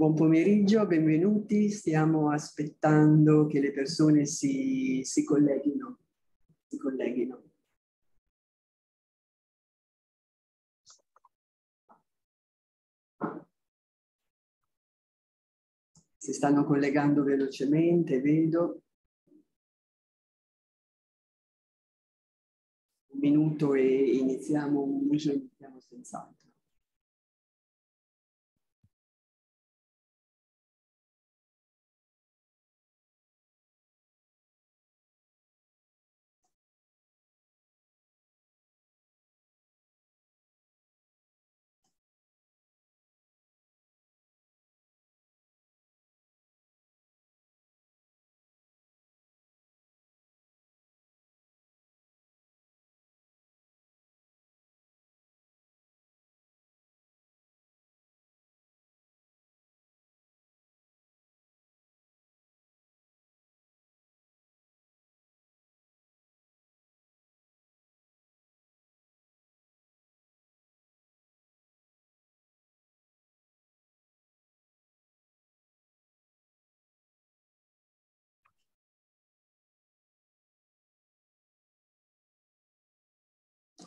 Buon pomeriggio, benvenuti. Stiamo aspettando che le persone si, si colleghino. Si colleghino. Si stanno collegando velocemente, vedo. Un minuto e iniziamo, un minuto e iniziamo senz'altro.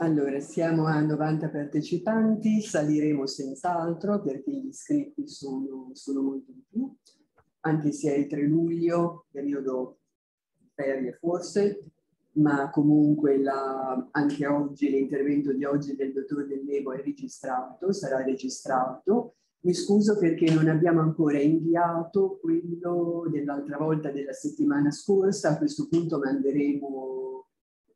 Allora, siamo a 90 partecipanti, saliremo senz'altro perché gli iscritti sono, sono molto di più, anche se è il 3 luglio, periodo ferie forse, ma comunque la, anche oggi l'intervento di oggi del dottor Del Nevo è registrato, sarà registrato. Mi scuso perché non abbiamo ancora inviato quello dell'altra volta della settimana scorsa, a questo punto manderemo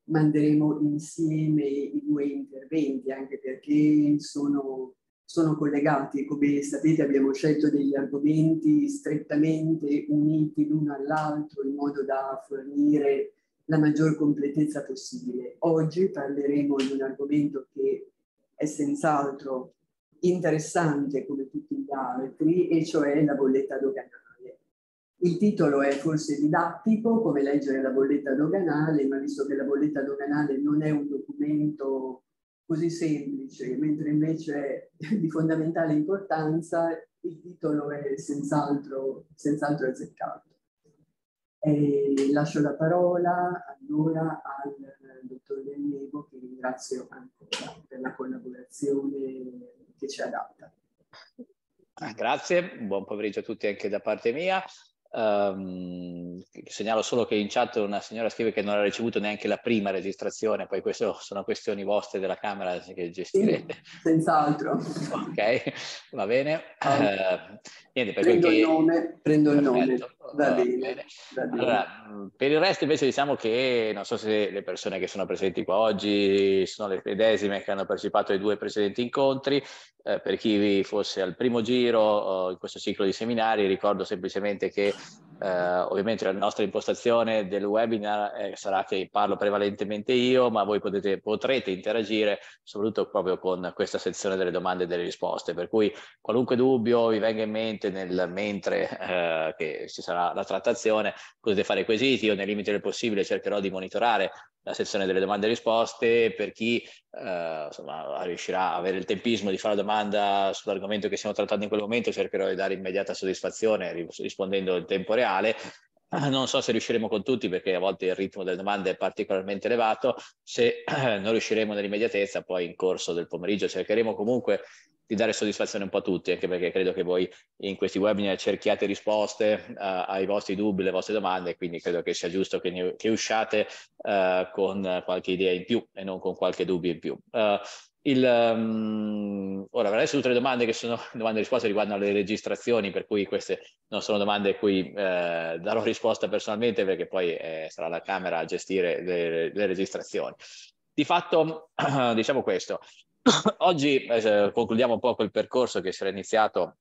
manderemo insieme i due interventi, anche perché sono, sono collegati. Come sapete abbiamo scelto degli argomenti strettamente uniti l'uno all'altro in modo da fornire la maggior completezza possibile. Oggi parleremo di un argomento che è senz'altro interessante come tutti gli altri, e cioè la bolletta doganale. Il titolo è forse didattico, come leggere la bolletta doganale, ma visto che la bolletta doganale non è un documento così semplice, mentre invece è di fondamentale importanza, il titolo è senz'altro senz azzeccato. E lascio la parola allora al dottor Vennevo, che ringrazio ancora per la collaborazione che ci ha data. Ah, grazie, buon pomeriggio a tutti anche da parte mia. Um, segnalo solo che in chat una signora scrive che non ha ricevuto neanche la prima registrazione, poi queste sono questioni vostre della Camera che gestirete. Sì, senz'altro. ok, va bene. Ah, uh, niente, prendo, qualche... il nome, prendo il nome, va, va, bene, va bene. Allora, mm, per il resto invece diciamo che non so se le persone che sono presenti qua oggi sono le medesime che hanno partecipato ai due precedenti incontri, eh, per chi fosse al primo giro in questo ciclo di seminari ricordo semplicemente che eh, ovviamente la nostra impostazione del webinar eh, sarà che parlo prevalentemente io, ma voi potete, potrete interagire soprattutto proprio con questa sezione delle domande e delle risposte, per cui qualunque dubbio vi venga in mente nel mentre eh, che ci sarà la trattazione, potete fare quesiti, io nel limite del possibile cercherò di monitorare la sezione delle domande e risposte per chi eh, insomma, riuscirà a avere il tempismo di fare la domanda sull'argomento che stiamo trattando in quel momento, cercherò di dare immediata soddisfazione rispondendo in tempo reale. Non so se riusciremo con tutti perché a volte il ritmo delle domande è particolarmente elevato, se non riusciremo nell'immediatezza poi in corso del pomeriggio cercheremo comunque di dare soddisfazione un po' a tutti, anche perché credo che voi in questi webinar cerchiate risposte uh, ai vostri dubbi, alle vostre domande, quindi credo che sia giusto che, ne, che usciate uh, con qualche idea in più e non con qualche dubbio in più. Uh, il, um, ora, adesso tutte le domande che sono domande e risposte riguardano le registrazioni, per cui queste non sono domande a cui darò risposta personalmente, perché poi eh, sarà la Camera a gestire le, le registrazioni. Di fatto, diciamo questo, Oggi eh, concludiamo un po' quel percorso che si era iniziato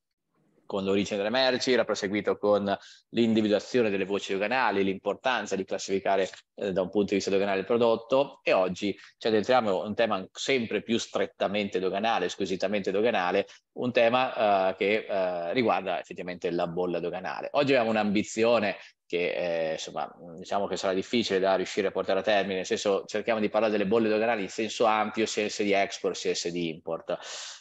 con l'origine delle merci, era proseguito con l'individuazione delle voci doganali, l'importanza di classificare eh, da un punto di vista doganale il prodotto e oggi ci addentriamo in un tema sempre più strettamente doganale, squisitamente doganale, un tema eh, che eh, riguarda effettivamente la bolla doganale. Oggi abbiamo un'ambizione che eh, insomma mm, diciamo che sarà difficile da riuscire a portare a termine, nel senso cerchiamo di parlare delle bolle doganali in senso ampio, sia di export sia di import.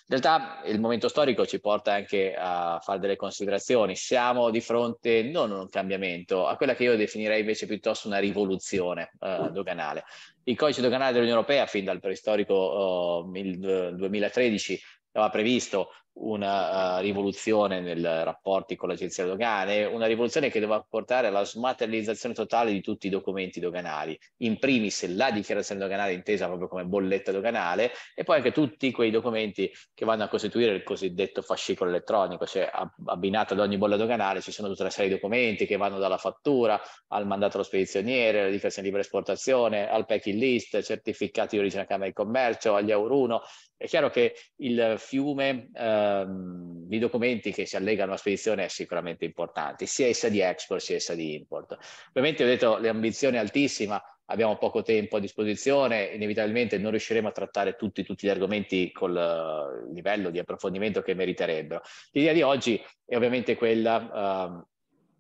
In realtà il momento storico ci porta anche a fare delle considerazioni, siamo di fronte non a un cambiamento, a quella che io definirei invece piuttosto una rivoluzione eh, doganale. Il codice doganale dell'Unione Europea fin dal preistorico oh, 2013 aveva previsto una uh, rivoluzione nei rapporti con l'agenzia dogane, una rivoluzione che doveva portare alla smaterializzazione totale di tutti i documenti doganali, in primis la dichiarazione doganale intesa proprio come bolletta doganale e poi anche tutti quei documenti che vanno a costituire il cosiddetto fascicolo elettronico, cioè abbinato ad ogni bolla doganale ci sono tutta una serie di documenti che vanno dalla fattura al mandato allo spedizioniere, alla dichiarazione di libera esportazione, al packing list, certificati di origine a Camera di Commercio, agli Auruno. È chiaro che il fiume eh, ehm, i documenti che si allegano alla spedizione è sicuramente importante, sia essa di export sia essa di import. Ovviamente ho detto l'ambizione è altissima, abbiamo poco tempo a disposizione, inevitabilmente non riusciremo a trattare tutti, tutti gli argomenti col uh, livello di approfondimento che meriterebbero. L'idea di oggi è ovviamente quella uh,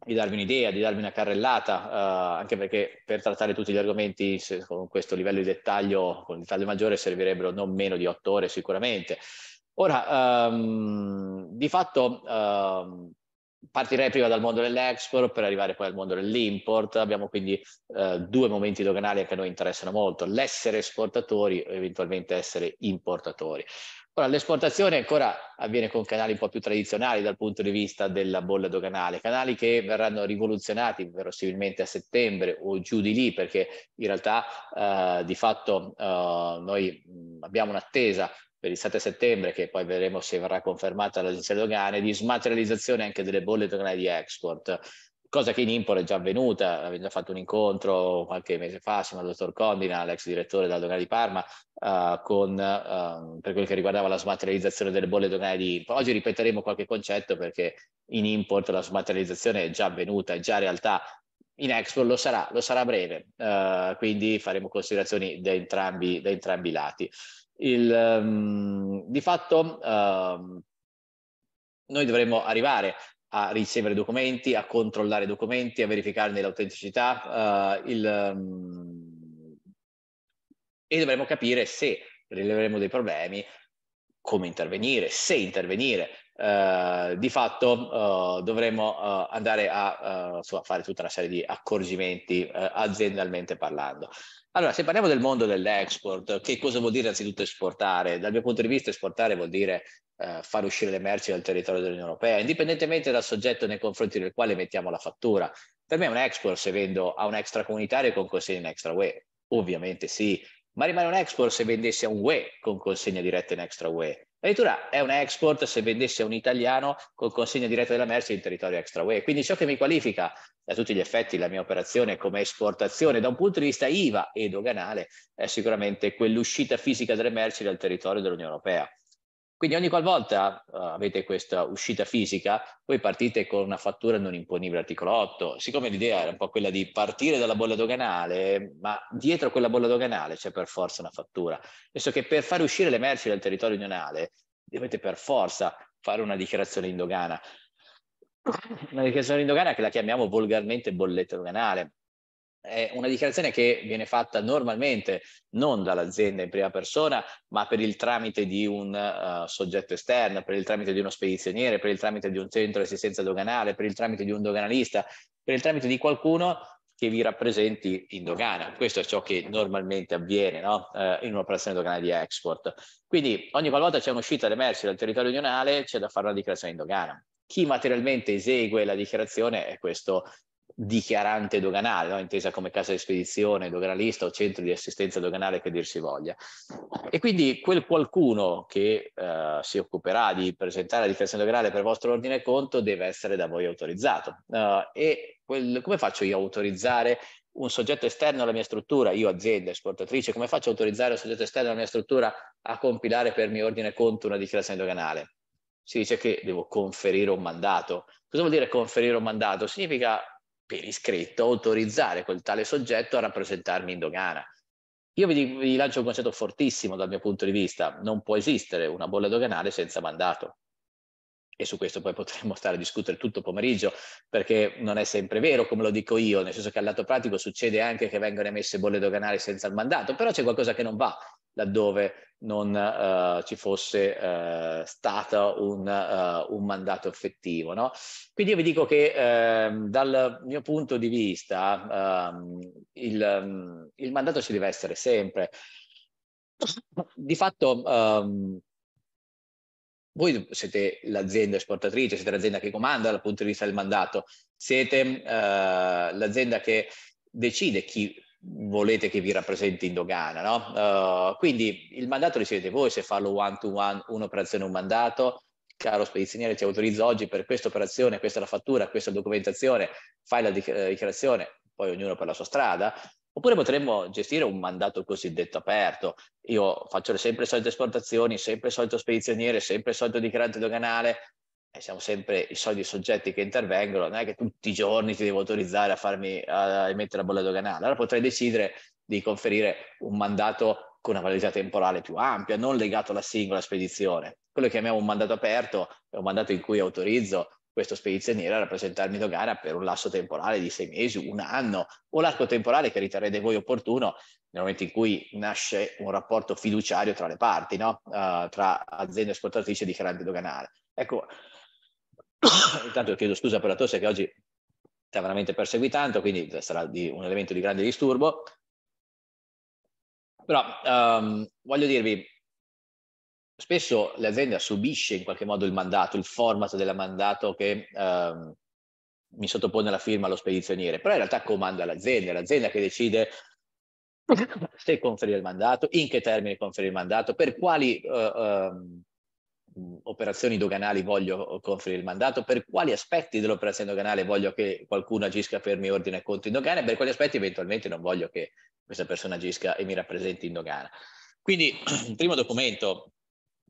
di darvi un'idea, di darvi una carrellata, uh, anche perché per trattare tutti gli argomenti se, con questo livello di dettaglio, con il dettaglio maggiore, servirebbero non meno di otto ore sicuramente. Ora, um, di fatto, um, partirei prima dal mondo dell'export per arrivare poi al mondo dell'import. Abbiamo quindi eh, due momenti doganali che a noi interessano molto, l'essere esportatori e eventualmente essere importatori. Ora, l'esportazione ancora avviene con canali un po' più tradizionali dal punto di vista della bolla doganale, canali che verranno rivoluzionati verosimilmente a settembre o giù di lì, perché in realtà eh, di fatto eh, noi abbiamo un'attesa per il 7 settembre, che poi vedremo se verrà confermata dall'agenzia dogane, di smaterializzazione anche delle bolle doganali di export, cosa che in import è già avvenuta, abbiamo già fatto un incontro qualche mese fa assieme al dottor Condina, l'ex direttore della dogana di Parma, uh, con, uh, per quel che riguardava la smaterializzazione delle bolle doganali di import. Oggi ripeteremo qualche concetto perché in import la smaterializzazione è già avvenuta, è già realtà, in export lo sarà, lo sarà a breve, uh, quindi faremo considerazioni da entrambi, da entrambi i lati. Il, um, di fatto uh, noi dovremmo arrivare a ricevere documenti, a controllare documenti, a verificarne l'autenticità uh, il, um, e dovremmo capire se rileveremo dei problemi, come intervenire, se intervenire, eh, di fatto eh, dovremmo eh, andare a, eh, a, fare tutta una serie di accorgimenti eh, aziendalmente parlando. Allora, se parliamo del mondo dell'export, che cosa vuol dire anzitutto esportare? Dal mio punto di vista esportare vuol dire eh, far uscire le merci dal territorio dell'Unione Europea, indipendentemente dal soggetto nei confronti del quale mettiamo la fattura. Per me è un export se vendo a un extracomunitario con consegna in extra UE, ovviamente sì, ma rimane un export se vendessi a un UE con consegna diretta in extra UE. Addirittura è un export se vendessi a un italiano con consegna diretta della merce in territorio extra UE. Quindi ciò che mi qualifica a tutti gli effetti la mia operazione come esportazione da un punto di vista IVA e doganale è sicuramente quell'uscita fisica delle merci dal territorio dell'Unione Europea. Quindi ogni qualvolta uh, avete questa uscita fisica, voi partite con una fattura non imponibile articolo 8. Siccome l'idea era un po' quella di partire dalla bolla doganale, ma dietro quella bolla doganale c'è per forza una fattura. Penso che per far uscire le merci dal territorio unionale dovete per forza fare una dichiarazione in dogana. Una dichiarazione in dogana che la chiamiamo volgarmente bolletta doganale è una dichiarazione che viene fatta normalmente non dall'azienda in prima persona, ma per il tramite di un uh, soggetto esterno, per il tramite di uno spedizioniere, per il tramite di un centro di assistenza doganale, per il tramite di un doganalista, per il tramite di qualcuno che vi rappresenti in dogana. Questo è ciò che normalmente avviene no? eh, in un'operazione doganale di export. Quindi ogni qualvolta c'è un'uscita delle merci dal territorio unionale c'è da fare una dichiarazione in dogana. Chi materialmente esegue la dichiarazione è questo dichiarante doganale, no? intesa come casa di spedizione, doganalista o centro di assistenza doganale che dir si voglia. E quindi quel qualcuno che eh, si occuperà di presentare la dichiarazione doganale per vostro ordine conto deve essere da voi autorizzato. Uh, e quel, come faccio io a autorizzare un soggetto esterno alla mia struttura, io azienda esportatrice, come faccio a autorizzare un soggetto esterno alla mia struttura a compilare per mio ordine conto una dichiarazione doganale? Si dice che devo conferire un mandato. Cosa vuol dire conferire un mandato? Significa per iscritto autorizzare quel tale soggetto a rappresentarmi in dogana. Io vi, vi lancio un concetto fortissimo dal mio punto di vista, non può esistere una bolla doganale senza mandato e su questo poi potremmo stare a discutere tutto pomeriggio, perché non è sempre vero come lo dico io, nel senso che al lato pratico succede anche che vengano emesse bolle doganali senza il mandato, però c'è qualcosa che non va laddove non uh, ci fosse uh, eh, stato un, uh, un, mandato effettivo. No? Quindi io vi dico che ehm, dal mio punto di vista ehm, il, um, il, mandato ci deve essere sempre. Di fatto um, voi siete l'azienda esportatrice, siete l'azienda che comanda dal punto di vista del mandato, siete l'azienda che decide chi volete che vi rappresenti in dogana. No? Uh, quindi il mandato ricevete voi se farlo one to one, un'operazione, un mandato. Caro spedizioniere, ti autorizzo oggi per questa operazione, questa è la fattura, questa è la documentazione, fai la dichiarazione, poi ognuno per la sua strada. Oppure potremmo gestire un mandato cosiddetto aperto. Io faccio sempre le solite esportazioni, sempre il solito spedizioniere, sempre il solito dichiarante doganale, eh, siamo sempre i soliti soggetti che intervengono, non è che tutti i giorni ti devo autorizzare a farmi a emettere la bolla doganale, allora potrei decidere di conferire un mandato con una validità temporale più ampia, non legato alla singola spedizione. Quello che chiamiamo un mandato aperto è un mandato in cui autorizzo questo spedizioniere a rappresentarmi dogana per un lasso temporale di sei mesi, un anno o l'arco temporale che riterrete voi opportuno nel momento in cui nasce un rapporto fiduciario tra le parti, no? uh, tra azienda esportatrice e dichiarante doganale. Ecco, intanto chiedo scusa per la tosse che oggi ti sta veramente perseguitando, quindi sarà di, un elemento di grande disturbo. Però um, voglio dirvi, spesso l'azienda subisce in qualche modo il mandato, il format del mandato che um, mi sottopone la firma allo spedizioniere, però in realtà comanda l'azienda, è l'azienda che decide se conferire il mandato, in che termini conferire il mandato, per quali uh, um, operazioni doganali voglio oh, conferire il mandato, per quali aspetti dell'operazione doganale voglio che qualcuno agisca per mio ordine e conto in dogana e per quali aspetti eventualmente non voglio che questa persona agisca e mi rappresenti in dogana. Quindi il primo documento,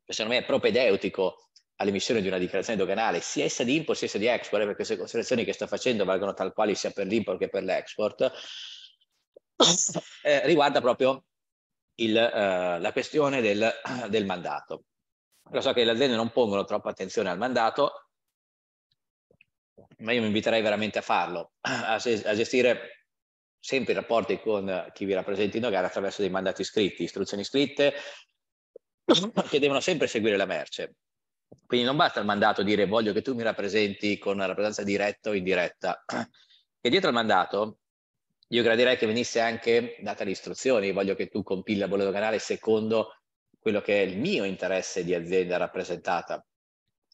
che secondo me è propedeutico all'emissione di una dichiarazione doganale, sia essa di import sia essa di export, eh, perché queste considerazioni che sta facendo valgono tal quali sia per l'import che per l'export, eh, riguarda proprio il, eh, la questione del, del mandato. Lo so che le aziende non pongono troppa attenzione al mandato, ma io mi inviterei veramente a farlo, a, gestire sempre i rapporti con chi vi rappresenta in gara attraverso dei mandati scritti, istruzioni scritte, che devono sempre seguire la merce. Quindi non basta il mandato dire voglio che tu mi rappresenti con una rappresentanza diretta o indiretta. E dietro al mandato io gradirei che venisse anche data le istruzioni, voglio che tu compili la bolletta canale secondo quello che è il mio interesse di azienda rappresentata.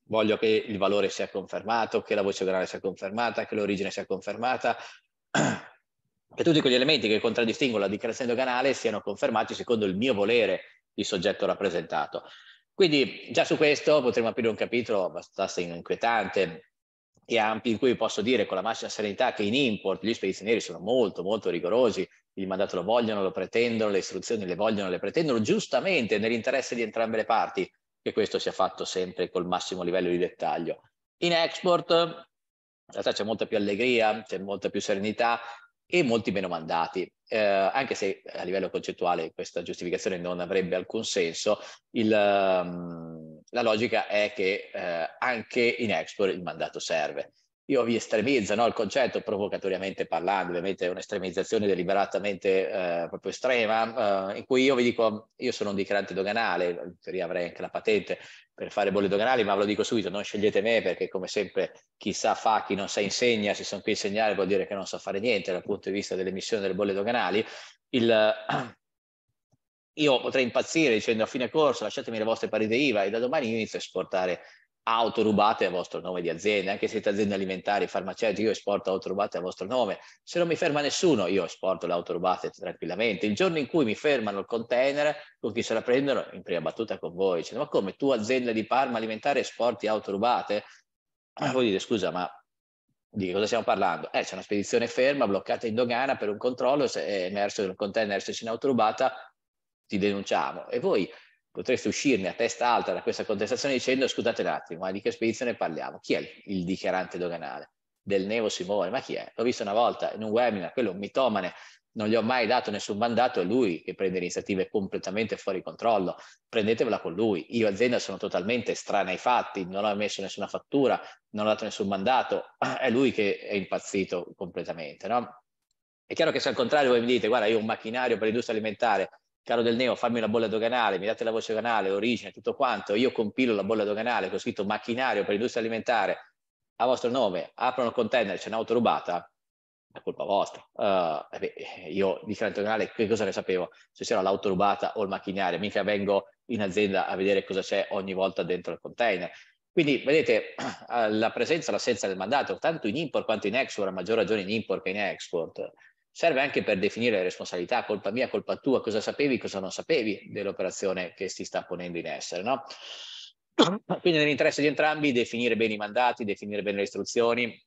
Voglio che il valore sia confermato, che la voce orale sia confermata, che l'origine sia confermata, che tutti quegli elementi che contraddistinguono la dichiarazione doganale siano confermati secondo il mio volere di soggetto rappresentato. Quindi già su questo potremmo aprire un capitolo abbastanza inquietante e ampio in cui posso dire con la massima serenità che in import gli spedizionieri sono molto molto rigorosi il mandato lo vogliono, lo pretendono, le istruzioni le vogliono, le pretendono, giustamente nell'interesse di entrambe le parti, che questo sia fatto sempre col massimo livello di dettaglio. In export in realtà c'è molta più allegria, c'è molta più serenità e molti meno mandati, eh, anche se a livello concettuale questa giustificazione non avrebbe alcun senso, il, um, la logica è che eh, anche in export il mandato serve io vi estremizzo no? il concetto provocatoriamente parlando, ovviamente è un'estremizzazione deliberatamente eh, proprio estrema, eh, in cui io vi dico, io sono un dichiarante doganale, in teoria avrei anche la patente per fare bolle doganali, ma ve lo dico subito, non scegliete me perché come sempre chi sa fa, chi non sa insegna, se sono qui a insegnare vuol dire che non so fare niente dal punto di vista dell'emissione delle bolle doganali. Il, io potrei impazzire dicendo a fine corso lasciatemi le vostre pari IVA e da domani inizio a esportare auto rubate a vostro nome di azienda, anche se siete aziende alimentari, farmaceutiche, io esporto auto rubate a vostro nome, se non mi ferma nessuno io esporto le auto rubate tranquillamente, il giorno in cui mi fermano il container con chi se la prendono in prima battuta con voi, dice, ma come tu azienda di Parma alimentare esporti auto rubate? Ah, voi dite scusa ma di cosa stiamo parlando? Eh, c'è una spedizione ferma, bloccata in dogana per un controllo, se è emerso che il container, è in un'auto rubata, ti denunciamo. E voi potreste uscirne a testa alta da questa contestazione dicendo scusate un attimo, ma eh, di che spedizione parliamo? Chi è il dichiarante doganale? Del Nevo Simone, ma chi è? L'ho visto una volta in un webinar, quello è un mitomane, non gli ho mai dato nessun mandato, è lui che prende iniziative completamente fuori controllo, prendetevela con lui. Io azienda sono totalmente strana ai fatti, non ho emesso nessuna fattura, non ho dato nessun mandato, è lui che è impazzito completamente, no? È chiaro che se al contrario voi mi dite, guarda, io ho un macchinario per l'industria alimentare, caro Del Neo, fammi una bolla doganale, mi date la voce doganale, origine, tutto quanto, io compilo la bolla doganale che ho scritto macchinario per l'industria alimentare a vostro nome, aprono il container, c'è un'auto rubata, è colpa vostra. Uh, beh, io di fronte doganale che cosa ne sapevo? Se c'era l'auto rubata o il macchinario, mica vengo in azienda a vedere cosa c'è ogni volta dentro il container. Quindi vedete la presenza o l'assenza del mandato, tanto in import quanto in export, a maggior ragione in import che in export, serve anche per definire le responsabilità, colpa mia, colpa tua, cosa sapevi, cosa non sapevi dell'operazione che si sta ponendo in essere. No? Quindi nell'interesse di entrambi definire bene i mandati, definire bene le istruzioni.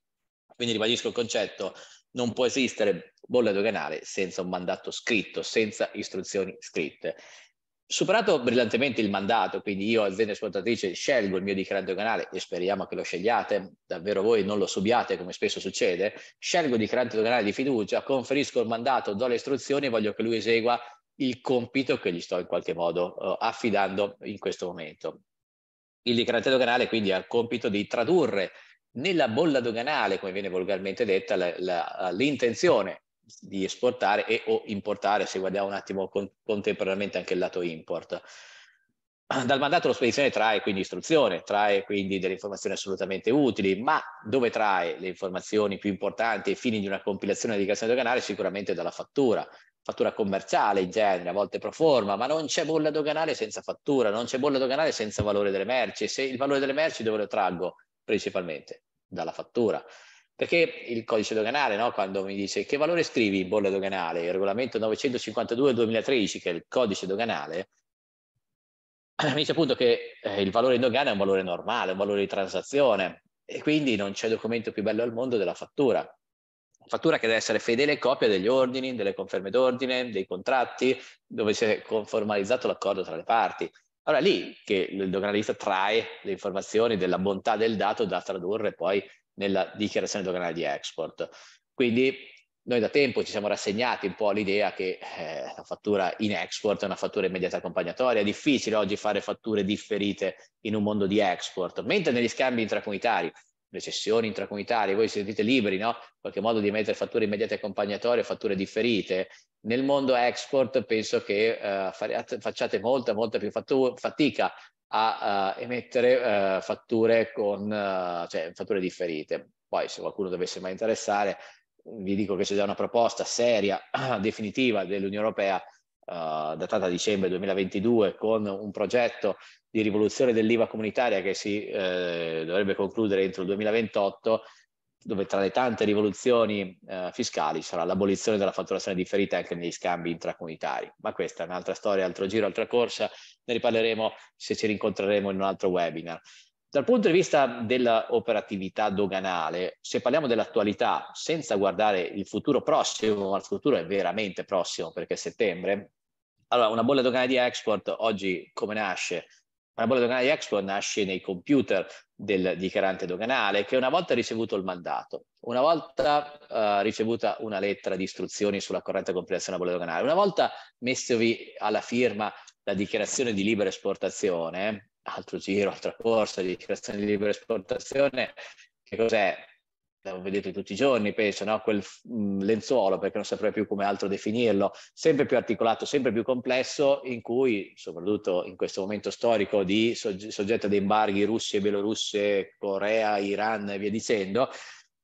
Quindi ribadisco il concetto, non può esistere bolla doganale senza un mandato scritto, senza istruzioni scritte. Superato brillantemente il mandato, quindi io azienda esportatrice scelgo il mio dichiarante doganale e speriamo che lo scegliate, davvero voi non lo subiate come spesso succede, scelgo il dichiarante doganale di fiducia, conferisco il mandato, do le istruzioni e voglio che lui esegua il compito che gli sto in qualche modo uh, affidando in questo momento. Il dichiarante doganale quindi ha il compito di tradurre nella bolla doganale, come viene volgarmente detta, la, la, l'intenzione di esportare e o importare, se guardiamo un attimo con, contemporaneamente anche il lato import. Dal mandato lo spedizione trae quindi istruzione, trae quindi delle informazioni assolutamente utili, ma dove trae le informazioni più importanti ai fini di una compilazione di dichiarazione doganale? Sicuramente dalla fattura, fattura commerciale in genere, a volte pro forma, ma non c'è bolla doganale senza fattura, non c'è bolla doganale senza valore delle merci. Se il valore delle merci dove lo traggo? Principalmente dalla fattura. Perché il codice doganale, no? quando mi dice che valore scrivi in bolla doganale, il regolamento 952-2013, che è il codice doganale, mi dice appunto che eh, il valore in dogana è un valore normale, un valore di transazione, e quindi non c'è documento più bello al mondo della fattura. Fattura che deve essere fedele copia degli ordini, delle conferme d'ordine, dei contratti, dove si è formalizzato l'accordo tra le parti. Allora è lì che il doganalista trae le informazioni della bontà del dato da tradurre poi nella dichiarazione doganale di export. Quindi noi da tempo ci siamo rassegnati un po' all'idea che eh, la fattura in export è una fattura immediata accompagnatoria, è difficile oggi fare fatture differite in un mondo di export, mentre negli scambi intracomunitari, le cessioni intracomunitarie, voi siete liberi, no? In qualche modo di mettere fatture immediate accompagnatorie, o fatture differite. Nel mondo export penso che eh, fare, facciate molta, molta più fatica a uh, emettere uh, fatture con uh, cioè, fatture differite. Poi se qualcuno dovesse mai interessare, vi dico che c'è già una proposta seria, definitiva dell'Unione Europea datata a dicembre 2022 con un progetto di rivoluzione dell'IVA comunitaria che si dovrebbe concludere entro il 2028 dove tra le tante rivoluzioni eh, fiscali sarà l'abolizione della fatturazione differita anche negli scambi intracomunitari. Ma questa è un'altra storia, altro giro, altra corsa, ne riparleremo se ci rincontreremo in un altro webinar. Dal punto di vista dell'operatività doganale, se parliamo dell'attualità senza guardare il futuro prossimo, ma il futuro è veramente prossimo perché è settembre, allora una bolla doganale di export oggi come nasce? La bolla doganale di Expo nasce nei computer del dichiarante doganale che una volta ricevuto il mandato, una volta uh, ricevuta una lettera di istruzioni sulla corretta compilazione della bolla doganale, una volta messovi alla firma la dichiarazione di libera esportazione, altro giro, altra corsa, dichiarazione di libera esportazione, che cos'è? lo vedete tutti i giorni, penso, no? quel mh, mm, lenzuolo, perché non saprei più come altro definirlo, sempre più articolato, sempre più complesso, in cui, soprattutto in questo momento storico di sogg- soggetto ad embarghi russi e belorusse, Corea, Iran e via dicendo,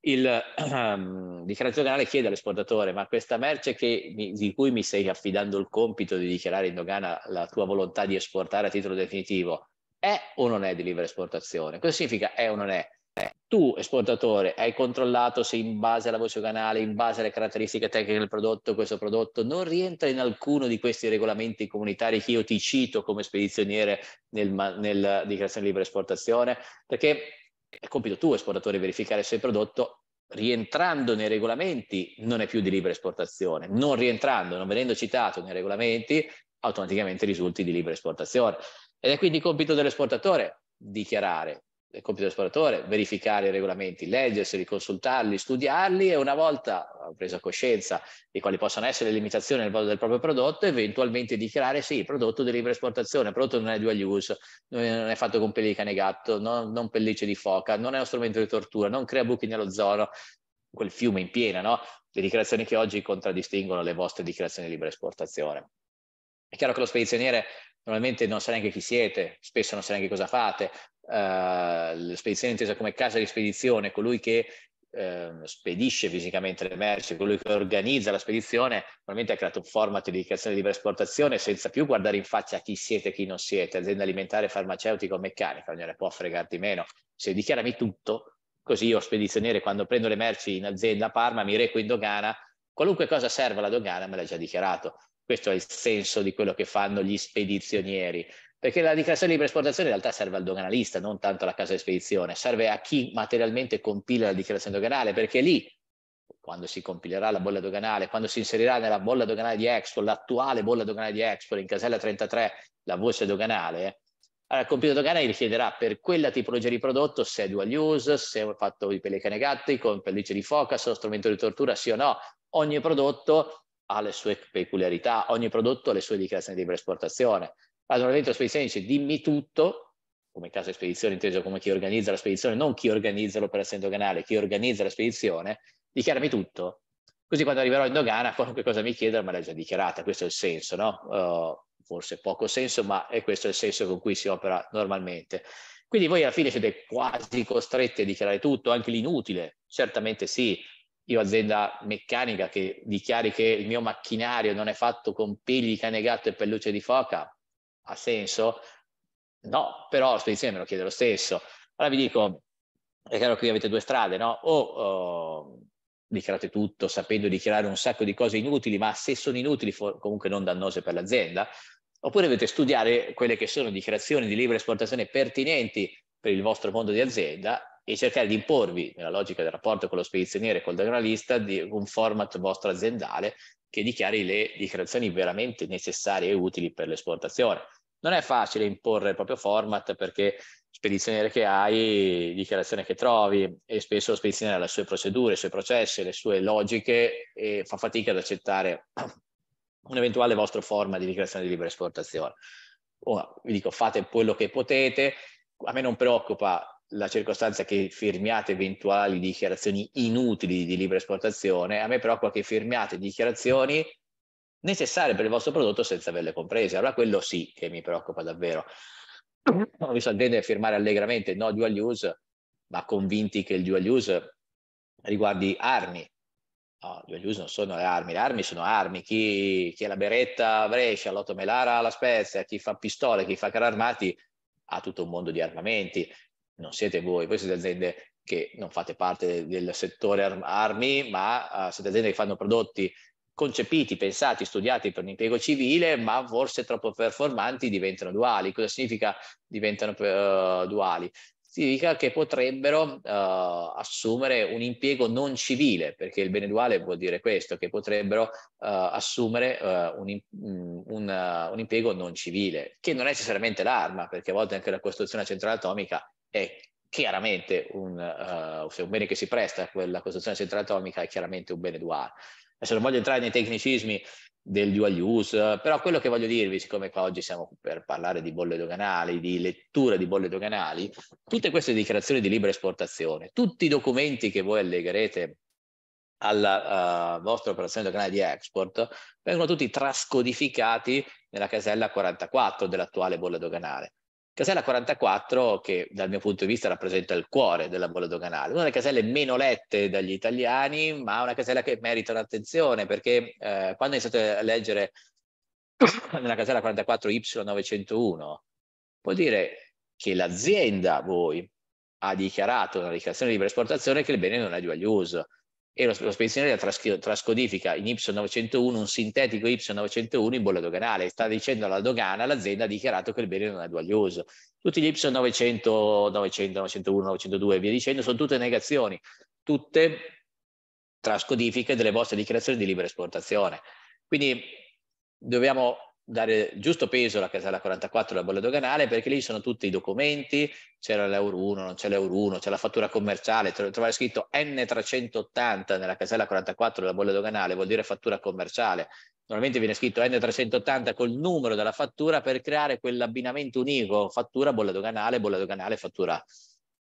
il ehm, dichiarazione doganale chiede all'esportatore ma questa merce mi, di cui mi stai affidando il compito di dichiarare in dogana la tua volontà di esportare a titolo definitivo è o non è di libera esportazione? Cosa significa è o non è? Eh, tu esportatore hai controllato se in base alla voce canale, in base alle caratteristiche tecniche del prodotto, questo prodotto non rientra in alcuno di questi regolamenti comunitari che io ti cito come spedizioniere nella nel dichiarazione libera esportazione, perché è compito tuo esportatore verificare se il prodotto rientrando nei regolamenti non è più di libera esportazione, non rientrando, non venendo citato nei regolamenti, automaticamente risulti di libera esportazione. Ed è quindi compito dell'esportatore dichiarare il compito dell'esploratore, verificare i regolamenti, leggerseli, consultarli, studiarli e una volta eh, presa coscienza di quali possono essere le limitazioni nel del, del proprio prodotto, eventualmente dichiarare sì, il prodotto di libera esportazione, il prodotto non è dual use, non è fatto con pelliccia di cane e gatto, non, non pellicce di foca, non è uno strumento di tortura, non crea buchi nello nell'ozono, quel fiume in piena, no? Le dichiarazioni che oggi contraddistinguono le vostre dichiarazioni di libera esportazione. È chiaro che lo spedizioniere normalmente non sa neanche chi siete, spesso non sa neanche cosa fate, uh, eh, spedizione intesa come casa di spedizione, colui che uh, spedisce fisicamente le merci, colui che organizza la spedizione, probabilmente ha creato un format di dichiarazione di libera esportazione senza più guardare in faccia chi siete e chi non siete, azienda alimentare, farmaceutica o meccanica, non ne può fregarti meno. Se dichiarami tutto, così io spedizioniere quando prendo le merci in azienda a Parma mi reco in dogana, qualunque cosa serva alla dogana me l'ha già dichiarato. Questo è il senso di quello che fanno gli spedizionieri. Perché la dichiarazione di presportazione in realtà serve al doganalista, non tanto alla casa di spedizione, serve a chi materialmente compila la dichiarazione doganale, perché lì, quando si compilerà la bolla doganale, quando si inserirà nella bolla doganale di Expo, l'attuale bolla doganale di Expo, in casella 33, la voce doganale, allora eh, il compito doganale richiederà per quella tipologia di prodotto se è dual use, se è fatto di pellicane gatti, con pellice di foca, se è uno strumento di tortura, sì o no. Ogni prodotto ha le sue peculiarità, ogni prodotto ha le sue dichiarazioni di presportazione. Allora dentro la spedizione dice dimmi tutto, come caso di spedizione inteso come chi organizza la spedizione, non chi organizza l'operazione doganale, chi organizza la spedizione, dichiarami tutto. Così quando arriverò in dogana, qualunque cosa mi chieda, me l'ha già dichiarata, questo è il senso, no? Uh, forse poco senso, ma è questo il senso con cui si opera normalmente. Quindi voi alla fine siete quasi costretti a dichiarare tutto, anche l'inutile, certamente sì. Io azienda meccanica che dichiari che il mio macchinario non è fatto con pigli, cane gatto e pellucce di foca, ha senso? No, però la spedizione me lo chiede lo stesso. Allora vi dico, è chiaro che qui avete due strade, no? O oh, dichiarate tutto sapendo dichiarare un sacco di cose inutili, ma se sono inutili comunque non dannose per l'azienda, oppure dovete studiare quelle che sono dichiarazioni di libera esportazione pertinenti per il vostro mondo di azienda e cercare di imporvi, nella logica del rapporto con lo spedizioniere e col di un format vostro aziendale che dichiari le dichiarazioni veramente necessarie e utili per l'esportazione. Non è facile imporre il proprio format perché spedizioniere che hai, dichiarazione che trovi e spesso lo spedizioniere ha le sue procedure, i suoi processi, le sue logiche e fa fatica ad accettare un eventuale vostro format di dichiarazione di libera esportazione. Ora, vi dico, fate quello che potete, a me non preoccupa la circostanza che firmiate eventuali dichiarazioni inutili di libera esportazione, a me preoccupa che firmiate dichiarazioni necessarie per il vostro prodotto senza averle comprese. Allora quello sì che mi preoccupa davvero. Non Ho visto a firmare allegramente no dual use, ma convinti che il dual use riguardi armi. No, dual use non sono le armi, le armi sono armi. Chi, chi è la beretta a Brescia, l'otto melara alla Spezia, chi fa pistole, chi fa cararmati, ha tutto un mondo di armamenti non siete voi, voi siete aziende che non fate parte del, settore armi, ma eh, siete aziende che fanno prodotti concepiti, pensati, studiati per l'impiego civile, ma forse troppo performanti diventano duali. Cosa significa diventano uh, duali? Significa che potrebbero uh, assumere un impiego non civile, perché il bene duale vuol dire questo, che potrebbero uh, assumere un, mm, un, un impiego non civile, che non è necessariamente l'arma, perché a volte anche la costruzione centrale atomica è chiaramente un, uh, cioè un bene che si presta, a quella costruzione centrale atomica è chiaramente un bene duale. Adesso non voglio entrare nei tecnicismi del dual use, però quello che voglio dirvi, siccome qua oggi siamo per parlare di bolle doganali, di lettura di bolle doganali, tutte queste dichiarazioni di libera esportazione, tutti i documenti che voi allegherete alla uh, vostra operazione doganale di export vengono tutti trascodificati nella casella 44 dell'attuale bolla doganale. Casella 44, che dal mio punto di vista rappresenta il cuore della bolla doganale, una delle caselle meno lette dagli italiani, ma una casella che merita un'attenzione, perché eh, quando iniziate a leggere nella casella 44 Y901, vuol dire che l'azienda, voi, ha dichiarato una dichiarazione di libera esportazione che il bene non è di uso e lo, lo spedizione trascodifica in Y901 un sintetico Y901 in bolla doganale. Sta dicendo alla dogana, l'azienda ha dichiarato che il bene non è duale Tutti gli Y900, 900, 901, 902 e via dicendo sono tutte negazioni, tutte trascodifiche delle vostre dichiarazioni di libera esportazione. Quindi dobbiamo dare il giusto peso alla casella 44 della bolla doganale perché lì sono tutti i documenti, c'era l'euro 1, non c'è l'euro 1, c'è la fattura commerciale, trovare scritto N380 nella casella 44 della bolla doganale vuol dire fattura commerciale. Normalmente viene scritto N380 col numero della fattura per creare quell'abbinamento unico fattura bolla doganale, bolla doganale, fattura.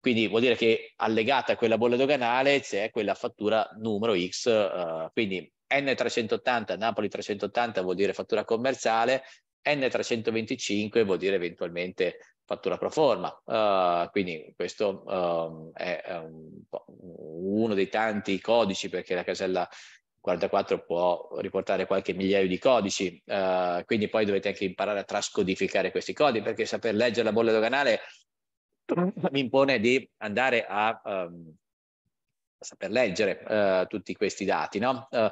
Quindi vuol dire che allegata a quella bolla doganale c'è quella fattura numero X, uh, quindi N380, Napoli 380 vuol dire fattura commerciale, N325 vuol dire eventualmente fattura pro forma. Uh, quindi questo um, è um, uno dei tanti codici perché la casella 44 può riportare qualche migliaio di codici, uh, quindi poi dovete anche imparare a trascodificare questi codici perché saper leggere la bolla doganale mi impone di andare a... Um, saper leggere uh, tutti questi dati. No? Uh,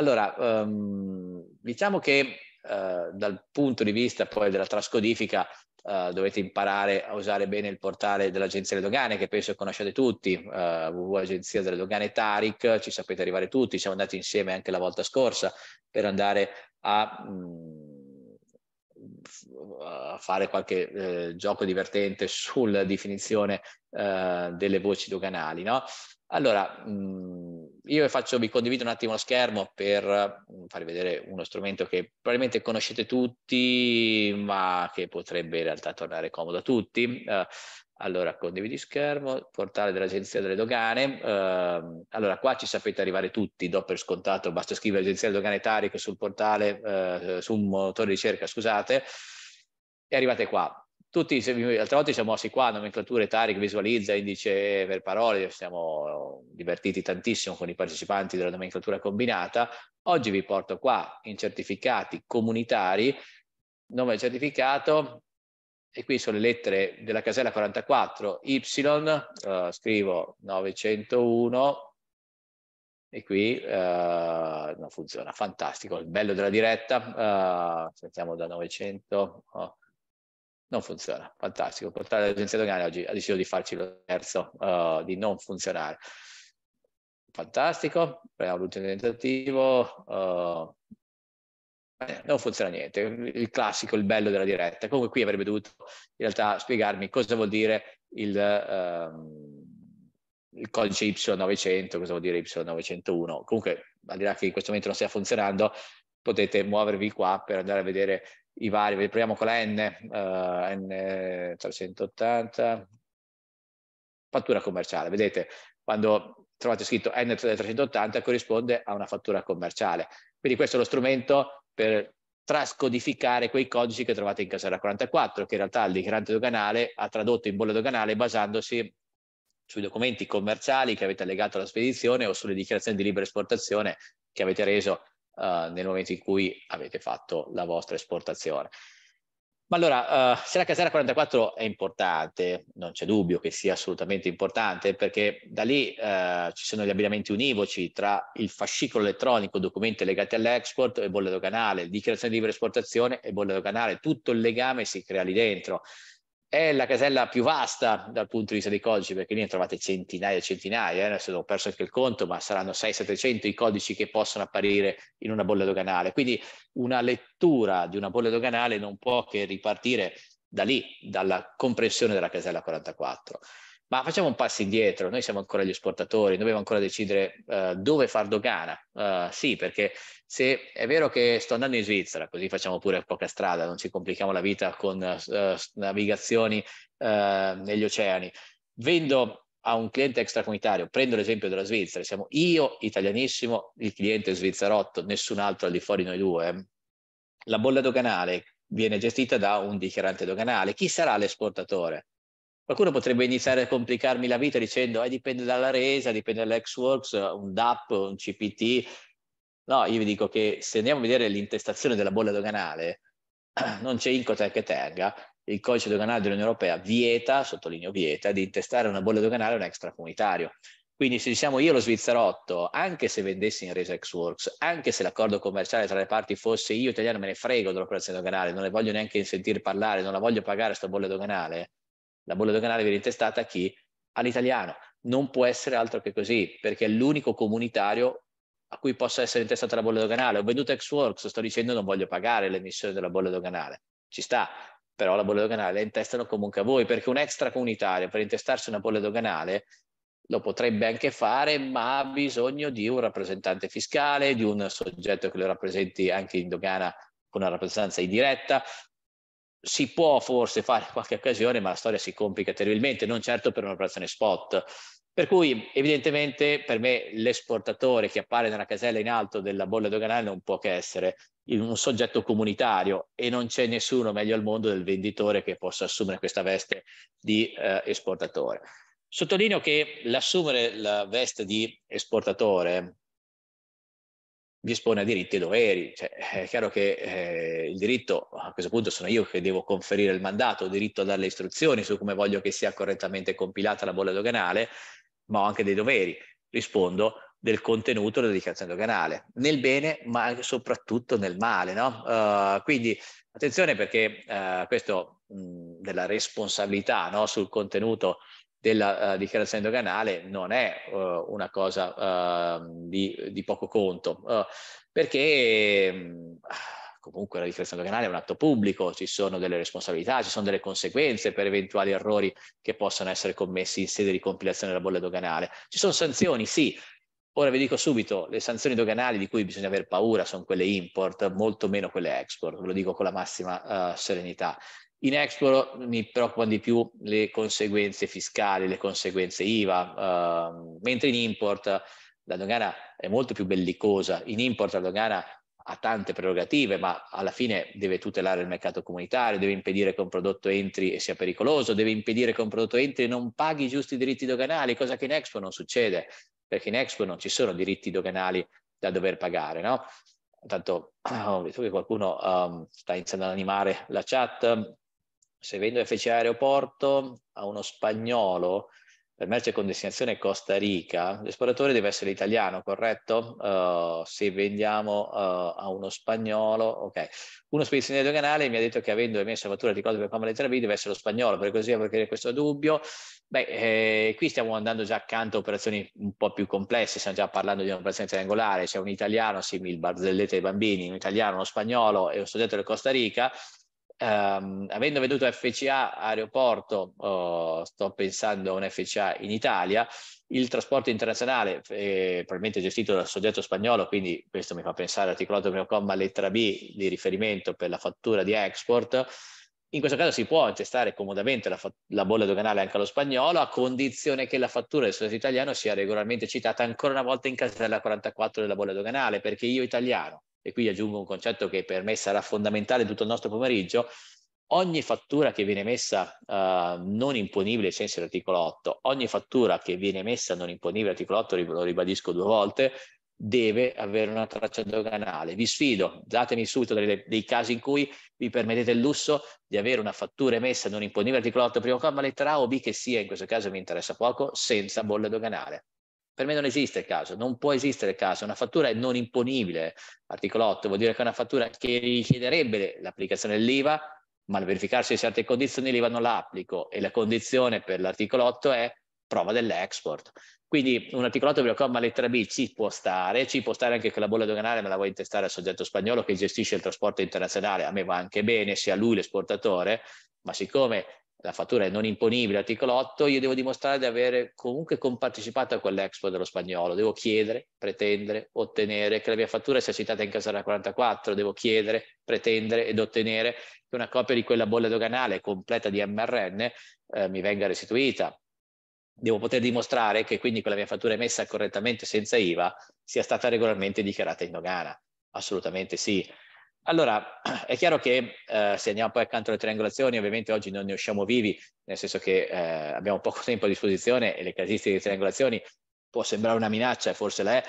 allora, um, diciamo che uh, dal punto di vista poi della trascodifica uh, dovete imparare a usare bene il portale dell'Agenzia delle Dogane che penso conoscete tutti, uh, eh, www.agenzia delle Dogane Taric, ci sapete arrivare tutti, siamo andati insieme anche la volta scorsa per andare a... Um, fare qualche eh, gioco divertente sulla definizione eh, delle voci doganali. No? Allora, mm, io faccio, vi condivido un attimo lo schermo per mm, farvi vedere uno strumento che probabilmente conoscete tutti, ma che potrebbe in realtà tornare comodo a tutti. Eh, allora, condividi schermo, portale dell'Agenzia delle Dogane. Eh, allora, qua ci sapete arrivare tutti, do per scontato, basta scrivere Agenzia delle Dogane Tarico sul portale, eh, su un motore di ricerca, scusate, e arrivate qua tutti, altre volte siamo mossi qua, nomenclature Tariq visualizza, indice per parole, siamo divertiti tantissimo con i partecipanti della nomenclatura combinata. Oggi vi porto qua in certificati comunitari, nome del certificato, e qui sono le lettere della casella 44, Y, eh, scrivo 901, e qui eh, non funziona, fantastico, il bello della diretta, eh, sentiamo da 900... Oh non funziona, fantastico. Portare l'agenzia doganale oggi ha deciso di farci lo terzo, uh, eh, di non funzionare. Fantastico, prendiamo l'ultimo tentativo, uh, eh, non funziona niente, il classico, il bello della diretta. Comunque qui avrebbe dovuto in realtà spiegarmi cosa vuol dire il, uh, il codice Y900, cosa vuol dire Y901. Comunque, al di là che in questo momento non stia funzionando, potete muovervi qua per andare a vedere i vari, proviamo con la N, uh, eh, N380, fattura commerciale. Vedete, quando trovate scritto N380 corrisponde a una fattura commerciale. Quindi questo è lo strumento per trascodificare quei codici che trovate in casella 44, che in realtà il dichiarante doganale ha tradotto in bolla doganale basandosi sui documenti commerciali che avete allegato alla spedizione o sulle dichiarazioni di libera esportazione che avete reso uh, nel momento in cui avete fatto la vostra esportazione. Ma allora, uh, se la casella 44 è importante, non c'è dubbio che sia assolutamente importante, perché da lì uh, ci sono gli abbinamenti univoci tra il fascicolo elettronico, documenti legati all'export e bolla doganale, dichiarazione di libera esportazione e bolla doganale, tutto il legame si crea lì dentro. È la casella più vasta dal punto di vista dei codici, perché lì ne trovate centinaia e centinaia, eh? adesso ho perso anche il conto, ma saranno 600-700 i codici che possono apparire in una bolla doganale. Quindi una lettura di una bolla doganale non può che ripartire da lì, dalla comprensione della casella 44. Ma facciamo un passo indietro, noi siamo ancora gli esportatori, dobbiamo ancora decidere uh, dove far dogana. Uh, sì, perché se è vero che sto andando in Svizzera, così facciamo pure poca strada, non ci complichiamo la vita con uh, navigazioni negli oceani. Vendo a un cliente extracomunitario, prendo l'esempio della Svizzera, siamo io italianissimo, il cliente svizzerotto, nessun altro al di fuori noi due. La bolla doganale viene gestita da un dichiarante doganale. Chi sarà l'esportatore? Qualcuno potrebbe iniziare a complicarmi la vita dicendo eh, dipende dalla resa, dipende dall'Xworks, un DAP, un CPT. No, io vi dico che se andiamo a vedere l'intestazione della bolla doganale, non c'è Incotec che tenga, il codice doganale dell'Unione Europea vieta, sottolineo vieta, di intestare una bolla doganale a un extracomunitario. Quindi se diciamo io lo svizzerotto, anche se vendessi in resa Xworks, anche se l'accordo commerciale tra le parti fosse io italiano me ne frego dell'operazione doganale, non ne voglio neanche sentire parlare, non la voglio pagare questa bolla doganale, la bolla doganale viene intestata a chi? All'italiano. Non può essere altro che così, perché è l'unico comunitario a cui possa essere intestata la bolla doganale. Ho venduto ex sto dicendo non voglio pagare l'emissione della bolla doganale. Ci sta, però la bolla doganale la intestano comunque a voi, perché un extracomunitario per intestarsi una bolla doganale lo potrebbe anche fare, ma ha bisogno di un rappresentante fiscale, di un soggetto che lo rappresenti anche in dogana con una rappresentanza indiretta, si può forse fare qualche occasione, ma la storia si complica terribilmente, non certo per un'operazione spot. Per cui evidentemente per me l'esportatore che appare nella casella in alto della bolla doganale non può che essere un soggetto comunitario e non c'è nessuno meglio al mondo del venditore che possa assumere questa veste di eh, esportatore. Sottolineo che l'assumere la veste di esportatore vi espone a diritti e doveri. Cioè, è chiaro che eh, il diritto, a questo punto sono io che devo conferire il mandato, ho diritto a dare le istruzioni su come voglio che sia correttamente compilata la bolla doganale, ma ho anche dei doveri. Rispondo del contenuto della dichiarazione doganale, nel bene ma soprattutto nel male. No? Uh, quindi attenzione perché uh, questo mh, della responsabilità no? sul contenuto della uh, dichiarazione doganale non è uh, una cosa uh, di, di, poco conto, eh, perché mh, ehm, comunque la dichiarazione doganale è un atto pubblico, ci sono delle responsabilità, ci sono delle conseguenze per eventuali errori che possono essere commessi in sede di compilazione della bolla doganale. Ci sono sanzioni, sì. Ora vi dico subito, le sanzioni doganali di cui bisogna avere paura sono quelle import, molto meno quelle export, ve lo dico con la massima serenità. In Export mi preoccupano di più le conseguenze fiscali, le conseguenze IVA, eh, mentre in import la dogana è molto più bellicosa. In import la dogana ha tante prerogative, ma alla fine deve tutelare il mercato comunitario, deve impedire che un prodotto entri e sia pericoloso, deve impedire che un prodotto entri e non paghi i giusti diritti doganali, cosa che in Expo non succede, perché in Expo non ci sono diritti doganali da dover pagare, no? Tanto ho visto che qualcuno um, sta iniziando ad animare la chat, se vendo FCA Aeroporto a uno spagnolo per merce con destinazione Costa Rica, l'esploratore deve essere italiano, corretto? Uh, se vendiamo uh, a uno spagnolo, ok. Uno spedizionario doganale mi ha detto che avendo emesso fattura di cose per Pamela lettera B deve essere lo spagnolo, per così avere questo dubbio. Beh, eh, qui stiamo andando già accanto a operazioni un po' più complesse, stiamo già parlando di un'operazione triangolare, c'è un italiano, simil barzellette ai bambini, un italiano, uno spagnolo e un soggetto del Costa Rica, Um, avendo veduto FCA aeroporto, oh, sto pensando a un FCA in Italia, il trasporto internazionale è eh, probabilmente gestito dal soggetto spagnolo, quindi questo mi fa pensare all'articolato mio comma lettera B di riferimento per la fattura di export. In questo caso si può testare comodamente la, la bolla doganale anche allo spagnolo, a condizione che la fattura del soggetto italiano sia regolarmente citata ancora una volta in casella 44 della bolla doganale, perché io italiano e qui aggiungo un concetto che per me sarà fondamentale tutto il nostro pomeriggio, ogni fattura che viene messa uh, non imponibile ai sensi dell'articolo 8, ogni fattura che viene messa non imponibile all'articolo 8, lo ribadisco due volte, deve avere una traccia doganale. Vi sfido, datemi subito dei, dei casi in cui vi permettete il lusso di avere una fattura emessa non imponibile all'articolo 8, primo comma, lettera A o B, che sia, in questo caso mi interessa poco, senza bolla doganale. Per me non esiste il caso, non può esistere il caso. Una fattura è non imponibile, articolo 8, vuol dire che è una fattura che richiederebbe l'applicazione dell'IVA, ma al verificarsi di certe condizioni l'IVA non la applico e la condizione per l'articolo 8 è prova dell'export. Quindi un articolo 8 comma lettera B ci può stare, ci può stare anche che la bolla doganale me la vuoi intestare al soggetto spagnolo che gestisce il trasporto internazionale, a me va anche bene, sia lui l'esportatore, ma siccome la fattura è non imponibile, articolo 8, io devo dimostrare di avere comunque compartecipato a quell'expo dello spagnolo, devo chiedere, pretendere, ottenere che la mia fattura sia citata in casa della 44, devo chiedere, pretendere ed ottenere che una copia di quella bolla doganale completa di MRN eh, mi venga restituita. Devo poter dimostrare che quindi quella mia fattura emessa correttamente senza IVA sia stata regolarmente dichiarata in dogana. Assolutamente sì allora, è chiaro che eh, se andiamo poi accanto alle triangolazioni, ovviamente oggi non ne usciamo vivi, nel senso che eh, abbiamo poco tempo a disposizione e le casistiche di triangolazioni può sembrare una minaccia, forse la è.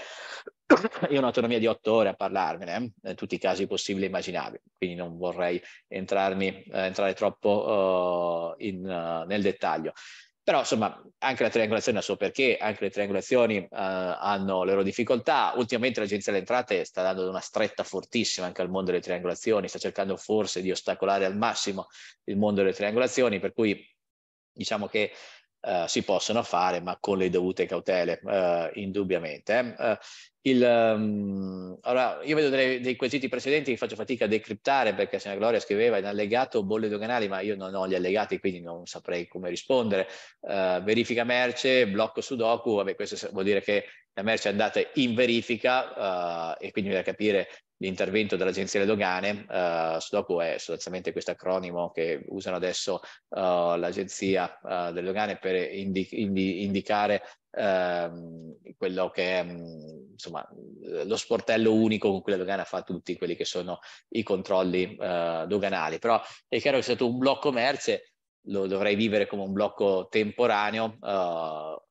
Io ho un'autonomia di otto ore a parlarvene, eh, in tutti i casi possibili e immaginabili, quindi non vorrei entrarmi, eh, entrare troppo uh, in, uh, nel dettaglio. Però insomma anche la triangolazione ha suo perché, anche le triangolazioni eh, hanno le loro difficoltà. Ultimamente l'Agenzia delle Entrate sta dando una stretta fortissima anche al mondo delle triangolazioni, sta cercando forse di ostacolare al massimo il mondo delle triangolazioni, per cui diciamo che eh, si possono fare, ma con le dovute cautele, eh, indubbiamente. Eh. eh il, um, allora, io vedo dei, dei, quesiti precedenti che faccio fatica a decriptare perché se la Gloria scriveva in allegato bolle doganali, ma io non ho gli allegati, quindi non saprei come rispondere. Eh, verifica merce, blocco sudoku, vabbè, questo vuol dire che la merce è andata in verifica eh, e quindi bisogna capire l'intervento dell'Agenzia delle Dogane, eh, SDOCO è sostanzialmente questo acronimo che usano adesso eh, l'Agenzia eh, delle Dogane per indi- indi- indicare ehm, quello che è mm, insomma, lo sportello unico con cui la dogana fa tutti quelli che sono i controlli eh, doganali. Però è chiaro che è stato un blocco merce, lo dovrei vivere come un blocco temporaneo. Eh,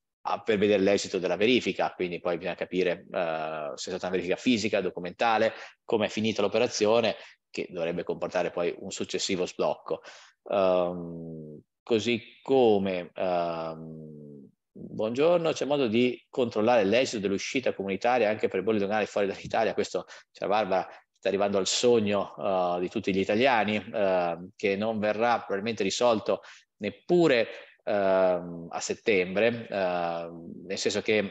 per vedere l'esito della verifica, quindi poi bisogna capire uh, se è stata una verifica fisica, documentale, come è finita l'operazione, che dovrebbe comportare poi un successivo sblocco. Um, così come, um, buongiorno, c'è modo di controllare l'esito dell'uscita comunitaria anche per i bolli doganali fuori dall'Italia, questo c'è cioè, Barbara sta arrivando al sogno uh, di tutti gli italiani, uh, che non verrà probabilmente risolto neppure Ehm, a settembre, ehm, nel senso che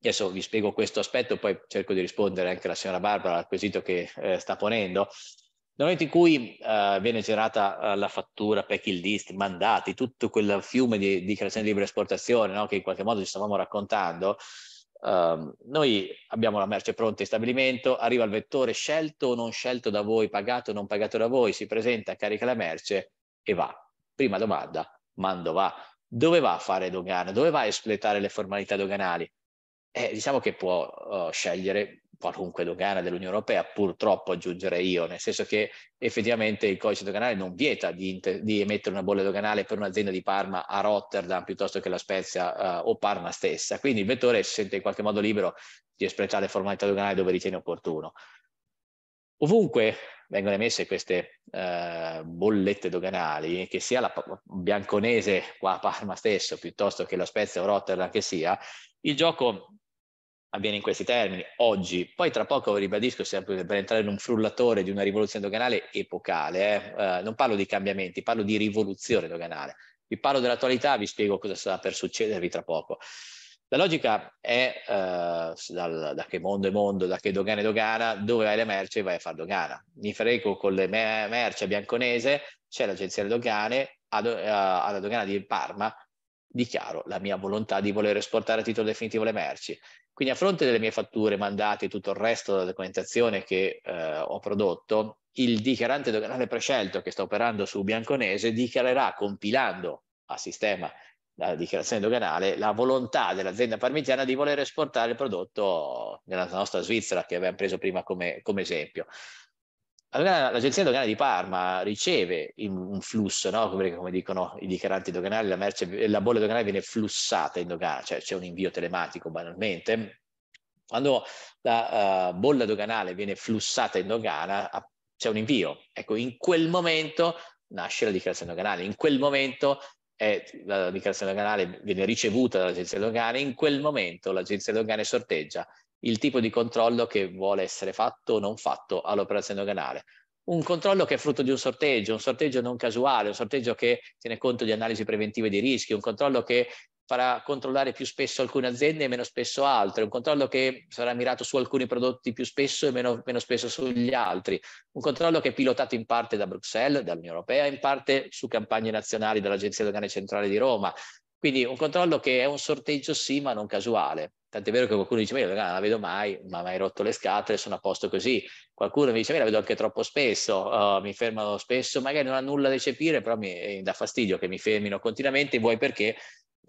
adesso vi spiego questo aspetto, poi cerco di rispondere anche alla signora Barbara al quesito che eh, sta ponendo. Nel momento in cui uh, viene generata uh, la fattura, packing list, mandati, tutto quel fiume di, di creazione di libera esportazione no, che in qualche modo ci stavamo raccontando, uh, noi abbiamo la merce pronta in stabilimento, arriva il vettore scelto o non scelto da voi, pagato o non pagato da voi, si presenta, carica la merce e va. Prima domanda, Mandova, dove va a fare dogana? Dove va a espletare le formalità doganali? Eh, diciamo che può uh, scegliere qualunque dogana dell'Unione Europea, purtroppo aggiungerei io, nel senso che effettivamente il codice doganale non vieta di, inter- di emettere una bolla doganale per un'azienda di Parma a Rotterdam piuttosto che la Spezia uh, o Parma stessa. Quindi il vettore si sente in qualche modo libero di espletare le formalità doganali dove ritiene opportuno. Ovunque vengono emesse queste eh, bollette doganali, che sia la bianconese qua a Parma stesso, piuttosto che la Spezia o Rotterdam che sia, il gioco avviene in questi termini oggi. Poi tra poco ribadisco sempre per entrare in un frullatore di una rivoluzione doganale epocale, eh? Eh, non parlo di cambiamenti, parlo di rivoluzione doganale. Vi parlo dell'attualità, vi spiego cosa sta per succedervi tra poco. La logica è eh, dal, da che mondo è mondo, da che dogana è dogana, dove hai le merci vai a fare dogana. Mi frego con le merci a Bianconese, c'è l'agenzia delle dogane, ad, uh, eh, alla dogana di Parma dichiaro la mia volontà di voler esportare a titolo definitivo le merci. Quindi a fronte delle mie fatture, mandati e tutto il resto della documentazione che eh, ho prodotto, il dichiarante doganale prescelto che sta operando su Bianconese dichiarerà compilando a sistema la dichiarazione doganale, la volontà dell'azienda parmigiana di voler esportare il prodotto nella nostra Svizzera che abbiamo preso prima come, come esempio. L'agenzia doganale di Parma riceve un flusso, no? come, come, dicono i dichiaranti doganali, la, merce, la bolla doganale viene flussata in dogana, cioè c'è un invio telematico banalmente. Quando la uh, bolla doganale viene flussata in dogana c'è un invio. Ecco, in quel momento nasce la dichiarazione doganale, in quel momento è, la dichiarazione doganale viene ricevuta dall'agenzia doganale, in quel momento l'agenzia doganale sorteggia il tipo di controllo che vuole essere fatto o non fatto all'operazione doganale. Un controllo che è frutto di un sorteggio, un sorteggio non casuale, un sorteggio che tiene conto di analisi preventive di rischi, un controllo che farà controllare più spesso alcune aziende e meno spesso altre, un controllo che sarà mirato su alcuni prodotti più spesso e meno, meno spesso sugli altri, un controllo che è pilotato in parte da Bruxelles, dall'Unione Europea, in parte su campagne nazionali dell'Agenzia Doganale Centrale di Roma, quindi un controllo che è un sorteggio sì, ma non casuale. Tant'è vero che qualcuno dice, ma io non la vedo mai, ma mi hai rotto le scatole, sono a posto così. Qualcuno mi dice, ma la vedo anche troppo spesso, uh, mi fermano spesso, magari non ha nulla da recepire, però mi eh, dà fastidio che mi fermino continuamente, vuoi perché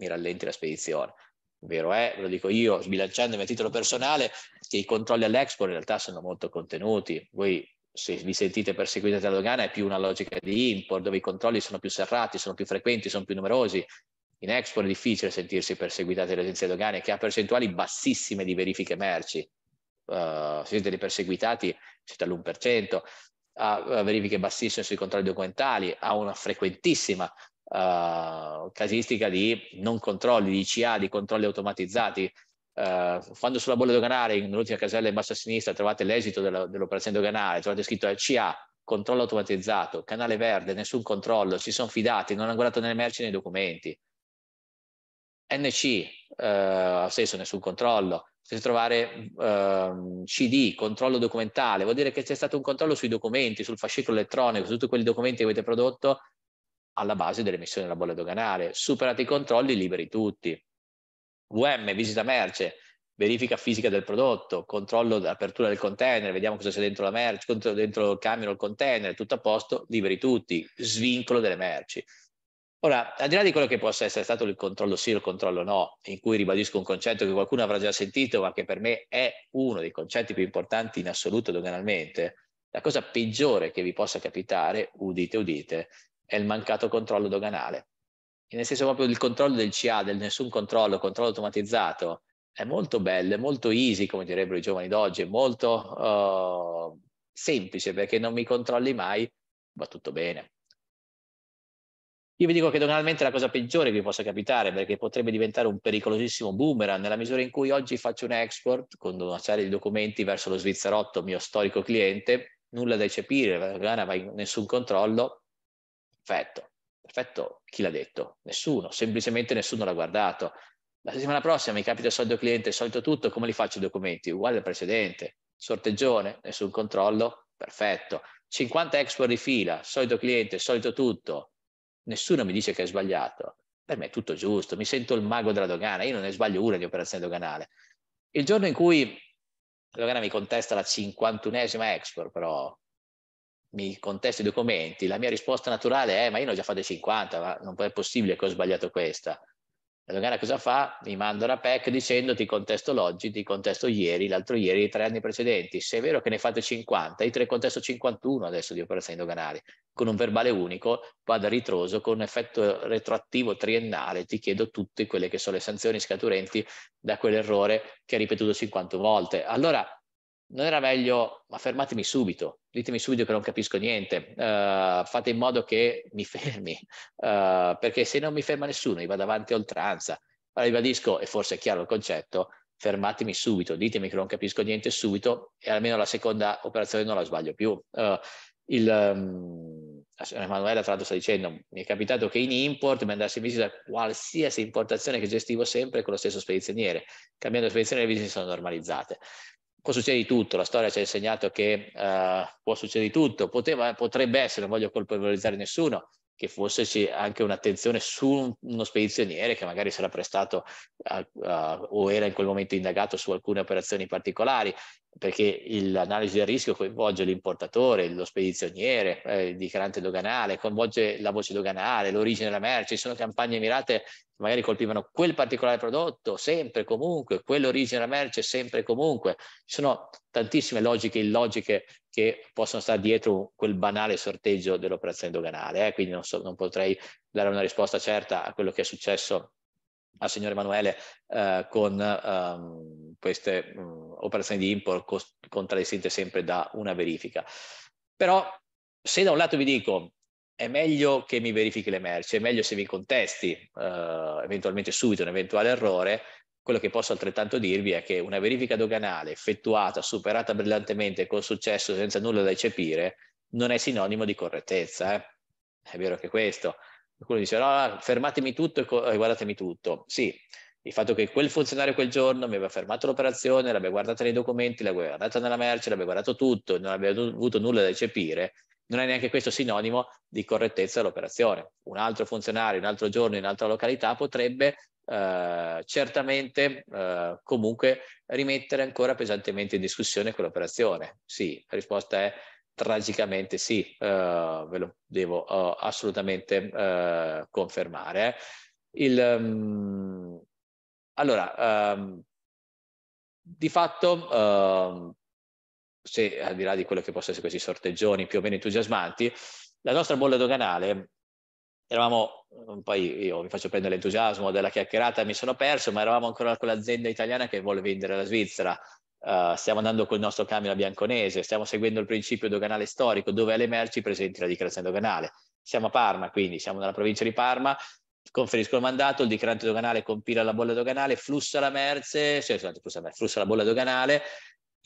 mi rallenti la spedizione. Vero è, ve lo dico io, sbilanciandomi a titolo personale, che i controlli all'export in realtà sono molto contenuti. Voi se vi sentite perseguiti dalla dogana è più una logica di import dove i controlli sono più serrati, sono più frequenti, sono più numerosi, in Expo è difficile sentirsi perseguitati dalle agenzie dogane che ha percentuali bassissime di verifiche merci. Uh, siete dei perseguitati, siete all'1%, ha eh, verifiche bassissime sui controlli documentali, ha una frequentissima uh, casistica di non controlli, di CA, di controlli automatizzati. Uh, quando sulla bolla doganale, nell'ultima casella in basso a sinistra, trovate l'esito della, dell'operazione doganale, trovate scritto CA, controllo automatizzato, canale verde, nessun controllo, si sono fidati, non hanno guardato né le merci né i documenti. NC, eh, senso nessun controllo, potete trovare eh, CD, controllo documentale, vuol dire che c'è stato un controllo sui documenti, sul fascicolo elettronico, su tutti quei documenti che avete prodotto alla base dell'emissione della bolla doganale. Superati i controlli, liberi tutti. VM, visita merce, verifica fisica del prodotto, controllo dell'apertura del container, vediamo cosa c'è dentro la merce, dentro il camion o il container, tutto a posto, liberi tutti, svincolo delle merci. Ora, al di là di quello che possa essere stato il controllo sì o il controllo no, in cui ribadisco un concetto che qualcuno avrà già sentito, ma che per me è uno dei concetti più importanti in assoluto doganalmente, la cosa peggiore che vi possa capitare, udite udite, è il mancato controllo doganale. nel senso proprio il controllo del CA, del nessun controllo, controllo automatizzato, è molto bello, è molto easy, come direbbero i giovani d'oggi, è molto uh, semplice perché non mi controlli mai, va tutto bene. Io vi dico che donalmente la cosa peggiore che vi possa capitare, perché potrebbe diventare un pericolosissimo boomerang, nella misura in cui oggi faccio un export con una serie di documenti verso lo svizzerotto, mio storico cliente, nulla da eccepire, la Ghana va in nessun controllo, perfetto, perfetto, chi l'ha detto? Nessuno, semplicemente nessuno l'ha guardato. La settimana prossima mi capita il solito cliente, il solito tutto, come li faccio i documenti? Uguale al precedente, sorteggione, nessun controllo, perfetto. 50 export di fila, solito cliente, solito tutto, nessuno mi dice che è sbagliato, per me è tutto giusto, mi sento il mago della dogana, io non ne sbaglio una di operazione doganale. Il giorno in cui la dogana mi contesta la 51esima export, però mi contesta i documenti, la mia risposta naturale è ma io ne ho già fatte 50, ma non è possibile che ho sbagliato questa. La dogana cosa fa? Mi manda una PEC dicendo ti contesto l'oggi, ti contesto ieri, l'altro ieri, i tre anni precedenti. Se è vero che ne fate 50, io te ne contesto 51 adesso di operazioni doganali. Con un verbale unico vado a ritroso con un effetto retroattivo triennale, ti chiedo tutte quelle che sono le sanzioni scaturenti da quell'errore che hai ripetuto 50 volte. Allora non era meglio, ma fermatemi subito, ditemi subito che non capisco niente, uh, fate in modo che mi fermi, uh, perché se non mi ferma nessuno, io vado avanti a oltranza. Allora ribadisco, e forse è chiaro il concetto, fermatemi subito, ditemi che non capisco niente subito e almeno la seconda operazione non la sbaglio più. Uh, il, um, Emanuela tra l'altro sta dicendo, mi è capitato che in import mi andassi in visita qualsiasi importazione che gestivo sempre con lo stesso spedizioniere, cambiando spedizione le visite sono normalizzate può succedere di tutto, la storia ci ha insegnato che uh, può succedere di tutto, Poteva, potrebbe essere, non voglio colpevolizzare nessuno, che fosse anche un'attenzione su uno spedizioniere che magari sarà prestato a, a, o era in quel momento indagato su alcune operazioni particolari, perché l'analisi del rischio coinvolge l'importatore, lo spedizioniere, eh, il dichiarante doganale, coinvolge la voce doganale, l'origine della merce, ci sono campagne mirate che magari colpivano quel particolare prodotto sempre e comunque, quell'origine della merce sempre e comunque, ci sono tantissime logiche illogiche che possono stare dietro quel banale sorteggio dell'operazione doganale. Eh? Quindi non, so, non potrei dare una risposta certa a quello che è successo al signor Emanuele eh, con ehm, queste mh, mm, operazioni di import cost- contraddistinte sempre da una verifica. Però se da un lato vi dico è meglio che mi verifichi le merci, è meglio se mi contesti eh, eventualmente subito un eventuale errore, quello che posso altrettanto dirvi è che una verifica doganale effettuata, superata brillantemente, con successo, senza nulla da eccepire, non è sinonimo di correttezza. Eh? È vero che questo. Qualcuno dice, no, ah, fermatemi tutto e eh, guardatemi tutto. Sì, il fatto che quel funzionario quel giorno mi aveva fermato l'operazione, l'abbia guardata nei documenti, l'abbia guardata nella merce, l'abbia guardato tutto, non abbia avuto nulla da eccepire, non è neanche questo sinonimo di correttezza dell'operazione. Un altro funzionario, un altro giorno, in un'altra località potrebbe eh, certamente eh, comunque rimettere ancora pesantemente in discussione quell'operazione. Sì, la risposta è tragicamente sì, eh, ve lo devo eh, assolutamente eh, confermare. Il, um, allora, um, di fatto... Uh, se al di là di quello che possono essere questi sorteggioni più o meno entusiasmanti, la nostra bolla doganale, eravamo, mm, poi io mi faccio prendere l'entusiasmo della chiacchierata, mi sono perso, ma eravamo ancora con l'azienda italiana che vuole vendere la Svizzera, Uh, stiamo andando col nostro camion a bianconese, stiamo seguendo il principio doganale storico dove alle merci presenti la dichiarazione doganale. Siamo a Parma, quindi siamo nella provincia di Parma, conferisco il mandato, il dichiarante doganale compila la bolla doganale, flussa la merce, cioè, flussa la, bolla doganale,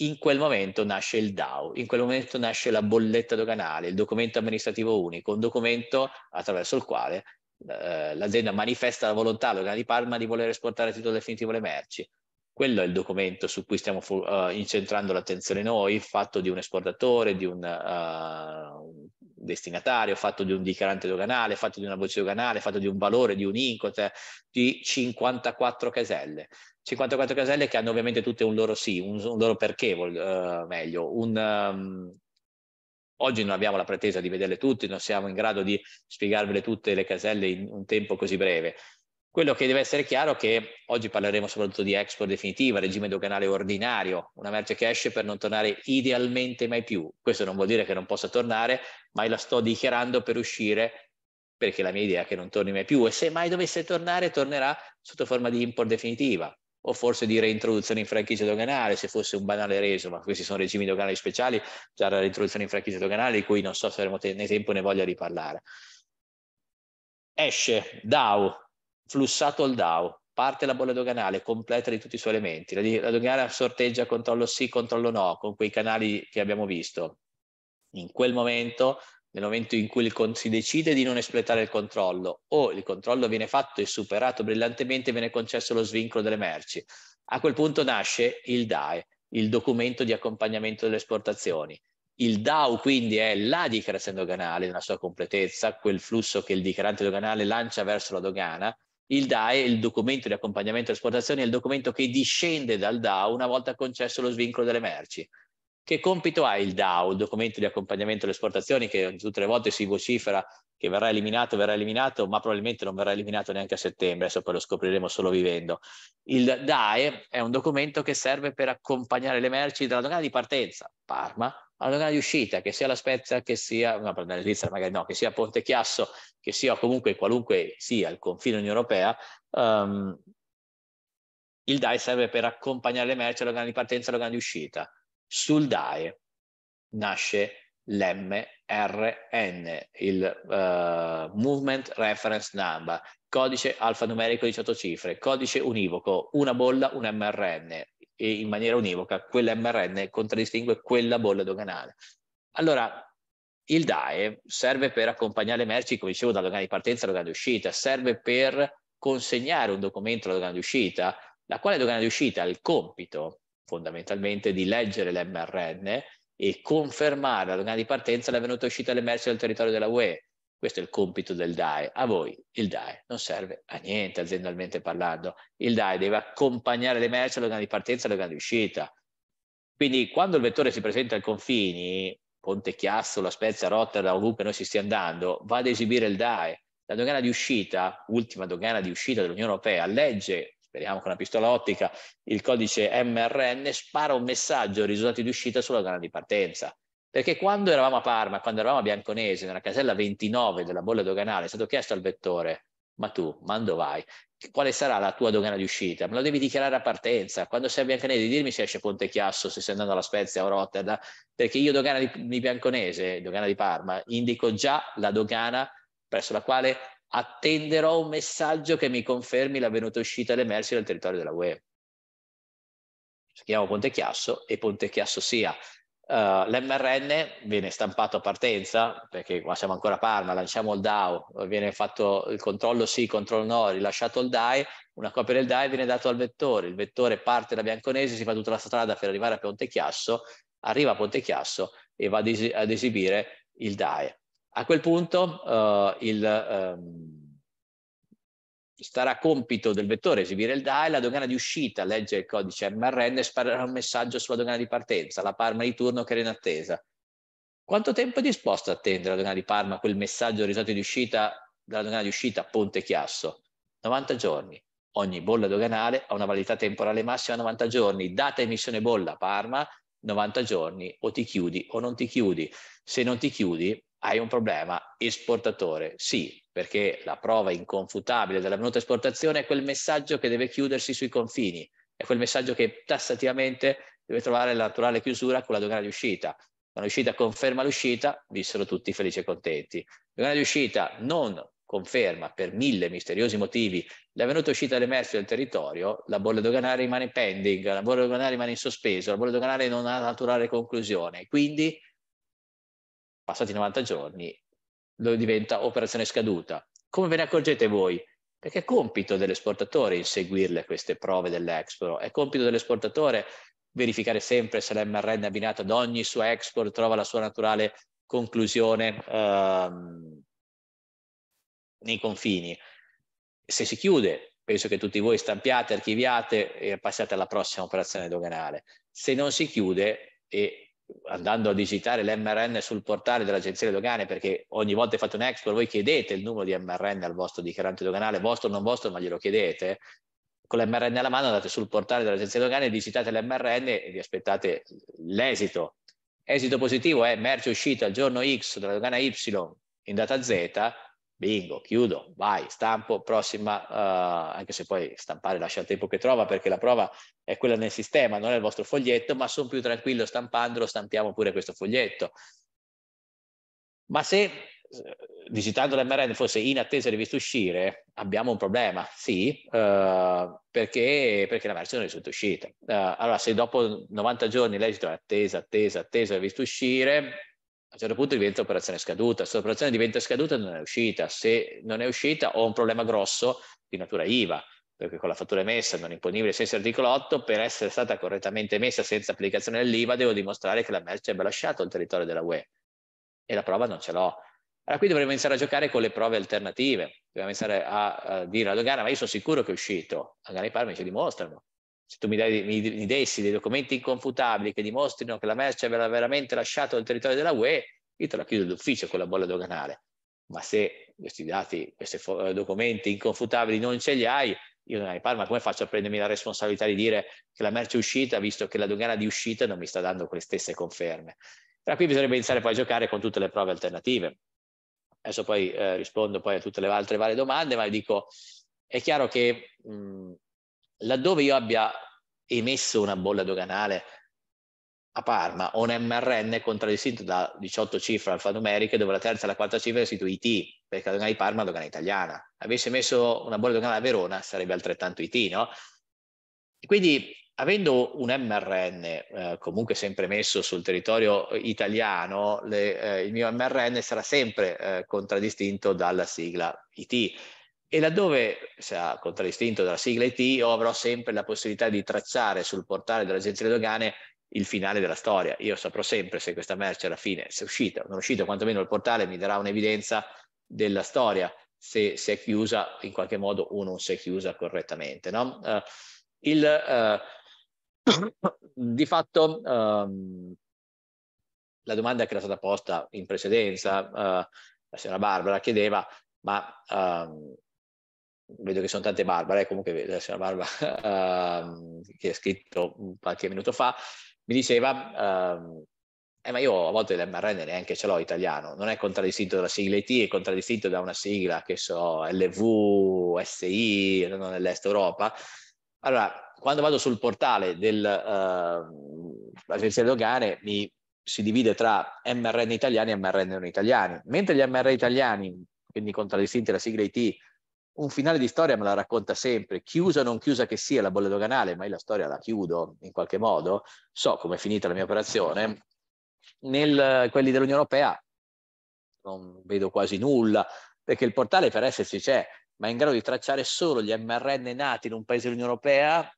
in quel momento nasce il DAO, in quel momento nasce la bolletta doganale, il documento amministrativo unico, un documento attraverso il quale eh, l'azienda manifesta la volontà all'Organo di Parma di voler esportare a titolo definitivo le merci. Quello è il documento su cui stiamo uh, incentrando l'attenzione noi, fatto di un esportatore, di un, uh, un destinatario, fatto di un dichiarante doganale, fatto di una voce doganale, fatto di un valore, di un incote, di 54 caselle. 54 caselle che hanno ovviamente tutte un loro sì, un, un loro perché, uh, meglio. Un, um, oggi non abbiamo la pretesa di vederle tutte, non siamo in grado di spiegarvele tutte le caselle in un tempo così breve. Quello che deve essere chiaro è che oggi parleremo soprattutto di export definitiva, regime doganale ordinario, una merce che esce per non tornare idealmente mai più. Questo non vuol dire che non possa tornare, ma la sto dichiarando per uscire perché la mia idea è che non torni mai più e se mai dovesse tornare tornerà sotto forma di import definitiva o forse di reintroduzione in franchigia doganale, se fosse un banale reso, ma questi sono regimi doganali speciali, già la reintroduzione in franchigia doganale di cui non so se avremo né tempo né voglia di parlare. Esce DAO, flussato il DAO, parte la bolla doganale completa di tutti i suoi elementi, la, la dogana sorteggia controllo sì, controllo no, con quei canali che abbiamo visto. In quel momento nel momento in cui si decide di non espletare il controllo o il controllo viene fatto e superato brillantemente viene concesso lo svincolo delle merci. A quel punto nasce il DAE, il documento di accompagnamento delle esportazioni. Il DAO quindi è la dichiarazione doganale nella sua completezza, quel flusso che il dichiarante doganale lancia verso la dogana. Il DAE, il documento di accompagnamento delle esportazioni, è il documento che discende dal DAO una volta concesso lo svincolo delle merci. Che compito ha il DAO, il documento di accompagnamento alle esportazioni, che tutte le volte si vocifera che verrà eliminato, verrà eliminato, ma probabilmente non verrà eliminato neanche a settembre, adesso poi lo scopriremo solo vivendo. Il DAE è un documento che serve per accompagnare le merci dalla dogana di partenza, Parma, alla dogana di uscita, che sia La Spezia, che sia, no, perdone, Svizzera magari no, che sia Ponte Chiasso, che sia comunque qualunque sia il confine Unione Europea, um, il DAE serve per accompagnare le merci alla dogana di partenza e alla dogana di uscita. Sul DAE nasce l'MRN, il uh, Movement Reference Number, codice alfanumerico di 18 cifre, codice univoco, una bolla, un MRN, e in maniera univoca quell'MRN contraddistingue quella bolla doganale. Allora, il DAE serve per accompagnare le merci, come dicevo, dalla dogana di partenza alla dogana di uscita, serve per consegnare un documento alla dogana di uscita, la quale dogana di uscita ha il compito fondamentalmente di leggere l'MRN e confermare alla di partenza la venuta e uscita delle merci dal territorio della UE. Questo è il compito del DAE. A voi il DAE non serve a niente aziendalmente parlando. Il DAE deve accompagnare le merci all'organo di partenza e all'organo di uscita. Quindi quando il vettore si presenta ai confini, Ponte Chiasso, La Spezia, Rotterdam, ovunque noi si stia andando, va ad esibire il DAE. La dogana di uscita, ultima dogana di uscita dell'Unione Europea, legge speriamo con una pistola ottica, il codice MRN spara un messaggio risultati di uscita sulla donna di partenza. Perché quando eravamo a Parma, quando eravamo a Bianconese, nella casella 29 della bolla doganale, è stato chiesto al vettore, ma tu, ma dove vai? Quale sarà la tua dogana di uscita? Me lo devi dichiarare a partenza. Quando sei a Bianconese, dirmi se esce a Ponte Chiasso, se stai andando alla Spezia o Rotterdam, perché io dogana di, di Bianconese, dogana di Parma, indico già la dogana presso la quale attenderò un messaggio che mi confermi la venuta uscita delle merci dal territorio della UE. Si chiama Ponte Chiasso e Ponte Chiasso sia. Uh, eh, L'MRN viene stampato a partenza, perché qua siamo ancora a Parma, lanciamo il DAO, viene fatto il controllo sì, il controllo no, rilasciato il DAE, una copia del DAE viene data al vettore, il vettore parte da Bianconese, si fa tutta la strada per arrivare a Ponte Chiasso, arriva a Ponte Chiasso e va ad, es- ad esibire il DAE. A quel punto uh, il, um, starà compito del vettore esibire il DAE, la dogana di uscita legge il codice MRN e sparerà un messaggio sulla dogana di partenza, la Parma di turno che era in attesa. Quanto tempo è disposto a attendere la dogana di Parma quel messaggio risultato di uscita dalla dogana di uscita Ponte Chiasso? 90 giorni. Ogni bolla doganale ha una validità temporale massima 90 giorni, data emissione bolla Parma 90 giorni o ti chiudi o non ti chiudi. Se non ti chiudi hai un problema esportatore, sì, perché la prova inconfutabile della venuta esportazione è quel messaggio che deve chiudersi sui confini, è quel messaggio che tassativamente deve trovare la naturale chiusura con la dogana di uscita. Quando l'uscita conferma l'uscita, vissero tutti felici e contenti. La dogana di uscita non conferma per mille misteriosi motivi la venuta uscita delle merci del territorio, la bolla doganale rimane pending, la bolla doganale rimane in sospeso, la bolla doganale non ha naturale conclusione. Quindi passati 90 giorni, lo diventa operazione scaduta. Come ve ne accorgete voi? Perché è compito dell'esportatore inseguirle queste prove dell'export, è compito dell'esportatore verificare sempre se l'MRN abbinato ad ogni suo export trova la sua naturale conclusione ehm, nei confini. Se si chiude, penso che tutti voi stampiate, archiviate e passiate alla prossima operazione doganale. Se non si chiude e andando a digitare l'MRN sul portale dell'agenzia delle dogane, perché ogni volta che fate un export voi chiedete il numero di MRN al vostro dichiarante doganale, vostro o non vostro, ma glielo chiedete, con l'MRN alla mano andate sul portale dell'agenzia delle dogane, digitate l'MRN e vi aspettate l'esito. Esito positivo è merce uscita al giorno X dalla dogana Y in data Z, bingo, chiudo, vai, stampo, prossima, uh, anche se poi stampare lascia il tempo che trova perché la prova è quella nel sistema, non è il vostro foglietto, ma sono più tranquillo stampandolo, stampiamo pure questo foglietto. Ma se digitando eh, l'MRN fosse in attesa di visto uscire, abbiamo un problema, sì, uh, perché, perché, la merce non è stata uscita. Uh, allora, se dopo 90 giorni l'esito è attesa, attesa, attesa, di visto uscire, a un certo punto diventa operazione scaduta, se l'operazione diventa scaduta non è uscita, se non è uscita ho un problema grosso di natura IVA, perché con la fattura emessa non imponibile senza articolo 8, per essere stata correttamente emessa senza applicazione dell'IVA devo dimostrare che la merce abbia lasciato il territorio della UE e la prova non ce l'ho. Allora qui dovremmo iniziare a giocare con le prove alternative, dobbiamo iniziare a, a dire alla dogana ma io sono sicuro che è uscito, magari i parmi ci dimostrano se tu mi, dai, mi, mi dessi dei documenti inconfutabili che dimostrino che la merce aveva veramente lasciato il territorio della UE, io te la chiudo d'ufficio con la bolla doganale. Ma se questi dati, questi eh, documenti inconfutabili non ce li hai, io non ne parlo, come faccio a prendermi la responsabilità di dire che la merce è uscita, visto che la dogana di uscita non mi sta dando quelle stesse conferme? Da qui bisognerebbe iniziare poi a giocare con tutte le prove alternative. Adesso poi eh, rispondo poi a tutte le altre varie domande, ma dico, è chiaro che mh, laddove io abbia emesso una bolla doganale a Parma o un MRN contraddistinto da 18 cifre alfanumeriche dove la terza e la quarta cifra è scritto IT perché la dogana di Parma è dogana italiana avessi emesso una bolla doganale a Verona sarebbe altrettanto IT no? quindi avendo un MRN eh, comunque sempre messo sul territorio italiano le, eh, il mio MRN sarà sempre eh, contraddistinto dalla sigla IT e laddove sarà contraddistinto dalla sigla IT io avrò sempre la possibilità di tracciare sul portale dell'agenzia delle dogane il finale della storia. Io saprò sempre se questa merce alla fine se è uscita o non è uscita, quantomeno il portale mi darà un'evidenza della storia, se si è chiusa in qualche modo o non si è chiusa correttamente. No? Uh, il, uh, di fatto um, la domanda che era stata posta in precedenza, uh, la signora Barbara chiedeva, ma um, vedo che sono tante Barbara, eh, comunque la signora Barbara uh, che ha scritto qualche minuto fa, mi diceva, uh, eh, ma io a volte l'MRN neanche ce l'ho italiano, non è contraddistinto dalla sigla IT, è contraddistinto da una sigla che so, LV, SI, non nell'Est Europa. Allora, quando vado sul portale dell'Agenzia ehm, uh, Dogane mi si divide tra MRN italiani e MRN non italiani, mentre gli MRN italiani, quindi contraddistinti dalla sigla IT, un finale di storia me la racconta sempre, chiusa o non chiusa che sia la bolla doganale, ma io la storia la chiudo in qualche modo, so come è finita la mia operazione, nel, quelli dell'Unione Europea non vedo quasi nulla, perché il portale per esserci c'è, ma è in grado di tracciare solo gli mRN nati in un paese dell'Unione Europea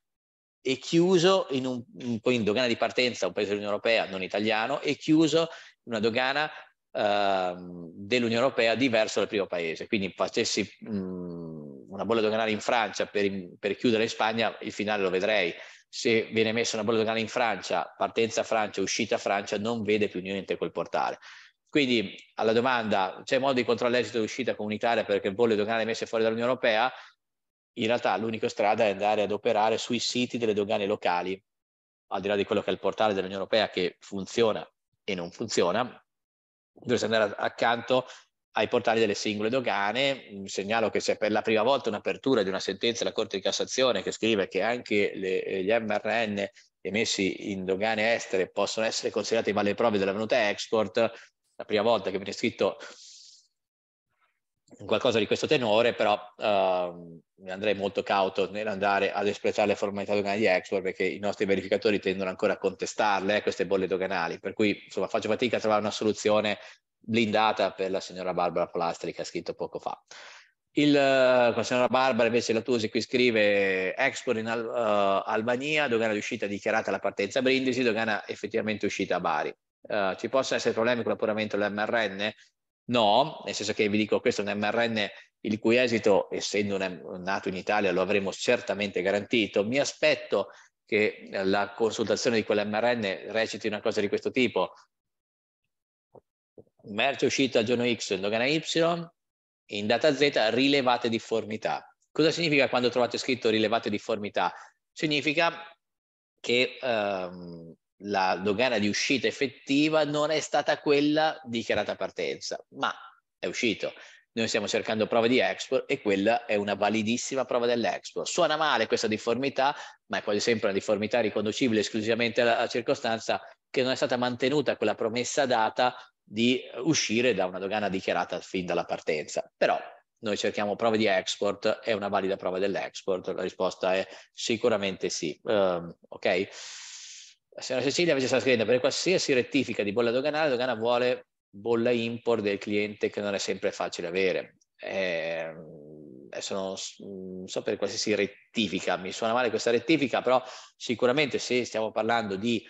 e chiuso in, un, in, in dogana di partenza, un paese dell'Unione Europea non italiano, e chiuso in una dogana ehm, dell'Unione Europea diverso dal primo paese. Quindi facessi mh, una bolla doganale in Francia per, per chiudere in Spagna, il finale lo vedrei. Se viene messa una bolla doganale in Francia, partenza Francia, uscita Francia, non vede più niente quel portale. Quindi alla domanda c'è modo di controllare l'esito di uscita comunitaria perché bolle doganali messe fuori dall'Unione Europea? In realtà l'unica strada è andare ad operare sui siti delle dogane locali, al di là di quello che è il portale dell'Unione Europea che funziona e non funziona, dovreste andare accanto ai portali delle singole dogane. Segnalo che c'è per la prima volta un'apertura di una sentenza della Corte di Cassazione che scrive che anche le, eh, gli MRN emessi in dogane estere possono essere considerati male prove della venuta export, la prima volta che viene scritto qualcosa di questo tenore, però uh, mi andrei molto cauto nell'andare ad espletare le formalità doganali di export perché i nostri verificatori tendono ancora a contestarle, eh, queste bolle doganali, per cui insomma, faccio fatica a trovare una soluzione blindata per la signora Barbara Polastri che ha scritto poco fa. Il, eh, la signora Barbara invece la Latusi qui scrive Expo in Al- uh, Albania, dogana di uscita dichiarata la partenza a Brindisi, dogana effettivamente uscita a Bari. Uh, ci possono essere problemi con l'appuramento dell'MRN? No, nel senso che vi dico questo è un MRN il cui esito, essendo un, nato in Italia, lo avremo certamente garantito. Mi aspetto che la consultazione di quell'MRN reciti una cosa di questo tipo, merce uscita al giorno X in dogana Y, in data Z rilevate difformità. Cosa significa quando trovate scritto rilevate difformità? Significa che ehm, la dogana di uscita effettiva non è stata quella dichiarata partenza, ma è uscito. Noi stiamo cercando prove di export e quella è una validissima prova dell'export. Suona male questa difformità, ma è quasi sempre una difformità riconducibile esclusivamente alla circostanza che non è stata mantenuta quella promessa data di uscire da una dogana dichiarata fin dalla partenza. Però noi cerchiamo prove di export, è una valida prova dell'export? La risposta è sicuramente sì. Um, ok? La signora Cecilia invece sta scrivendo, per qualsiasi rettifica di bolla doganale, la dogana vuole bolla import del cliente che non è sempre facile avere. Eh, adesso non so per qualsiasi rettifica, mi suona male questa rettifica, però sicuramente se stiamo parlando di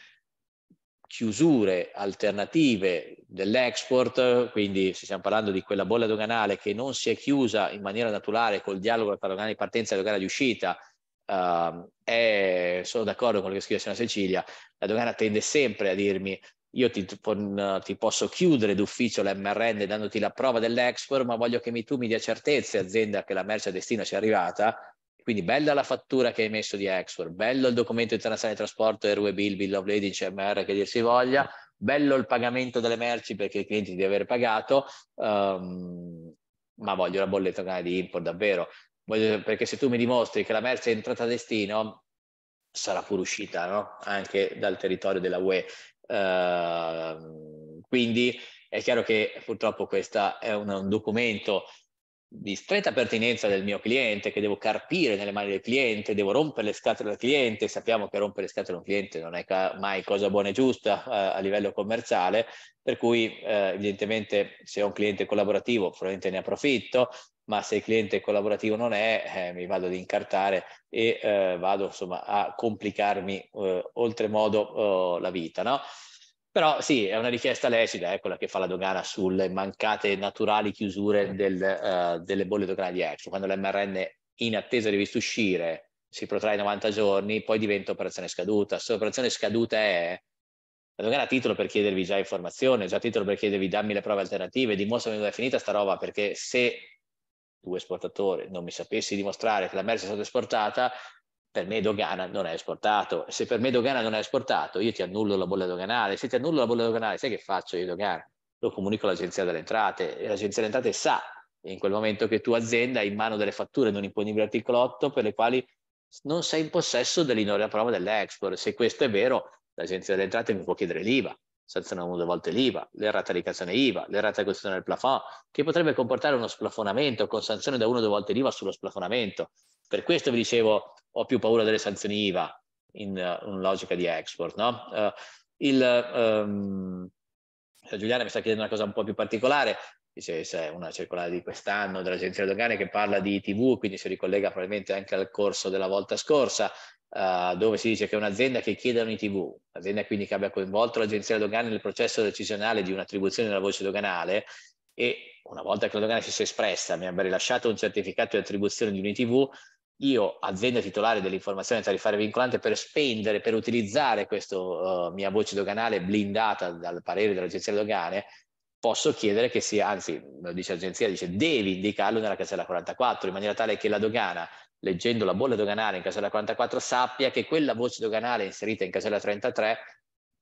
chiusure alternative dell'export, quindi se stiamo parlando di quella bolla doganale che non si è chiusa in maniera naturale col dialogo tra dogana di partenza e dogana di uscita, eh, è, sono d'accordo con quello che scrive la signora Cecilia, la dogana tende sempre a dirmi io ti, ti, posso chiudere d'ufficio l'MRN dandoti la prova dell'export, ma voglio che tu mi dia certezze, azienda, che la merce a destino sia arrivata quindi bella la fattura che hai messo di export, bello il documento internazionale di trasporto RUE Bill, Bill of Lading, CMR che dir si voglia, bello il pagamento delle merci perché il cliente deve aver pagato, um, ma voglio la bolletta canale di import davvero, voglio, perché se tu mi dimostri che la merce è entrata a destino, sarà pure uscita no? anche dal territorio della UE. Uh, ehm, quindi è chiaro che purtroppo questo è un, un documento di stretta pertinenza del mio cliente, che devo carpire nelle mani del cliente, devo rompere le scatole al cliente, sappiamo che rompere le scatole un cliente non è mai cosa buona e giusta eh, a livello commerciale, per cui eh, evidentemente se ho un cliente collaborativo probabilmente ne approfitto, ma se il cliente collaborativo non è, eh, mi vado ad incartare e eh, vado insomma a complicarmi eh, oltremodo oh, la vita, no? Però sì, è una richiesta lecita, è eh, quella che fa la dogana sulle mancate naturali chiusure del, uh, delle bolle doganali di action. Quando l'MRN in attesa di visto uscire si protrae 90 giorni, poi diventa operazione scaduta. Se operazione scaduta è la dogana ha titolo per chiedervi già informazione, già titolo per chiedervi dammi le prove alternative, dimostrami dove è finita sta roba, perché se tu esportatore non mi sapessi dimostrare che la merce è stata esportata, per me dogana non è esportato. Se per me dogana non è esportato, io ti annullo la bolla doganale. Se ti annullo la bolla doganale, sai che faccio io dogana? Lo comunico all'agenzia delle entrate e l'agenzia delle entrate sa in quel momento che tua azienda hai in mano delle fatture non imponibili articolo 8 per le quali non sei in possesso dell'inore prova dell'export. Se questo è vero, l'agenzia delle entrate mi può chiedere l'IVA, sanzionano due volte l'IVA, l'errata di canzone IVA, l'errata di questione del plafond, che potrebbe comportare uno splafonamento con sanzione da una o due volte l'IVA sullo splafonamento. Per questo vi dicevo, ho più paura delle sanzioni IVA in, uh, in logica di export. No? Uh, il, um, Giuliana mi sta chiedendo una cosa un po' più particolare, dice c'è una circolare di quest'anno dell'Agenzia Dogane che parla di TV, quindi si ricollega probabilmente anche al corso della volta scorsa, uh, dove si dice che un'azienda che chiede un ITV, un'azienda quindi che abbia coinvolto l'Agenzia Dogane nel processo decisionale di un'attribuzione della voce doganale e una volta che la dogana si sia espressa mi abbia rilasciato un certificato di attribuzione di un ITV, io, azienda titolare dell'informazione tariffaria vincolante, per spendere, per utilizzare questa uh, eh, mia voce doganale blindata dal parere dell'agenzia delle dogane, posso chiedere che sia, anzi, lo dice l'agenzia, dice devi indicarlo nella casella 44, in maniera tale che la dogana, leggendo la bolla doganale in casella 44, sappia che quella voce doganale inserita in casella 33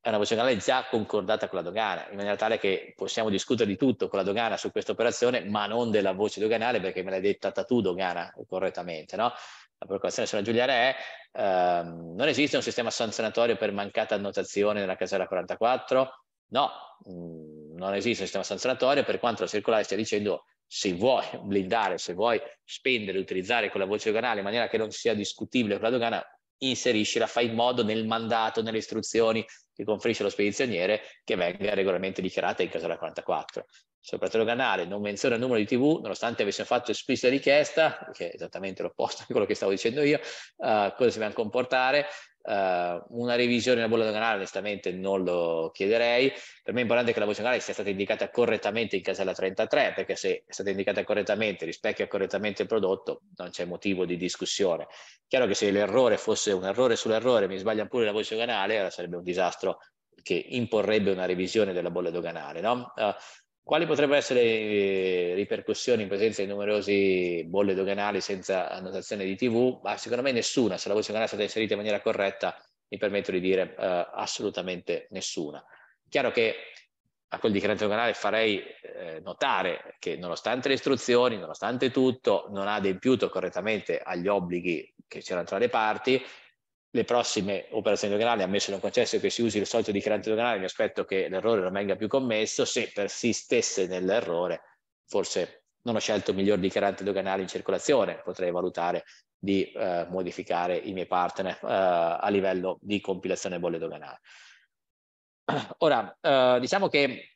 è una voce canale già concordata con la dogana, in maniera tale che possiamo discutere di tutto con la dogana su questa operazione, ma non della voce doganale, perché me l'hai detta tu dogana correttamente, no? La preoccupazione sulla Giuliana è ehm, non esiste un sistema sanzionatorio per mancata annotazione nella casella 44? No, mh, mm, non esiste un sistema sanzionatorio per quanto la circolare stia dicendo se vuoi blindare, se vuoi spendere, utilizzare quella voce doganale in maniera che non sia discutibile con la dogana, inseriscila, fai in modo nel mandato, nelle istruzioni, che conferisce allo spedizioniere che venga regolarmente dichiarata in casa 44. Soprattutto canale non menziona il numero di TV, nonostante avessimo fatto esplicita richiesta, che è esattamente l'opposto di quello che stavo dicendo io, uh, cosa si deve comportare? Uh, una revisione della bolla doganale onestamente non lo chiederei. Per me è importante che la voce doganale sia stata indicata correttamente in casella 33, perché se è stata indicata correttamente, rispecchia correttamente il prodotto, non c'è motivo di discussione. Chiaro che se l'errore fosse un errore sull'errore, mi sbaglia pure la voce doganale, allora sarebbe un disastro che imporrebbe una revisione della bolla doganale. No? Uh, quali potrebbero essere le eh, ripercussioni in presenza di numerosi bolle doganali senza annotazione di TV? Ma secondo me nessuna, se la voce doganale è stata inserita in maniera corretta, mi permetto di dire eh, assolutamente nessuna. Chiaro che a quel dichiarante doganale farei eh, notare che nonostante le istruzioni, nonostante tutto, non ha adempiuto correttamente agli obblighi che c'erano tra le parti le prossime operazioni doganali, ammesso non concesso che si usi il solito dichiarante doganale, mi aspetto che l'errore non venga più commesso, se persistesse nell'errore, forse non ho scelto il miglior dichiarante doganale in circolazione, potrei valutare di eh, modificare i miei partner eh, a livello di compilazione bolle doganale. Ora, eh, diciamo che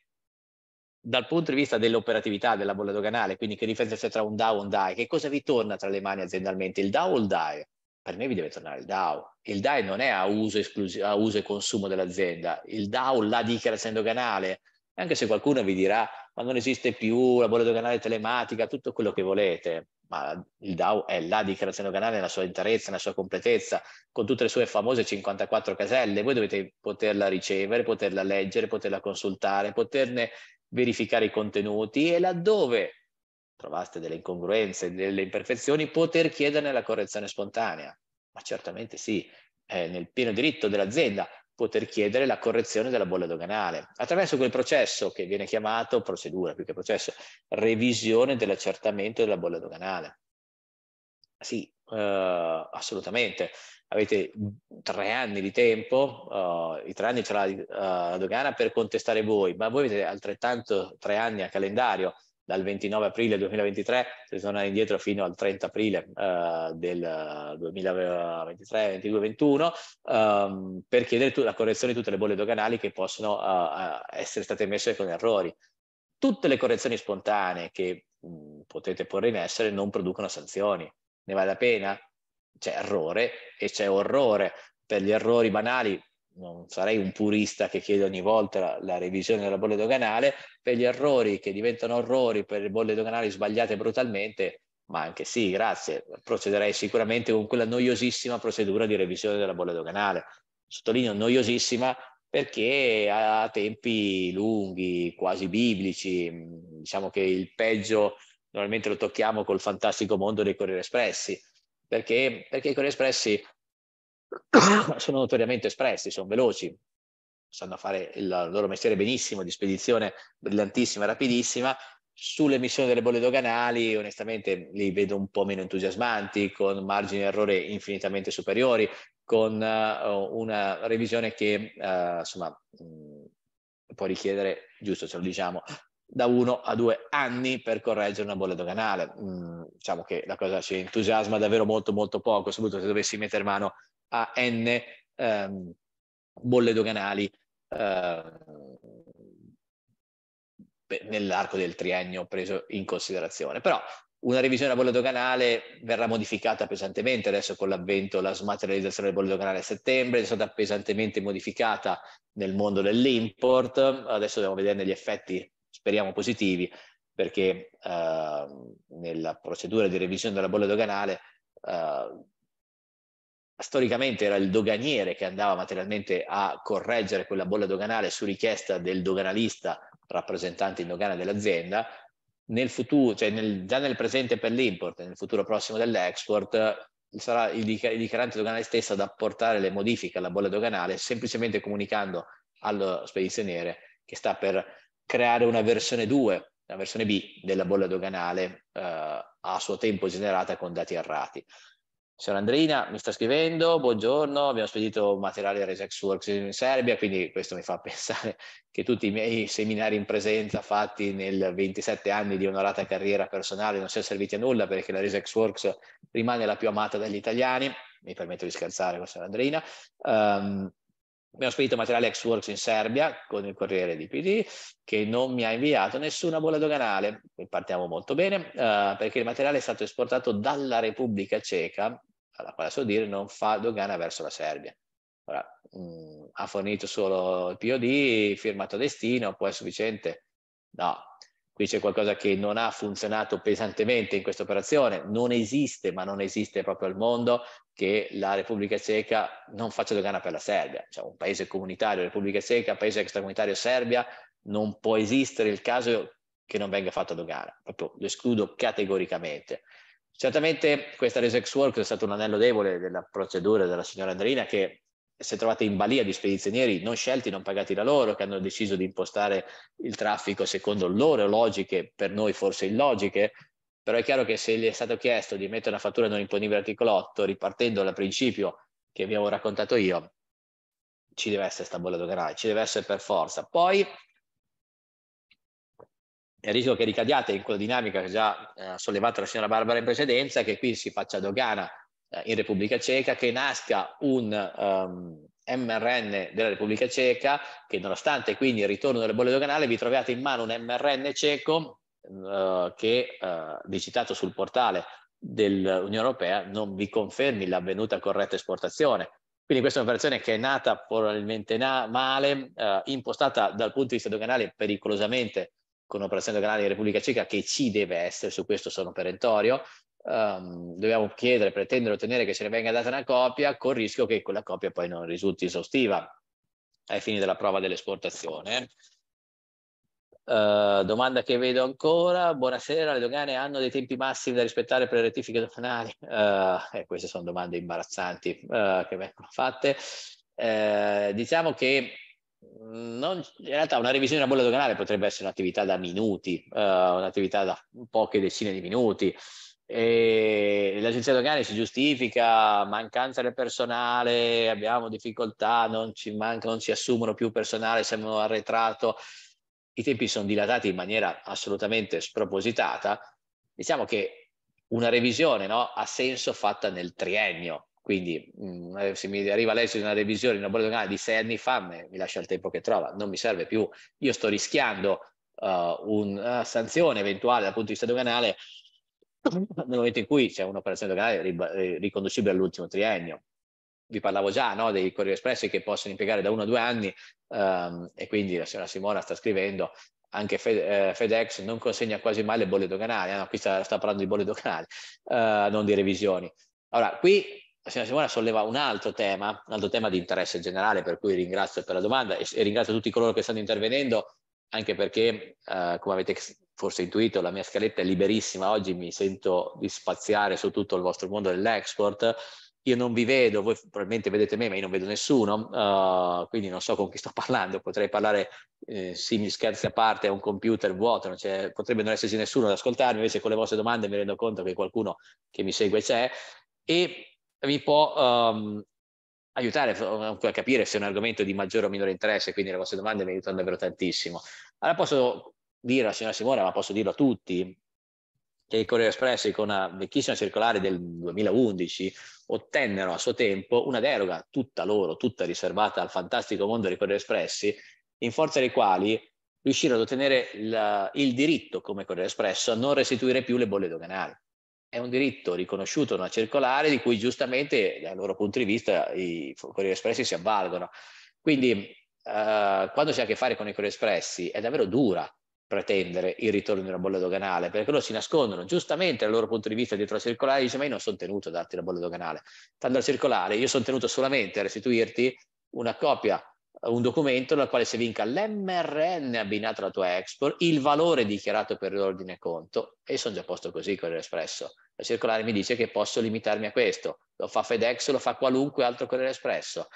dal punto di vista dell'operatività della bolla doganale, quindi che differenza c'è tra un DAO e un DAE, che cosa vi torna tra le mani aziendalmente, il DAO o il DAE? per me vi deve tornare il DAO. Il DAI non è a uso, esclus- a uso, e consumo dell'azienda, il DAO la dichiarazione doganale, anche se qualcuno vi dirà ma non esiste più la bolla doganale telematica, tutto quello che volete, ma il DAO è la dichiarazione doganale nella sua interezza, nella sua completezza, con tutte le sue famose 54 caselle, voi dovete poterla ricevere, poterla leggere, poterla consultare, poterne verificare i contenuti e laddove trovaste delle incongruenze, delle imperfezioni, poter chiederne la correzione spontanea. Ma certamente sì, è nel pieno diritto dell'azienda poter chiedere la correzione della bolla doganale attraverso quel processo che viene chiamato procedura più che processo, revisione dell'accertamento della bolla doganale. Sì, eh, assolutamente. Avete tre anni di tempo, eh, i tre anni ce l'ha eh, la dogana per contestare voi, ma voi avete altrettanto tre anni a calendario dal 29 aprile 2023 se torna indietro fino al 30 aprile eh, del 2023 22 21 ehm, per chiedere tu- la correzione di tutte le bolle doganali che possono eh, eh essere state messe con errori tutte le correzioni spontanee che mh, mm, potete porre in essere non producono sanzioni ne vale la pena c'è errore e c'è orrore per gli errori banali non sarei un purista che chiede ogni volta la, la, revisione della bolla doganale, per gli errori che diventano orrori, per le bolle doganali sbagliate brutalmente, ma anche sì, grazie, procederei sicuramente con quella noiosissima procedura di revisione della bolla doganale. Sottolineo noiosissima perché ha tempi lunghi, quasi biblici, mm, diciamo che il peggio normalmente lo tocchiamo col fantastico mondo dei Corriere Espressi, perché, perché i Corriere Espressi sono notoriamente espressi, sono veloci, sanno fare il loro mestiere benissimo di spedizione brillantissima, rapidissima. Sull'emissione delle bolle doganali, onestamente, li vedo un po' meno entusiasmanti, con margini di errore infinitamente superiori, con uh, una revisione che, uh, insomma, mh, mm, può richiedere, giusto, ce lo diciamo, da uno a due anni per correggere una bolla doganale. Mm, diciamo che la cosa ci entusiasma davvero molto molto poco, soprattutto se dovessi mettere mano a N ehm, bolle doganali eh, nell'arco del triennio preso in considerazione. Però una revisione della bolla doganale verrà modificata pesantemente adesso con l'avvento, la smaterializzazione della bolla doganale a settembre, è stata pesantemente modificata nel mondo dell'import, adesso dobbiamo vederne gli effetti, speriamo positivi, perché eh, nella procedura di revisione della bolla doganale eh, storicamente era il doganiere che andava materialmente a correggere quella bolla doganale su richiesta del doganalista rappresentante in dogana dell'azienda, nel futuro, cioè nel, già nel presente per l'import e nel futuro prossimo dell'export, sarà il, dichiarante doganale stesso ad apportare le modifiche alla bolla doganale, semplicemente comunicando allo spedizioniere che sta per creare una versione 2, una versione B della bolla doganale eh, a suo tempo generata con dati errati. Signora Andrina, mi sta scrivendo, buongiorno, abbiamo spedito materiale a Resex Works in Serbia, quindi questo mi fa pensare che tutti i miei seminari in presenza fatti nel 27 anni di onorata carriera personale non siano serviti a nulla perché la Resex Works rimane la più amata dagli italiani, mi permetto di scherzare con signora Andrina, um, Abbiamo spedito materiale ex-works in Serbia con il corriere di PD che non mi ha inviato nessuna bolla doganale. Partiamo molto bene eh, perché il materiale è stato esportato dalla Repubblica Ceca, alla quale so dire non fa dogana verso la Serbia. Ora, mh, mm, ha fornito solo il POD, firmato destino, poi è sufficiente? No. Qui c'è qualcosa che non ha funzionato pesantemente in questa operazione, non esiste, ma non esiste proprio al mondo, che la Repubblica Ceca non faccia dogana per la Serbia, cioè un paese comunitario, Repubblica Ceca, paese extracomunitario Serbia, non può esistere il caso che non venga fatta dogana, proprio lo escludo categoricamente. Certamente questa Resex Works è stato un anello debole della procedura della signora Andrina che si è trovata in balia di spedizionieri non scelti, non pagati da loro, che hanno deciso di impostare il traffico secondo loro logiche, per noi forse illogiche, però è chiaro che se gli è stato chiesto di mettere una fattura non imponibile articolo 8, ripartendo dal principio che abbiamo raccontato io, ci deve essere sta bolla doganale, ci deve essere per forza. Poi il rischio che ricadiate in quella dinamica che già eh, ha eh, sollevato la signora Barbara in precedenza, che qui si faccia dogana eh, in Repubblica Ceca, che nasca un um, ehm, MRN della Repubblica Ceca, che nonostante quindi il ritorno delle bolle doganale vi troviate in mano un MRN cieco eh, che vi eh, citato sul portale dell'Unione Europea non vi confermi l'avvenuta corretta esportazione. Quindi questa è un'operazione che è nata probabilmente na- male, eh, impostata dal punto di vista doganale pericolosamente con un'operazione doganale in Repubblica Ceca che ci deve essere, su questo sono perentorio, Um, dobbiamo chiedere, pretendere, ottenere che se ne venga data una copia, con il rischio che quella copia poi non risulti esaustiva ai fini della prova dell'esportazione. Eh, domanda che vedo ancora, buonasera, le dogane hanno dei tempi massimi da rispettare per le rettifiche doganali? Uh, eh, queste sono domande imbarazzanti uh, che vengono fatte. diciamo che mm, non, in realtà una revisione della bolla doganale potrebbe essere un'attività da minuti, un'attività da poche decine di minuti. E l'agenzia doganale si giustifica mancanza del personale, abbiamo difficoltà, non ci, manca, non ci assumono più personale, siamo arretrato i tempi sono dilatati in maniera assolutamente spropositata, diciamo che una revisione no, ha senso fatta nel triennio, quindi mm, eh, se mi arriva l'esito di una revisione in una doganale di sei anni fa, me, mi lascia il tempo che trova, non mi serve più, io sto rischiando uh, eh, una eh, sanzione eventuale dal punto di vista doganale nel momento in cui c'è un'operazione doganale riconducibile all'ultimo triennio vi parlavo già no, dei Corriere Espressi che possono impiegare da uno a due anni ehm, e quindi la signora Simona sta scrivendo anche Fed, eh, FedEx non consegna quasi mai le bolle doganali, ah, no, qui sta, sta, parlando di bolle doganali, eh, non di revisioni. Allora, qui la signora Simona solleva un altro tema, un altro tema di interesse generale, per cui ringrazio per la domanda e, e ringrazio tutti coloro che stanno intervenendo, anche perché, eh, come avete forse intuito, la mia scaletta è liberissima, oggi mi sento di spaziare su tutto il vostro mondo dell'export, io non vi vedo, voi probabilmente vedete me, ma io non vedo nessuno, uh, quindi non so con chi sto parlando, potrei parlare eh, simili scherzi a parte, è un computer vuoto, non cioè, potrebbe non esserci nessuno ad ascoltarmi, invece con le vostre domande mi rendo conto che qualcuno che mi segue c'è e vi può um, aiutare ehm, a capire se è un argomento di maggiore o minore interesse, quindi le vostre domande mi aiutano davvero tantissimo. Allora posso dirlo a signora Simone, ma posso dirlo a tutti, che i Corriere Espressi con una vecchissima circolare del 2011 ottennero a suo tempo una deroga tutta loro, tutta riservata al fantastico mondo dei Corriere Espressi, in forza dei quali riuscirono ad ottenere la, il diritto come Corriere Espresso a non restituire più le bolle doganali. È un diritto riconosciuto in una circolare di cui giustamente dal loro punto di vista i Corriere Espressi si avvalgono. Quindi eh, quando si ha a che fare con i Corriere Espressi è davvero dura pretendere il ritorno di una bolla doganale, perché loro si nascondono giustamente dal loro punto di vista dietro la circolare e dice ma io non sono tenuto a darti la bolla doganale. Tanto la circolare, io sono tenuto solamente a restituirti una copia, un documento nel quale si vinca l'MRN abbinato alla tua export, il valore dichiarato per l'ordine conto e sono già posto così con l'Espresso. La circolare mi dice che posso limitarmi a questo, lo fa FedEx, lo fa qualunque altro Corriere Espresso.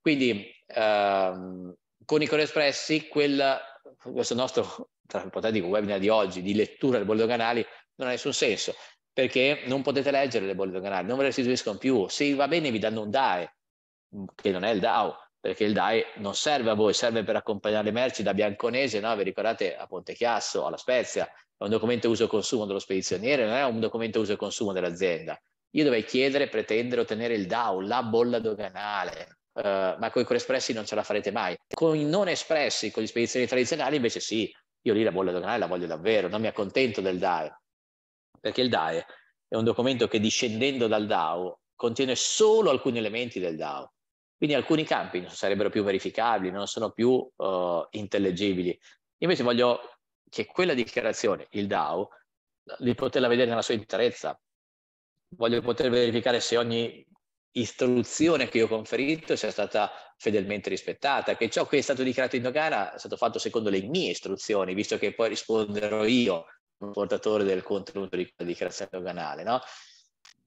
Quindi ehm, con i Corriere Espressi quel questo nostro tra l'ipotetico webinar di oggi, di lettura delle bolle doganali, non ha nessun senso, perché non potete leggere le bolle doganali, non ve le restituiscono più. Se va bene vi danno un DAE, mm, che non è il DAO, perché il DAE non serve a voi, serve per accompagnare le merci da Bianconese, no? vi ricordate, a Pontechiasso, alla Spezia, è un documento uso e consumo dello spedizioniere, non è un documento uso e consumo dell'azienda. Io dovrei chiedere, pretendere, ottenere il DAO, la bolla doganale, uh, eh, ma con i coespressi non ce la farete mai. Con i non espressi, con gli spedizioni tradizionali invece sì, io lì la voglio donare, la voglio davvero, non mi accontento del DAE, perché il DAE è un documento che discendendo dal DAO contiene solo alcuni elementi del DAO. Quindi alcuni campi non sarebbero più verificabili, non sono più uh, intellegibili. Invece voglio che quella dichiarazione, il DAO, di poterla vedere nella sua interezza. Voglio poter verificare se ogni istruzione che io ho conferito sia stata fedelmente rispettata, che ciò che è stato dichiarato in dogana è stato fatto secondo le mie istruzioni, visto che poi risponderò io, portatore del contenuto di quella dichiarazione doganale. No?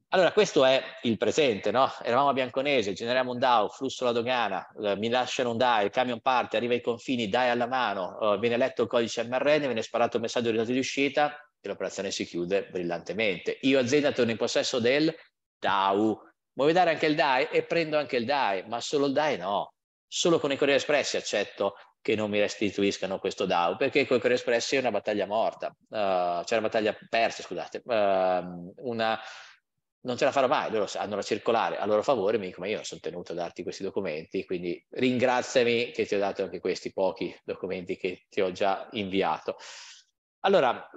Allora, questo è il presente, no? Eravamo a Bianconese, generiamo un DAO, flusso alla dogana, eh, mi lasciano un DAO, il camion parte, arriva ai confini, DAO alla mano, eh, viene letto il codice MRN, viene sparato un messaggio di risultato di uscita e l'operazione si chiude brillantemente. Io azienda torno in possesso del DAO, vuoi dare anche il DAI? E prendo anche il DAI, ma solo il DAI no. Solo con i Corriere Espressi accetto che non mi restituiscano questo DAO, perché con i Corriere Espressi è una battaglia morta, uh, cioè una battaglia persa, scusate, uh, una, non ce la farò mai, loro hanno la circolare a loro favore, mi dico, ma io sono tenuto a darti questi documenti, quindi ringraziami che ti ho dato anche questi pochi documenti che ti ho già inviato. Allora,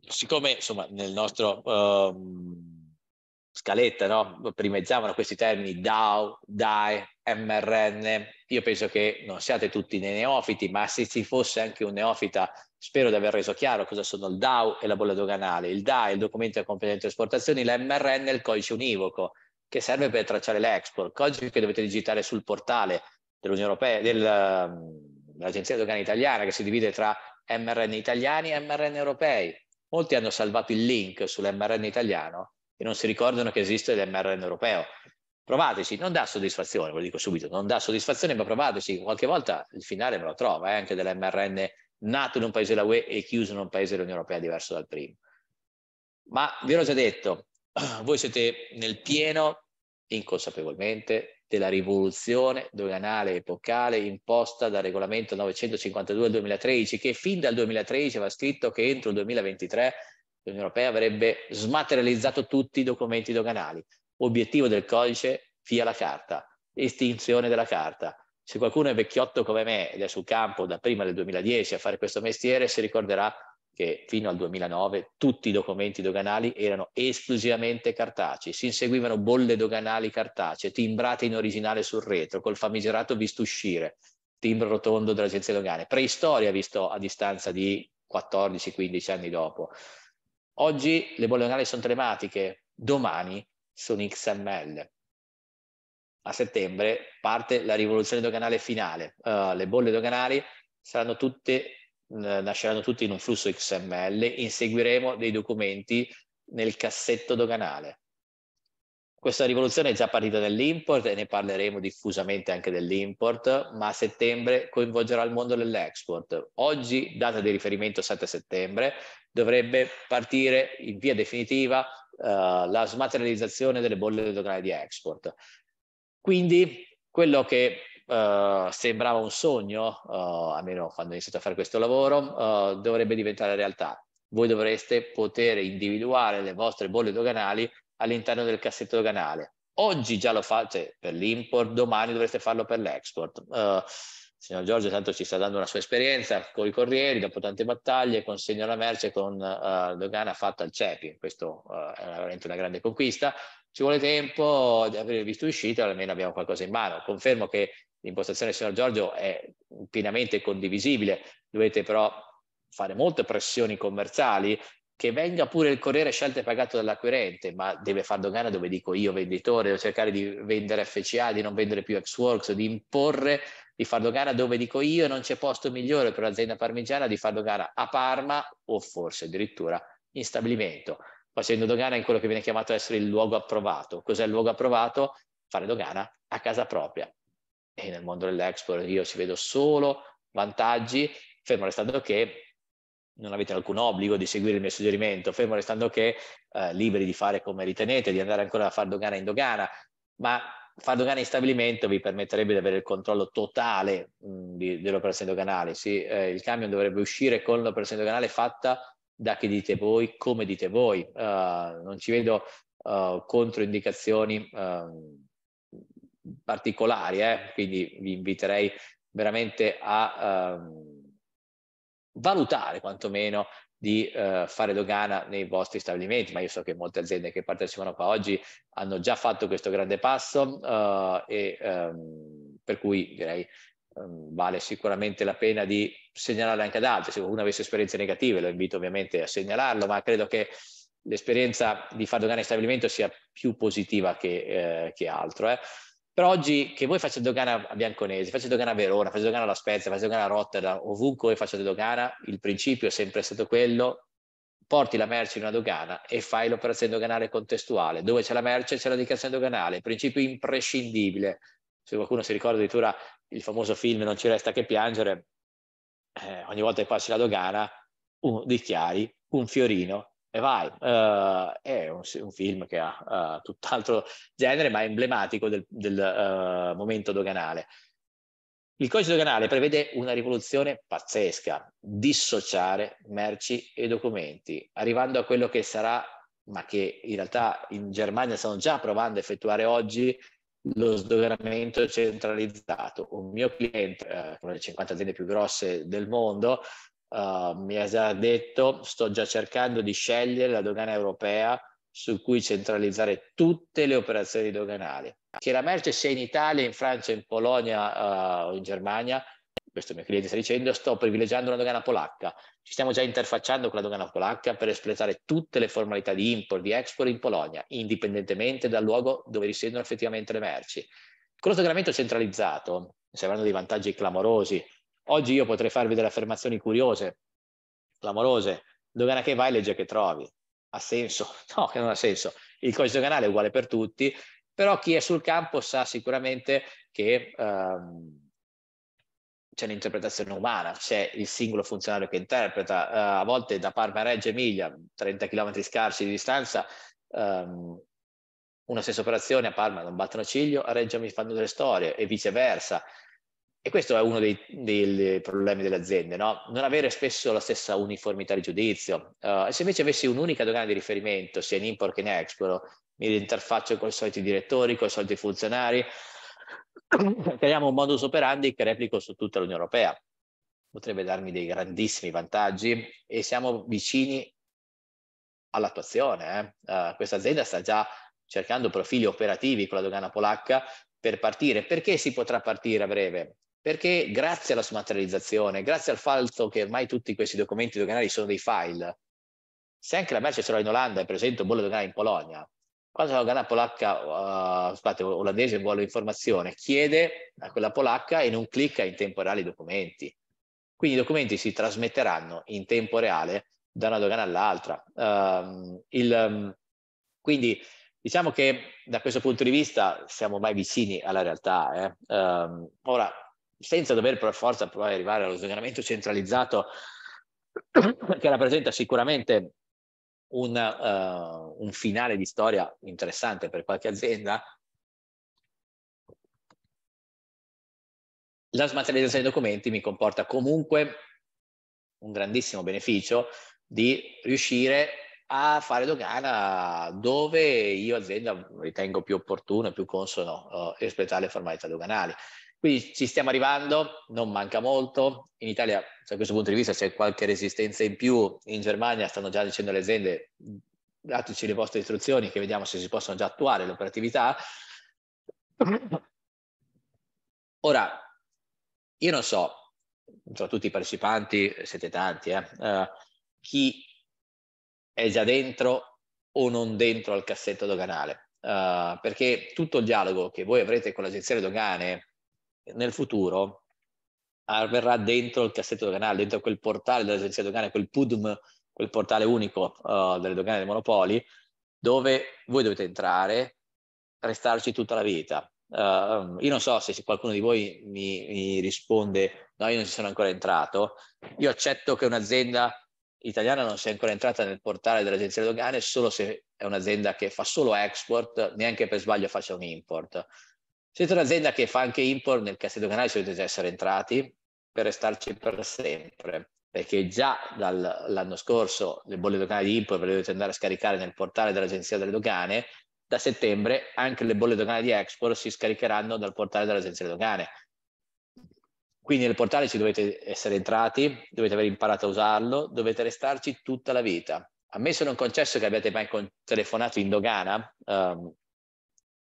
siccome insomma nel nostro... Um, scaletta, no? primezzavano questi termini DAO, DAE, MRN. Io penso che non siate tutti dei neofiti, ma se ci fosse anche un neofita, spero di aver reso chiaro cosa sono il DAO e la bolla doganale. Il DAE il documento di competenza esportazioni, l'MRN è il codice univoco che serve per tracciare l'export, codice che dovete digitare sul portale dell'Unione Europea, del, ehm, dell'Agenzia Dogana Italiana, che si divide tra MRN italiani e MRN europei. Molti hanno salvato il link sull'MRN italiano e non si ricordano che esiste l'MRN europeo. Provateci, non dà soddisfazione, ve lo dico subito, non dà soddisfazione, ma provateci, qualche volta il finale me lo trova, eh, anche dell'MRN nato in un paese della UE e chiuso in un paese dell'Unione Europea diverso dal primo. Ma vi l'ho già detto, voi siete nel pieno, inconsapevolmente, della rivoluzione doganale epocale imposta dal regolamento 952 del 2013, che fin dal 2013 aveva scritto che entro il 2023 l'Unione Europea avrebbe smaterializzato tutti i documenti doganali. Obiettivo del codice, via la carta, estinzione della carta. Se qualcuno è vecchiotto come me ed è sul campo da prima del 2010 a fare questo mestiere, si ricorderà che fino al 2009 tutti i documenti doganali erano esclusivamente cartacei, si inseguivano bolle doganali cartacee, timbrate in originale sul retro, col famigerato visto uscire, timbro rotondo dell'agenzia dogane. Preistoria visto a distanza di 14-15 anni dopo. Oggi le bolle orarie sono telematiche, domani sono XML. A settembre parte la rivoluzione doganale finale. Uh, le bolle doganali saranno tutte, uh, nasceranno tutte in un flusso XML, inseguiremo dei documenti nel cassetto doganale. Questa rivoluzione è già partita dall'import e ne parleremo diffusamente anche dell'import, ma a settembre coinvolgerà il mondo dell'export. Oggi, data di riferimento 7 settembre, dovrebbe partire in via definitiva uh, la smaterializzazione delle bolle doganali di export. Quindi quello che uh, sembrava un sogno, uh, almeno quando ho iniziato a fare questo lavoro, dovrebbe diventare realtà voi dovreste poter individuare le vostre bolle doganali all'interno del cassetto doganale. Oggi già lo fate cioè, per l'import, domani dovreste farlo per l'export. Uh, signor Giorgio tanto ci sta dando una sua esperienza con i corrieri, dopo tante battaglie consegna la merce con uh, dogana fatta al CEPI, questo uh, è veramente una grande conquista, ci vuole tempo di avere visto uscita, almeno abbiamo qualcosa in mano. Confermo che l'impostazione del signor Giorgio è pienamente condivisibile, dovete però fare molte pressioni commerciali che venga pure il corriere scelto e pagato dall'acquirente, ma deve far dogana dove dico io venditore, devo cercare di vendere FCA, di non vendere più Xworks, di imporre di far dogana dove dico io, non c'è posto migliore per l'azienda parmigiana di far dogana a Parma o forse addirittura in stabilimento, facendo dogana in quello che viene chiamato essere il luogo approvato. Cos'è il luogo approvato? Fare dogana a casa propria. E nel mondo dell'export io ci vedo solo vantaggi, fermo restando che non avete alcun obbligo di seguire il mio suggerimento, fermo restando che eh, liberi di fare come ritenete, di andare ancora a far dogana in dogana, ma far dogana in stabilimento vi permetterebbe di avere il controllo totale mh, mm, di, dell'operazione doganale. Sì, eh, il camion dovrebbe uscire con l'operazione doganale fatta da che dite voi, come dite voi. Uh, non ci vedo uh, controindicazioni uh, particolari, eh? quindi vi inviterei veramente a ehm, valutare quantomeno di eh, fare dogana nei vostri stabilimenti, ma io so che molte aziende che partecipano qua oggi hanno già fatto questo grande passo eh, e ehm, per cui direi ehm, vale sicuramente la pena di segnalarlo anche ad altri, se qualcuno avesse esperienze negative lo invito ovviamente a segnalarlo, ma credo che l'esperienza di fare dogana in stabilimento sia più positiva che, eh, che altro. Eh. Però oggi che voi facciate gara a Bianconesi, facendo gara a Verona, facendo gara alla Spezia, facendo gara a Rotterdam, ovunque facciate facendo gara, il principio è sempre stato quello, porti la merce in una dogana e fai l'operazione doganale contestuale. Dove c'è la merce c'è la dichiarazione doganale, principio imprescindibile. Se qualcuno si ricorda addirittura il famoso film Non ci resta che piangere, eh, ogni volta che passi la dogana, un, dichiari un fiorino e vai. Uh, è un, un, film che ha uh, tutt'altro genere, ma è emblematico del, del uh, momento doganale. Il codice doganale prevede una rivoluzione pazzesca, dissociare merci e documenti, arrivando a quello che sarà, ma che in realtà in Germania stanno già provando a effettuare oggi, lo sdoganamento centralizzato. Un mio cliente, eh, una delle 50 aziende più grosse del mondo, uh, mi ha già detto, sto già cercando di scegliere la dogana europea su cui centralizzare tutte le operazioni doganali. Che la merce sia in Italia, in Francia, in Polonia ah, o in Germania, questo mio cliente sta dicendo, sto privilegiando la dogana polacca. Ci stiamo già interfacciando con la dogana polacca per espletare tutte le formalità di import, di export in Polonia, indipendentemente dal luogo dove risiedono effettivamente le merci. Con lo sdoganamento centralizzato, si avranno dei vantaggi clamorosi Oggi io potrei farvi delle affermazioni curiose, clamorose. Dogana che vai, legge che trovi. Ha senso? No, che non ha senso. Il codice doganale è uguale per tutti, però chi è sul campo sa sicuramente che ehm, c'è un'interpretazione umana, c'è il singolo funzionario che interpreta. Eh, a volte da Parma a Reggio Emilia, 30 km scarsi di distanza, ehm, una stessa operazione a Parma non battono ciglio, a Reggio mi fanno delle storie e viceversa. E questo è uno dei, dei problemi delle aziende, no? non avere spesso la stessa uniformità di giudizio. Uh, se invece avessi un'unica dogana di riferimento, sia in import che in export, mi interfaccio con i soliti direttori, con i soliti funzionari, creiamo un modus operandi che replico su tutta l'Unione Europea. Potrebbe darmi dei grandissimi vantaggi e siamo vicini all'attuazione. Eh? Uh, questa azienda sta già cercando profili operativi con la dogana polacca per partire. Perché si potrà partire a breve? perché grazie alla smaterializzazione, grazie al fatto che ormai tutti questi documenti doganali sono dei file, se anche la merce ce l'ho in Olanda e presento un bollo doganale in Polonia, quando la dogana polacca, uh, scusate, olandese vuole informazione, chiede a quella polacca e non clicca in tempo reale i documenti. Quindi i documenti si trasmetteranno in tempo reale da una dogana all'altra. Uh, il, um, quindi diciamo che da questo punto di vista siamo mai vicini alla realtà. Eh? Uh, ora, senza dover per forza provare arrivare allo sdoganamento centralizzato che rappresenta sicuramente un, uh, un finale di storia interessante per qualche azienda, la smaterializzazione dei documenti mi comporta comunque un grandissimo beneficio di riuscire a fare dogana dove io azienda ritengo più opportuno e più consono uh, eh, rispettare le formalità doganali. Quindi ci stiamo arrivando, non manca molto. In Italia, da questo punto di vista, c'è qualche resistenza in più. In Germania stanno già dicendo alle aziende dateci le vostre istruzioni che vediamo se si possono già attuare l'operatività. Ora, io non so, tra tutti i partecipanti, siete tanti, eh, uh, chi è già dentro o non dentro al cassetto doganale, uh, perché tutto il dialogo che voi avrete con l'agenzia delle dogane nel futuro avverrà dentro il cassetto doganale, dentro quel portale dell'agenzia doganale, quel PUDM, quel portale unico uh, delle dogane dei monopoli, dove voi dovete entrare, restarci tutta la vita. Uh, io non so se qualcuno di voi mi, mi risponde, no, io non ci sono ancora entrato. Io accetto che un'azienda italiana non sia ancora entrata nel portale dell'agenzia delle dogane solo se è un'azienda che fa solo export, neanche per sbaglio faccia un import. Siete un'azienda che fa anche import, nel cassetto canale dovete già essere entrati per restarci per sempre, perché già dall'anno scorso le bolle doganali di import le dovete andare a scaricare nel portale dell'Agenzia delle Dogane, da settembre anche le bolle doganali di export si scaricheranno dal portale dell'Agenzia delle Dogane. Quindi nel portale ci dovete essere entrati, dovete aver imparato a usarlo, dovete restarci tutta la vita. Ammesso non concesso che abbiate mai telefonato in dogana, ehm,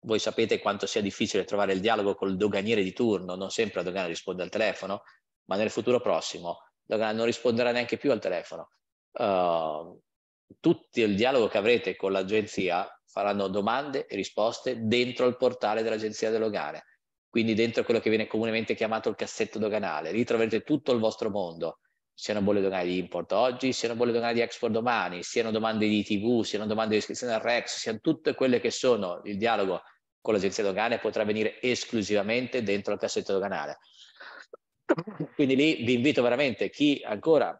voi sapete quanto sia difficile trovare il dialogo col doganiere di turno, non sempre la dogana risponde al telefono, ma nel futuro prossimo la dogana non risponderà neanche più al telefono. Uh, ehm, tutto il dialogo che avrete con l'agenzia faranno domande e risposte dentro il portale dell'agenzia delle dogane, quindi dentro quello che viene comunemente chiamato il cassetto doganale. Lì troverete tutto il vostro mondo, siano bolle doganali di import oggi, siano bolle doganali di export domani, siano domande di TV, siano domande di iscrizione al REX, siano tutte quelle che sono il dialogo con l'agenzia doganale potrà venire esclusivamente dentro il cassetto doganale. Quindi lì vi invito veramente, chi ancora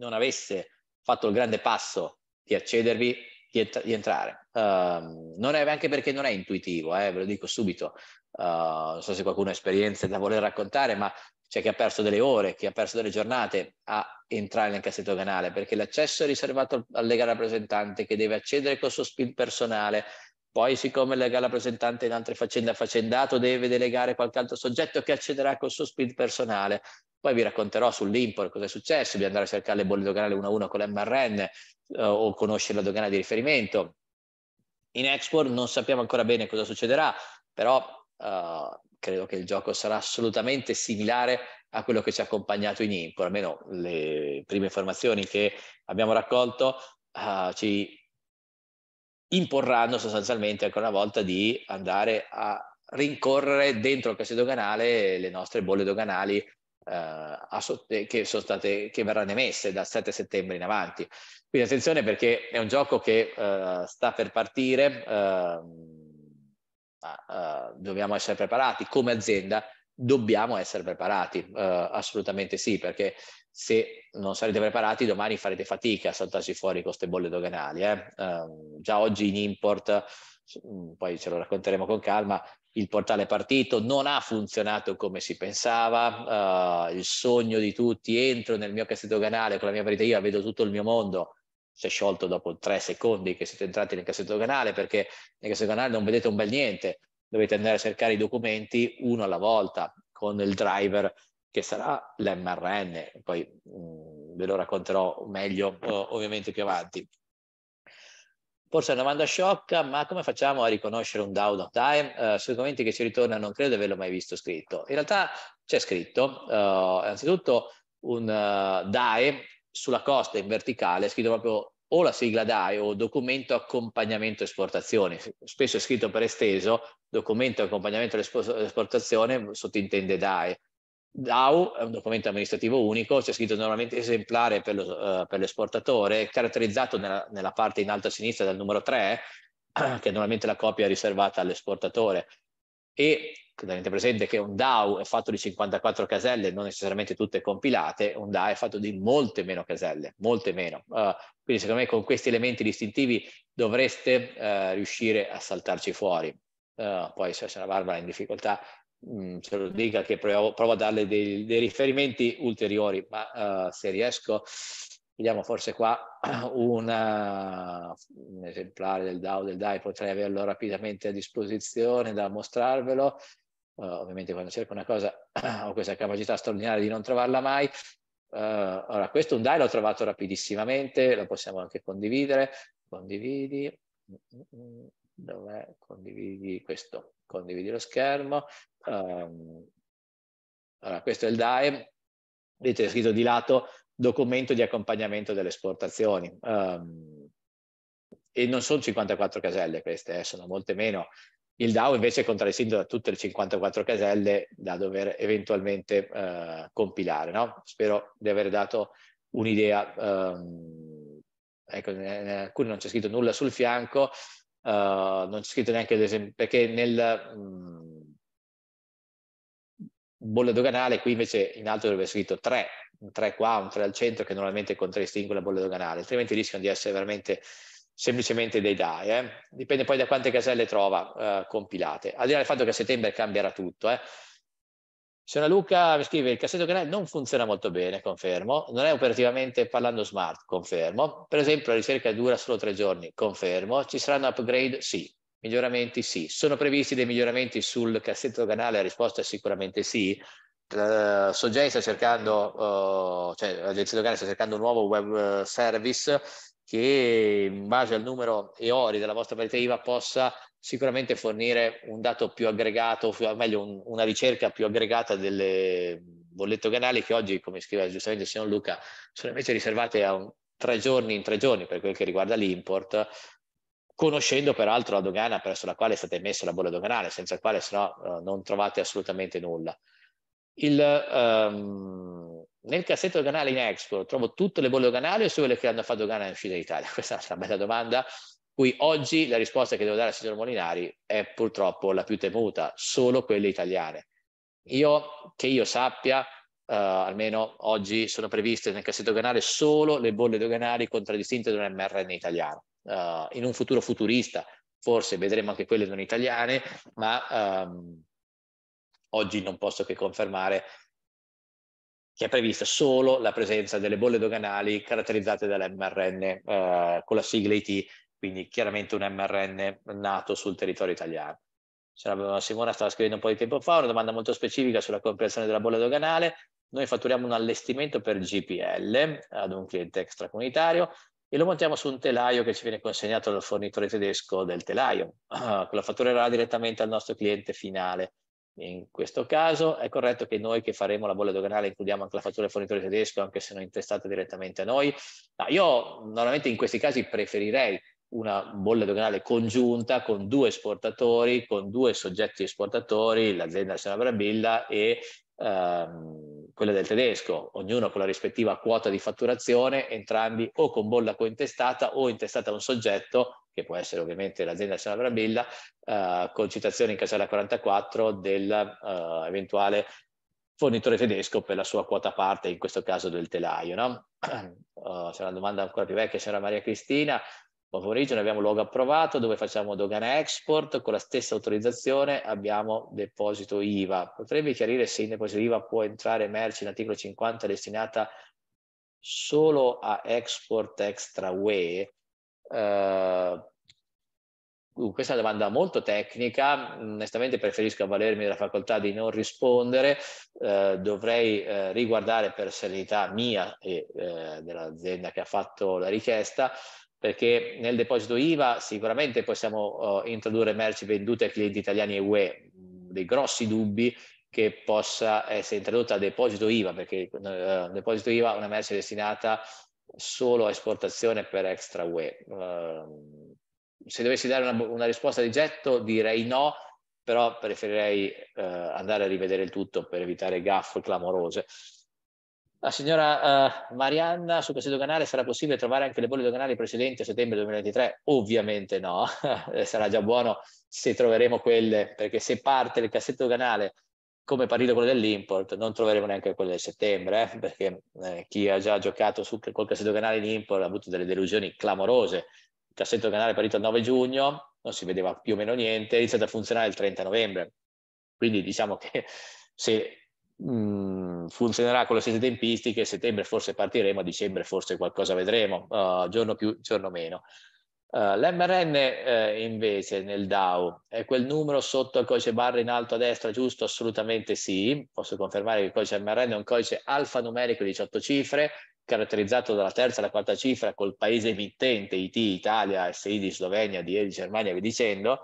non avesse fatto il grande passo di accedervi, di, ent- di entrare. Uh, non è anche perché non è intuitivo, eh, ve lo dico subito, Uh, non so se qualcuno ha esperienze da voler raccontare, ma cioè chi ha perso delle ore, chi ha perso delle giornate a entrare nel cassetto doganale, perché l'accesso è riservato al legale rappresentante che deve accedere col suo spin personale, poi siccome il legale rappresentante in altre faccende affaccendato deve delegare qualche altro soggetto che accederà col suo spin personale, poi vi racconterò sull'import cosa è successo, di andare a cercare le bolle doganali 1 a 1 con l'MRN eh, o conoscere la dogana di riferimento. In export non sappiamo ancora bene cosa succederà, però Uh, credo che il gioco sarà assolutamente similare a quello che ci ha accompagnato in Impor, almeno le prime informazioni che abbiamo raccolto uh, ci imporranno sostanzialmente ancora una volta di andare a rincorrere dentro il cassetto doganale le nostre bolle doganali uh, che, sono state, che verranno emesse dal 7 settembre in avanti. Quindi attenzione perché è un gioco che uh, sta per partire ehm, ma uh, dobbiamo essere preparati come azienda. Dobbiamo essere preparati, uh, assolutamente sì, perché se non sarete preparati domani farete fatica a saltarsi fuori con queste bolle doganali. Eh? Uh, già oggi in import, mm, poi ce lo racconteremo con calma, il portale partito non ha funzionato come si pensava, eh, il sogno di tutti, entro nel mio cassetto doganale con la mia parità, io vedo tutto il mio mondo, si è sciolto dopo tre secondi che siete entrati nel cassetto canale perché nel cassetto canale non vedete un bel niente, dovete andare a cercare i documenti uno alla volta con il driver che sarà l'MRN, poi mh, mm, ve lo racconterò meglio ovviamente più avanti. Forse è una domanda sciocca, ma come facciamo a riconoscere un down of Uh, sui commenti che ci ritorna non credo di averlo mai visto scritto. In realtà c'è scritto, uh, innanzitutto un uh, DAE sulla costa in verticale è scritto proprio o la sigla DAE o documento accompagnamento esportazione. Spesso è scritto per esteso documento accompagnamento esportazione sottintende DAE. DAO è un documento amministrativo unico, c'è scritto normalmente esemplare per, lo, uh, per l'esportatore, caratterizzato nella, nella, parte in alto a sinistra dal numero 3, che è normalmente la copia riservata all'esportatore. E tenete presente che un DAO è fatto di 54 caselle, non necessariamente tutte compilate, un DAO è fatto di molte meno caselle, molte meno. Uh, quindi secondo me con questi elementi distintivi dovreste uh, riuscire a saltarci fuori. Uh, poi se la Barbara è in difficoltà mh, mm, se lo dica che provo, provo a darle dei, dei, riferimenti ulteriori, ma se riesco vediamo forse qua una, un esemplare del DAO del DAI potrei averlo rapidamente a disposizione da mostrarvelo uh, ovviamente quando cerco una cosa ho questa capacità straordinaria di non trovarla mai. Uh, eh, allora, questo un dai l'ho trovato rapidissimamente, lo possiamo anche condividere. Condividi, mm, mm, mm. dov'è? Condividi questo, condividi lo schermo. Um, ehm, allora, questo è il DAE, vedete scritto di lato documento di accompagnamento delle esportazioni. Um, e non sono 54 caselle queste, eh, sono molte meno, il DAO invece è contraddistinto da tutte le 54 caselle da dover eventualmente eh, compilare. No? Spero di aver dato un'idea. Ehm, ecco, in alcuni non c'è scritto nulla sul fianco, eh, non c'è scritto neanche l'esempio, perché nel mh, mm, bolla doganale qui invece in alto dovrebbe essere scritto 3, un 3 qua, un 3 al centro che normalmente contraddistingue la bolla doganale, altrimenti rischiano di essere veramente semplicemente dei DAE, eh? dipende poi da quante caselle trova eh, compilate, al di là del fatto che a settembre cambierà tutto. Eh? una Luca mi scrive il cassetto canale non funziona molto bene, confermo, non è operativamente parlando smart, confermo, per esempio la ricerca dura solo tre giorni, confermo, ci saranno upgrade? Sì, miglioramenti? Sì, sono previsti dei miglioramenti sul cassetto canale? La risposta è sicuramente sì, Uh, Sogei sta cercando, uh, cioè l'agenzia locale sta cercando un nuovo web eh, service che in base al numero e ori della vostra parità IVA possa sicuramente fornire un dato più aggregato, o meglio un, una ricerca più aggregata delle bollette organali che oggi, come scriveva giustamente il signor Luca, sono invece riservate a un, tre giorni in tre giorni per quel che riguarda l'import, conoscendo peraltro la dogana presso la quale è stata emessa la bolla doganale, senza la quale sennò no, eh, non trovate assolutamente nulla. Il, um, nel cassetto doganale in export trovo tutte le bolle doganali o solo quelle che hanno fatto Ghana in uscita d'Italia? Questa è una bella domanda. Qui oggi la risposta che devo dare al signor Molinari è purtroppo la più temuta, solo quelle italiane. Io, che io sappia, Uh, almeno oggi sono previste nel cassetto doganale solo le bolle doganali contraddistinte da un mRN italiano. Uh, in un futuro futurista forse vedremo anche quelle non italiane, ma um, oggi non posso che confermare che è prevista solo la presenza delle bolle doganali caratterizzate dall'MRN eh, con la sigla IT, quindi chiaramente un MRN nato sul territorio italiano. Simona stava scrivendo un po' di tempo fa una domanda molto specifica sulla comprensione della bolla doganale. Noi fatturiamo un allestimento per GPL ad un cliente extracomunitario e lo montiamo su un telaio che ci viene consegnato dal fornitore tedesco del telaio, che lo fatturerà direttamente al nostro cliente finale. In questo caso è corretto che noi che faremo la bolla doganale includiamo anche la fattura del fornitore tedesco, anche se non è intestata direttamente a noi. Ma io normalmente in questi casi preferirei una bolla doganale congiunta con due esportatori, con due soggetti esportatori, l'azienda nazionale Brabilla e ehm, quelle del tedesco, ognuno con la rispettiva quota di fatturazione, entrambi o con bolla cointestata o intestata a un soggetto, che può essere ovviamente l'azienda Sena Brambilla, eh, con citazione in casella 44 dell'eventuale eh, fornitore tedesco per la sua quota parte, in questo caso del telaio. No? Uh, eh, c'è una domanda ancora più vecchia, c'era Maria Cristina, Bove Origin abbiamo luogo approvato dove facciamo dogana export, con la stessa autorizzazione abbiamo deposito IVA. Potrebbe chiarire se in deposito IVA può entrare merci in articolo 50 destinata solo a export extra UE? Eh, uh, questa è una domanda molto tecnica, onestamente preferisco avvalermi della facoltà di non rispondere, eh, dovrei eh, riguardare per serenità mia e eh, dell'azienda che ha fatto la richiesta perché nel deposito IVA sicuramente possiamo uh, introdurre merci vendute ai clienti italiani e UE, mm, dei grossi dubbi che possa essere introdotta a deposito IVA, perché uh, deposito IVA è una merce destinata solo a esportazione per extra UE. Uh, eh, se dovessi dare una, una, risposta di getto direi no, però preferirei uh, andare a rivedere il tutto per evitare gaffe clamorose. La signora uh, Marianna, sul Consiglio canale sarà possibile trovare anche le bolle doganali precedenti a settembre 2023? Ovviamente no, eh, sarà già buono se troveremo quelle, perché se parte il cassetto doganale come parito quello dell'import, non troveremo neanche quello del settembre, eh? perché eh, chi ha già giocato su, col cassetto doganale in import ha avuto delle delusioni clamorose. Il cassetto doganale è parito il 9 giugno, non si vedeva più o meno niente, è iniziato a funzionare il 30 novembre. Quindi diciamo che se mh, mm, funzionerà con le stesse tempistiche, a settembre forse partiremo, a dicembre forse qualcosa vedremo, uh, giorno più, giorno meno. Uh, L'MRN uh, eh, invece nel DAO è quel numero sotto il codice barra in alto a destra, giusto? Assolutamente sì. Posso confermare che il codice MRN è un codice alfanumerico di 18 cifre, caratterizzato dalla terza e la quarta cifra col paese emittente IT, Italia, SI di Slovenia, DE di Germania, e via dicendo,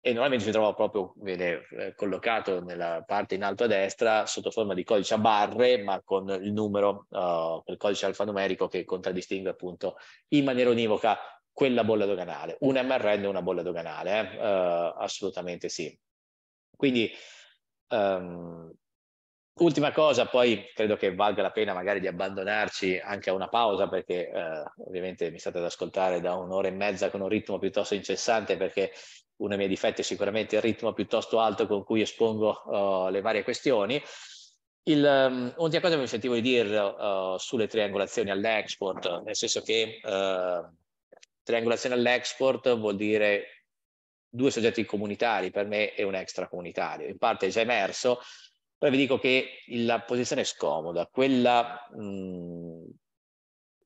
e normalmente si trova proprio, viene eh, collocato nella parte in alto a destra sotto forma di codice a barre, ma con il numero, uh, il codice alfanumerico che contraddistingue appunto in maniera univoca quella bolla doganale. Un MRN è una bolla doganale, eh? uh, assolutamente sì. Quindi, um, ultima cosa, poi credo che valga la pena magari di abbandonarci anche a una pausa, perché uh, ovviamente mi state ad ascoltare da un'ora e mezza con un ritmo piuttosto incessante, perché uno dei miei difetti è sicuramente il ritmo piuttosto alto con cui espongo uh, le varie questioni. Il, um, ehm, un'ultima cosa che mi sentivo di dire uh, oh, sulle triangolazioni all'export, nel senso che uh, triangolazione all'export vuol dire due soggetti comunitari per me e un extracomunitario. In parte è già emerso, però vi dico che la posizione è scomoda, quella mh, mhmm,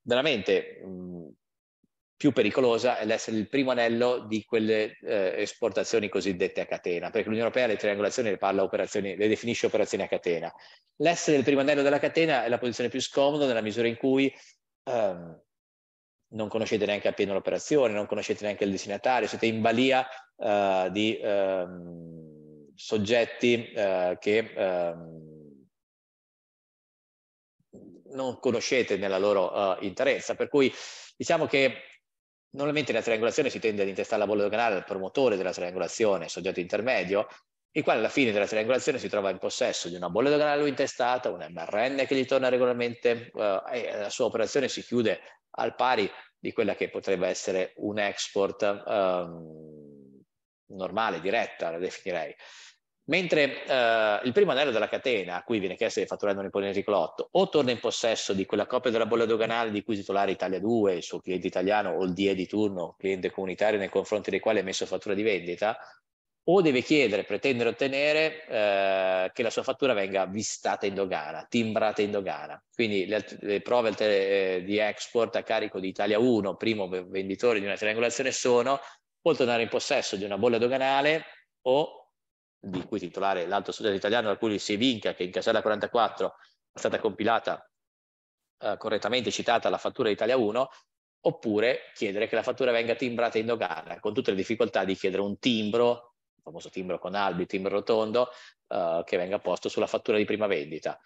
veramente mh, mhmm, più pericolosa è l'essere il primo anello di quelle eh, esportazioni cosiddette a catena, perché l'Unione Europea le triangolazioni le, parla operazioni, le definisce operazioni a catena. L'essere il primo anello della catena è la posizione più scomoda nella misura in cui ehm, non conoscete neanche appieno l'operazione, non conoscete neanche il destinatario, siete in balia eh, di ehm, soggetti eh, che... Ehm, non conoscete nella loro uh, interezza. Per cui diciamo che Normalmente nella triangolazione si tende ad intestare la bolla doganale al promotore della triangolazione, soggetto intermedio, il quale alla fine della triangolazione si trova in possesso di una bolla doganale lui intestata, un MRN che gli torna regolarmente eh, e la sua operazione si chiude al pari di quella che potrebbe essere un export eh, normale, diretta, la definirei. Mentre eh, il primo anello della catena, a cui viene chiesto di fatturare non imponere il riclotto, o torna in possesso di quella copia della bolla doganale di cui titolare Italia 2, il suo cliente italiano o il DE di turno, cliente comunitario nei confronti dei quali ha messo fattura di vendita, o deve chiedere, pretendere, ottenere eh, che la sua fattura venga vistata in dogana, timbrata in dogana. Quindi le, le prove eh, di export a carico di Italia 1, primo venditore di una triangolazione, sono o tornare in possesso di una bolla doganale o di cui titolare l'altro studente italiano, da cui si vinca che in casella 44 è stata compilata eh, correttamente citata la fattura Italia 1, oppure chiedere che la fattura venga timbrata in dogana, con tutte le difficoltà di chiedere un timbro, il famoso timbro con albi, timbro rotondo, eh, che venga posto sulla fattura di prima vendita.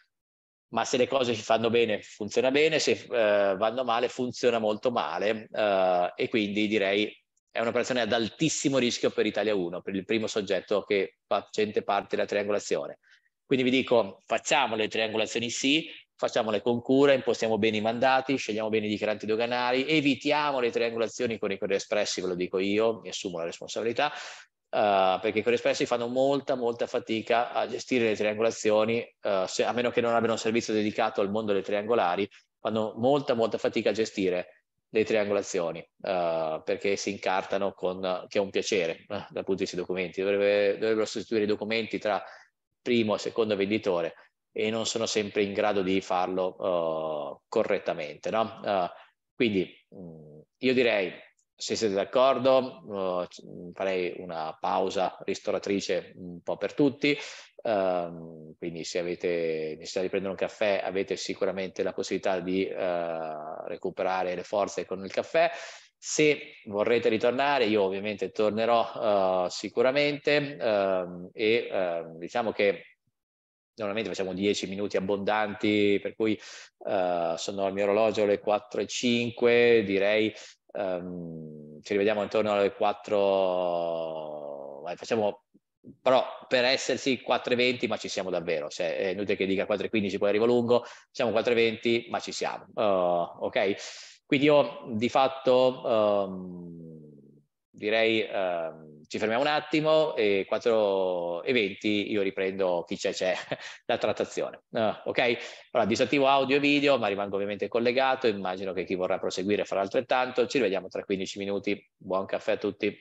Ma se le cose si fanno bene, funziona bene, se eh, vanno male, funziona molto male eh, e quindi direi è un'operazione ad altissimo rischio per Italia 1, per il primo soggetto che facente parte della triangolazione. Quindi vi dico, facciamo le triangolazioni sì, facciamole con cura, impostiamo bene i mandati, scegliamo bene i dichiaranti doganali, evitiamo le triangolazioni con i corri espressi, ve lo dico io, mi assumo la responsabilità, Uh, perché i espressi fanno molta molta fatica a gestire le triangolazioni uh, se, a meno che non abbiano un servizio dedicato al mondo delle triangolari fanno molta molta fatica a gestire le triangolazioni uh, eh, perché si incartano con uh, che è un piacere uh, dal punto di vista dei documenti Dovrebbe, dovrebbero sostituire i documenti tra primo e secondo venditore e non sono sempre in grado di farlo eh, correttamente no? quindi mh, mm, io direi se siete d'accordo farei una pausa ristoratrice un po' per tutti Uh, quindi se avete necessità di prendere un caffè avete sicuramente la possibilità di uh, recuperare le forze con il caffè. Se vorrete ritornare, io ovviamente tornerò uh, sicuramente ehm, e ehm, diciamo che normalmente facciamo 10 minuti abbondanti, per cui eh, sono al mio orologio alle 4.05, direi um, ci rivediamo intorno alle 4, vai, facciamo però per essersi 4,20 ma ci siamo davvero, cioè è inutile che dica 4,15 poi arrivo lungo, siamo 4,20 ma ci siamo, uh, ok? Quindi io di fatto um, direi um, ci fermiamo un attimo e 4,20 io riprendo chi c'è c'è la trattazione, uh, ok? Allora disattivo audio e video ma rimango ovviamente collegato, immagino che chi vorrà proseguire farà altrettanto, ci rivediamo tra 15 minuti, buon caffè a tutti.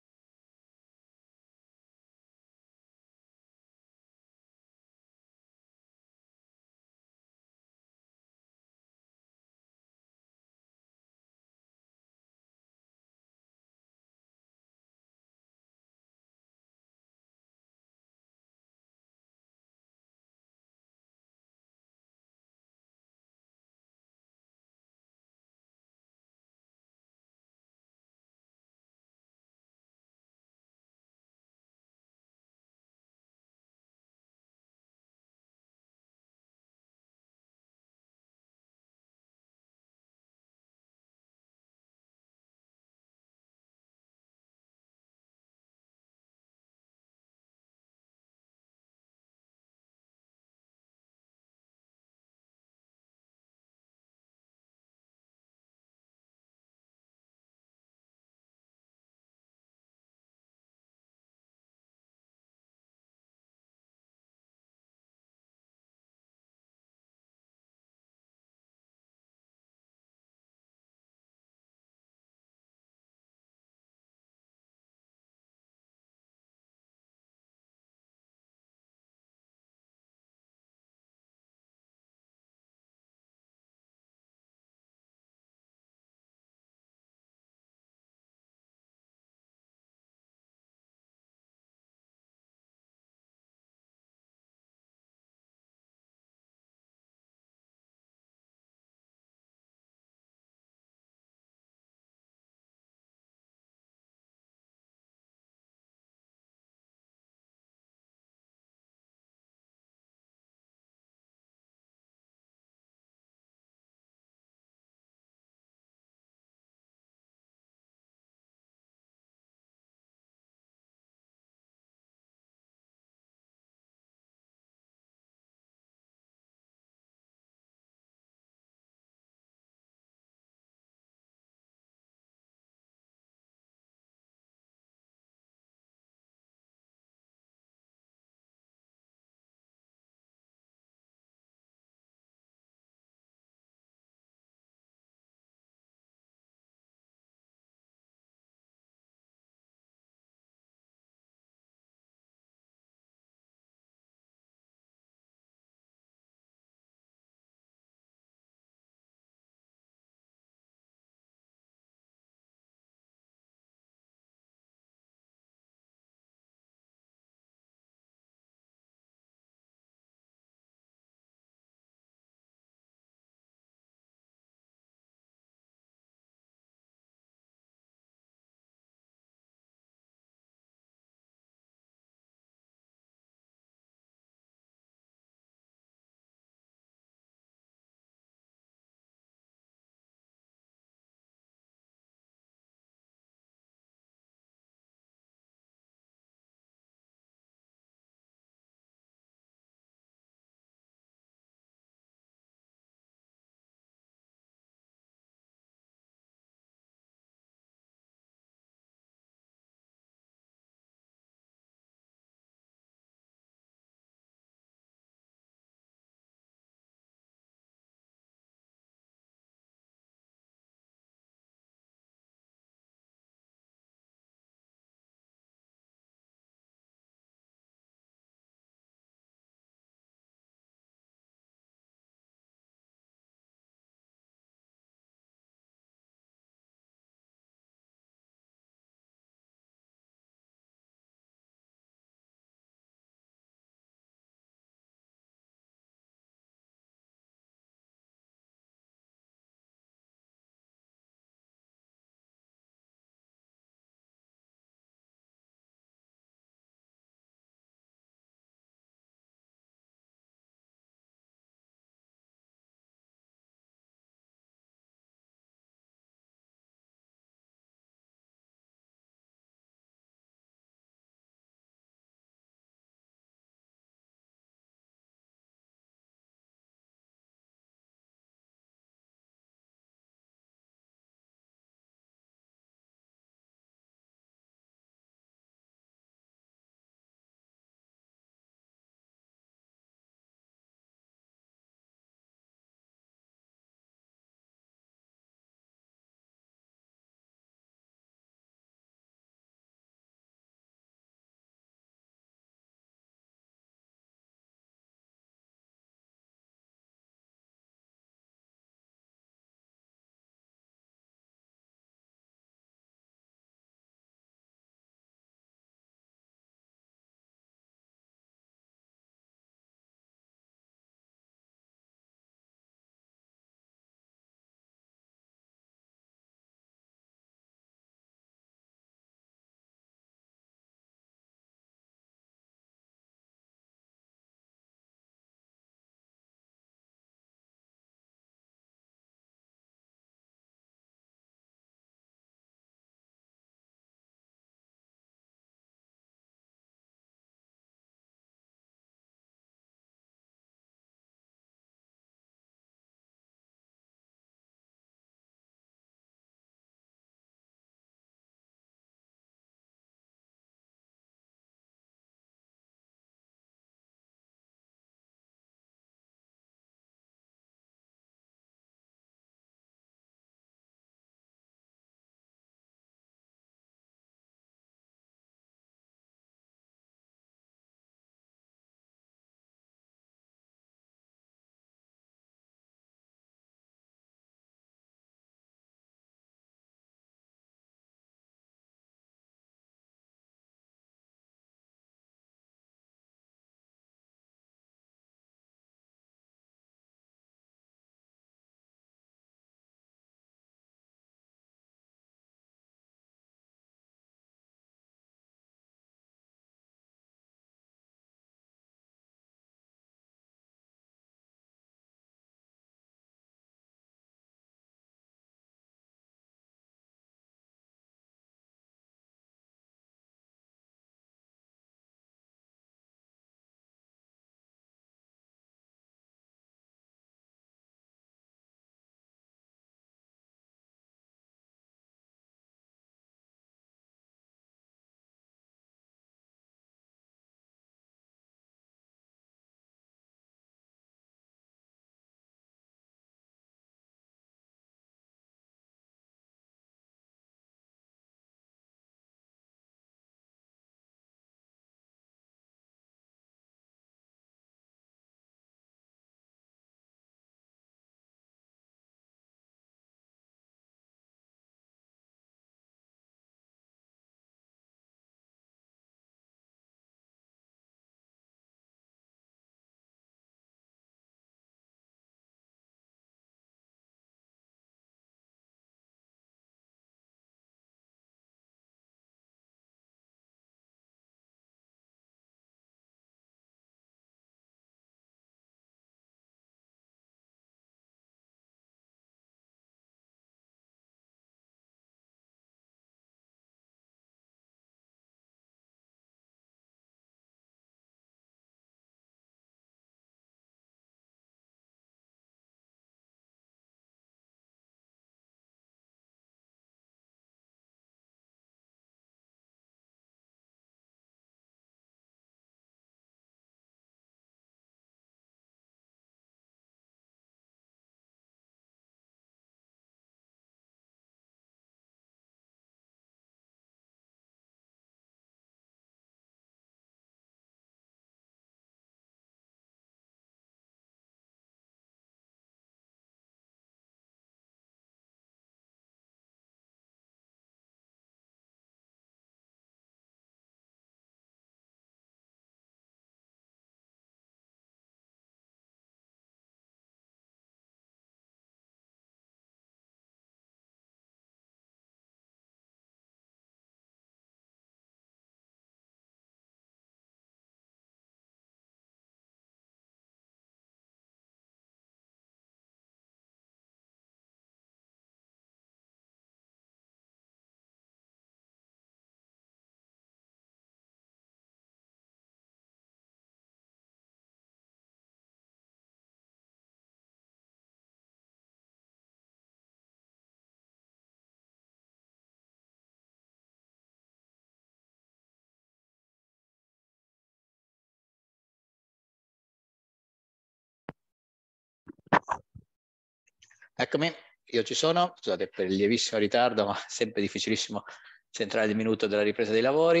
Eccomi, io ci sono, scusate per il lievissimo ritardo, ma sempre difficilissimo centrare il minuto della ripresa dei lavori.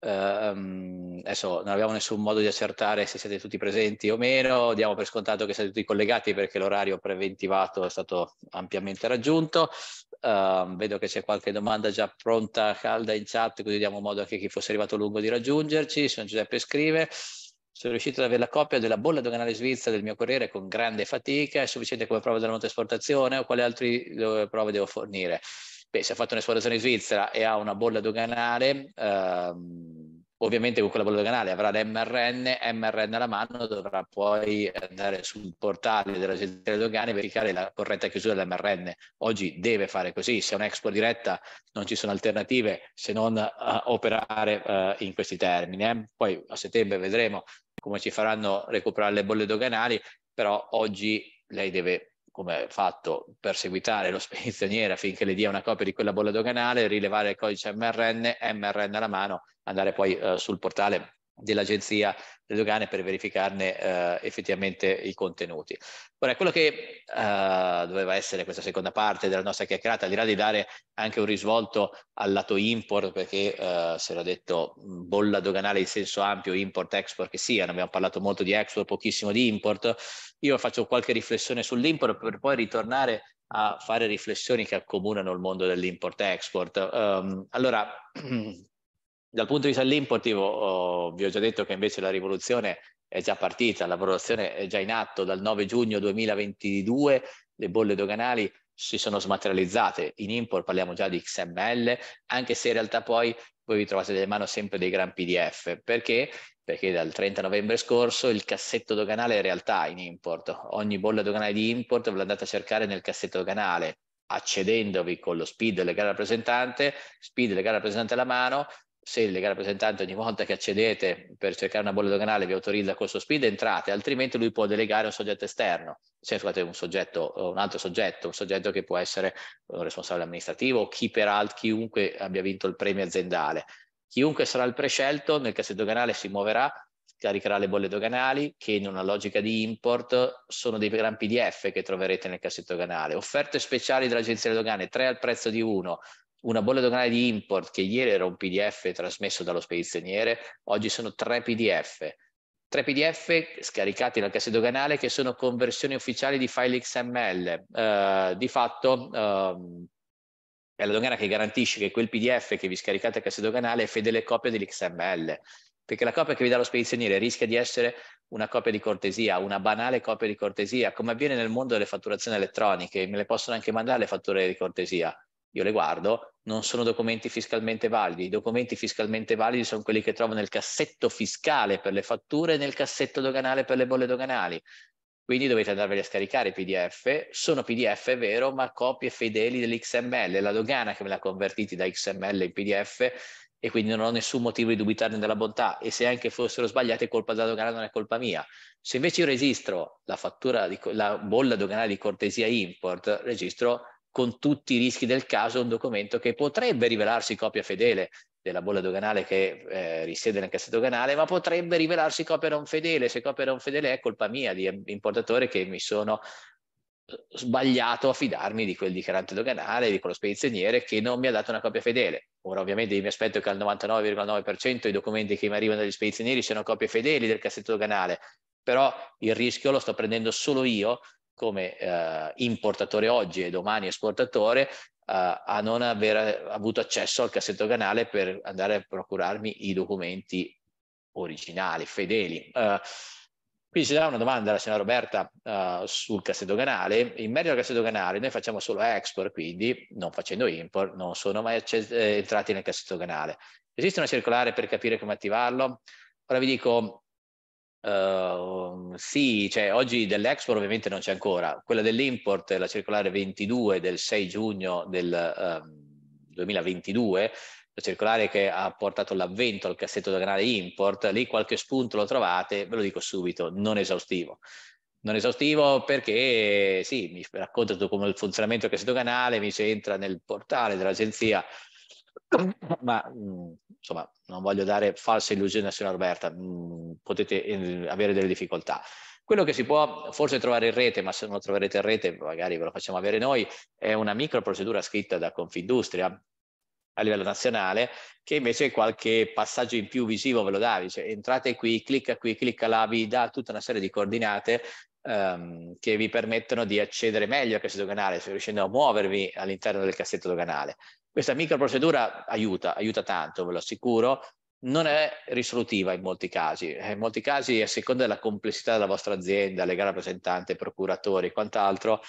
Uh, adesso non abbiamo nessun modo di accertare se siete tutti presenti o meno, diamo per scontato che siete tutti collegati perché l'orario preventivato è stato ampiamente raggiunto. Uh, vedo che c'è qualche domanda già pronta, calda in chat, così diamo modo anche a chi fosse arrivato lungo di raggiungerci. Sono Giuseppe scrive. Sono riuscito ad avere la copia della bolla doganale svizzera del mio corriere con grande fatica, è sufficiente come prova della notesportazione o quali altre eh, prove devo fornire? Beh, se ha fatto un'esportazione in Svizzera e ha una bolla doganale, ehm, ovviamente con quella bolla doganale avrà l'MRN, MRN alla mano, dovrà poi andare sul portale dell'agenzia delle dogane e verificare la corretta chiusura dell'MRN. Oggi deve fare così, se è un'expo diretta non ci sono alternative se non uh, operare uh, in questi termini. Eh. Poi a settembre vedremo come ci faranno recuperare le bolle doganali, però oggi lei deve, come fatto, perseguitare lo spedizioniere affinché le dia una copia di quella bolla doganale, rilevare il codice MRN, MRN alla mano, andare poi eh, sul portale dell'agenzia delle dogane per verificarne eh, effettivamente i contenuti. Ora, quello che eh, doveva essere questa seconda parte della nostra chiacchierata, al di là di dare anche un risvolto al lato import, perché eh, se l'ho detto bolla doganale in senso ampio, import-export che siano, abbiamo parlato molto di export, pochissimo di import, io faccio qualche riflessione sull'import per poi ritornare a fare riflessioni che accomunano il mondo dell'import-export. Um, allora, Dal punto di vista dell'import, oh, vi ho già detto che invece la rivoluzione è già partita, la lavorazione è già in atto. Dal 9 giugno 2022 le bolle doganali si sono smaterializzate. In import parliamo già di XML, anche se in realtà poi voi vi trovate nelle mani sempre dei gran PDF. Perché? Perché dal 30 novembre scorso il cassetto doganale è in realtà in import. Ogni bolla doganale di import ve l'andate a cercare nel cassetto doganale accedendovi con lo speed legale rappresentante, speed legale rappresentante alla mano, se il legale rappresentante ogni volta che accedete per cercare una bolla doganale vi autorizza questo speed, entrate, altrimenti lui può delegare un soggetto esterno, cioè scusate, un soggetto, un altro soggetto, un soggetto che può essere un responsabile amministrativo o chi peraltro, chiunque abbia vinto il premio aziendale. Chiunque sarà il prescelto nel cassetto doganale si muoverà, caricherà le bolle doganali che in una logica di import sono dei gran PDF che troverete nel cassetto doganale. Offerte speciali dell'agenzia delle dogane, 3 al prezzo di uno una bolla doganale di import che ieri era un PDF trasmesso dallo spedizioniere, oggi sono tre PDF. Tre PDF scaricati dal cassetto doganale che sono conversioni ufficiali di file XML. Uh, eh, di fatto uh, è la dogana che garantisce che quel PDF che vi scaricate al cassetto doganale è fedele copia dell'XML, perché la copia che vi dà lo spedizioniere rischia di essere una copia di cortesia, una banale copia di cortesia, come avviene nel mondo delle fatturazioni elettroniche, me le possono anche mandare le fatture di cortesia io le guardo, non sono documenti fiscalmente validi. I documenti fiscalmente validi sono quelli che trovo nel cassetto fiscale per le fatture e nel cassetto doganale per le bolle doganali. Quindi dovete andarveli a scaricare i PDF, sono PDF è vero, ma copie fedeli dell'XML, la dogana che me l'ha convertiti da XML in PDF e quindi non ho nessun motivo di dubitarne della bontà e se anche fossero sbagliate è colpa della dogana, non è colpa mia. Se invece io registro la, fattura, di, la bolla doganale di cortesia import, registro con tutti i rischi del caso un documento che potrebbe rivelarsi copia fedele della bolla doganale che eh, risiede nel cassetto doganale, ma potrebbe rivelarsi copia non fedele. Se copia non fedele è colpa mia di importatore che mi sono eh, sbagliato a fidarmi di quel dichiarante doganale, di quello spedizioniere che non mi ha dato una copia fedele. Ora ovviamente mi aspetto che al 99,9% dei documenti che mi arrivano dagli spedizionieri siano copie fedeli del cassetto doganale, però il rischio lo sto prendendo solo io come eh, importatore oggi e domani esportatore eh, a non aver avuto accesso al cassetto canale per andare a procurarmi i documenti originali, fedeli. Uh, eh, quindi c'era una domanda alla signora Roberta uh, sul cassetto canale. In merito al cassetto canale, noi facciamo solo export, quindi non facendo import, non sono mai acces- entrati nel cassetto canale. Esiste una circolare per capire come attivarlo? Ora vi dico, Ehm, sì, cioè, oggi dell'export ovviamente non c'è ancora, quella dell'import, la circolare 22 del 6 giugno del ehm, uh, 2022, la circolare che ha portato l'avvento al cassetto doganale import, lì qualche spunto lo trovate, ve lo dico subito, non esaustivo. Non esaustivo perché sì, mi racconta tutto come il funzionamento del cassetto doganale, mi si entra nel portale dell'agenzia Certo. ma mm, insomma non voglio dare false illusioni a signora Roberta, mm, potete eh, avere delle difficoltà. Quello che si può forse trovare in rete, ma se non lo troverete in rete magari ve lo facciamo avere noi, è una micro procedura scritta da Confindustria a livello nazionale che invece qualche passaggio in più visivo ve lo dà, dice entrate qui, clicca qui, clicca là, vi dà tutta una serie di coordinate ehm, che vi permettono di accedere meglio al cassetto doganale, cioè riuscendo a muovervi all'interno del cassetto doganale. Questa microprocedura aiuta, aiuta tanto, ve lo assicuro, non è risolutiva in molti casi. Eh, in molti casi, a seconda della complessità della vostra azienda, legale rappresentante, procuratori e quant'altro,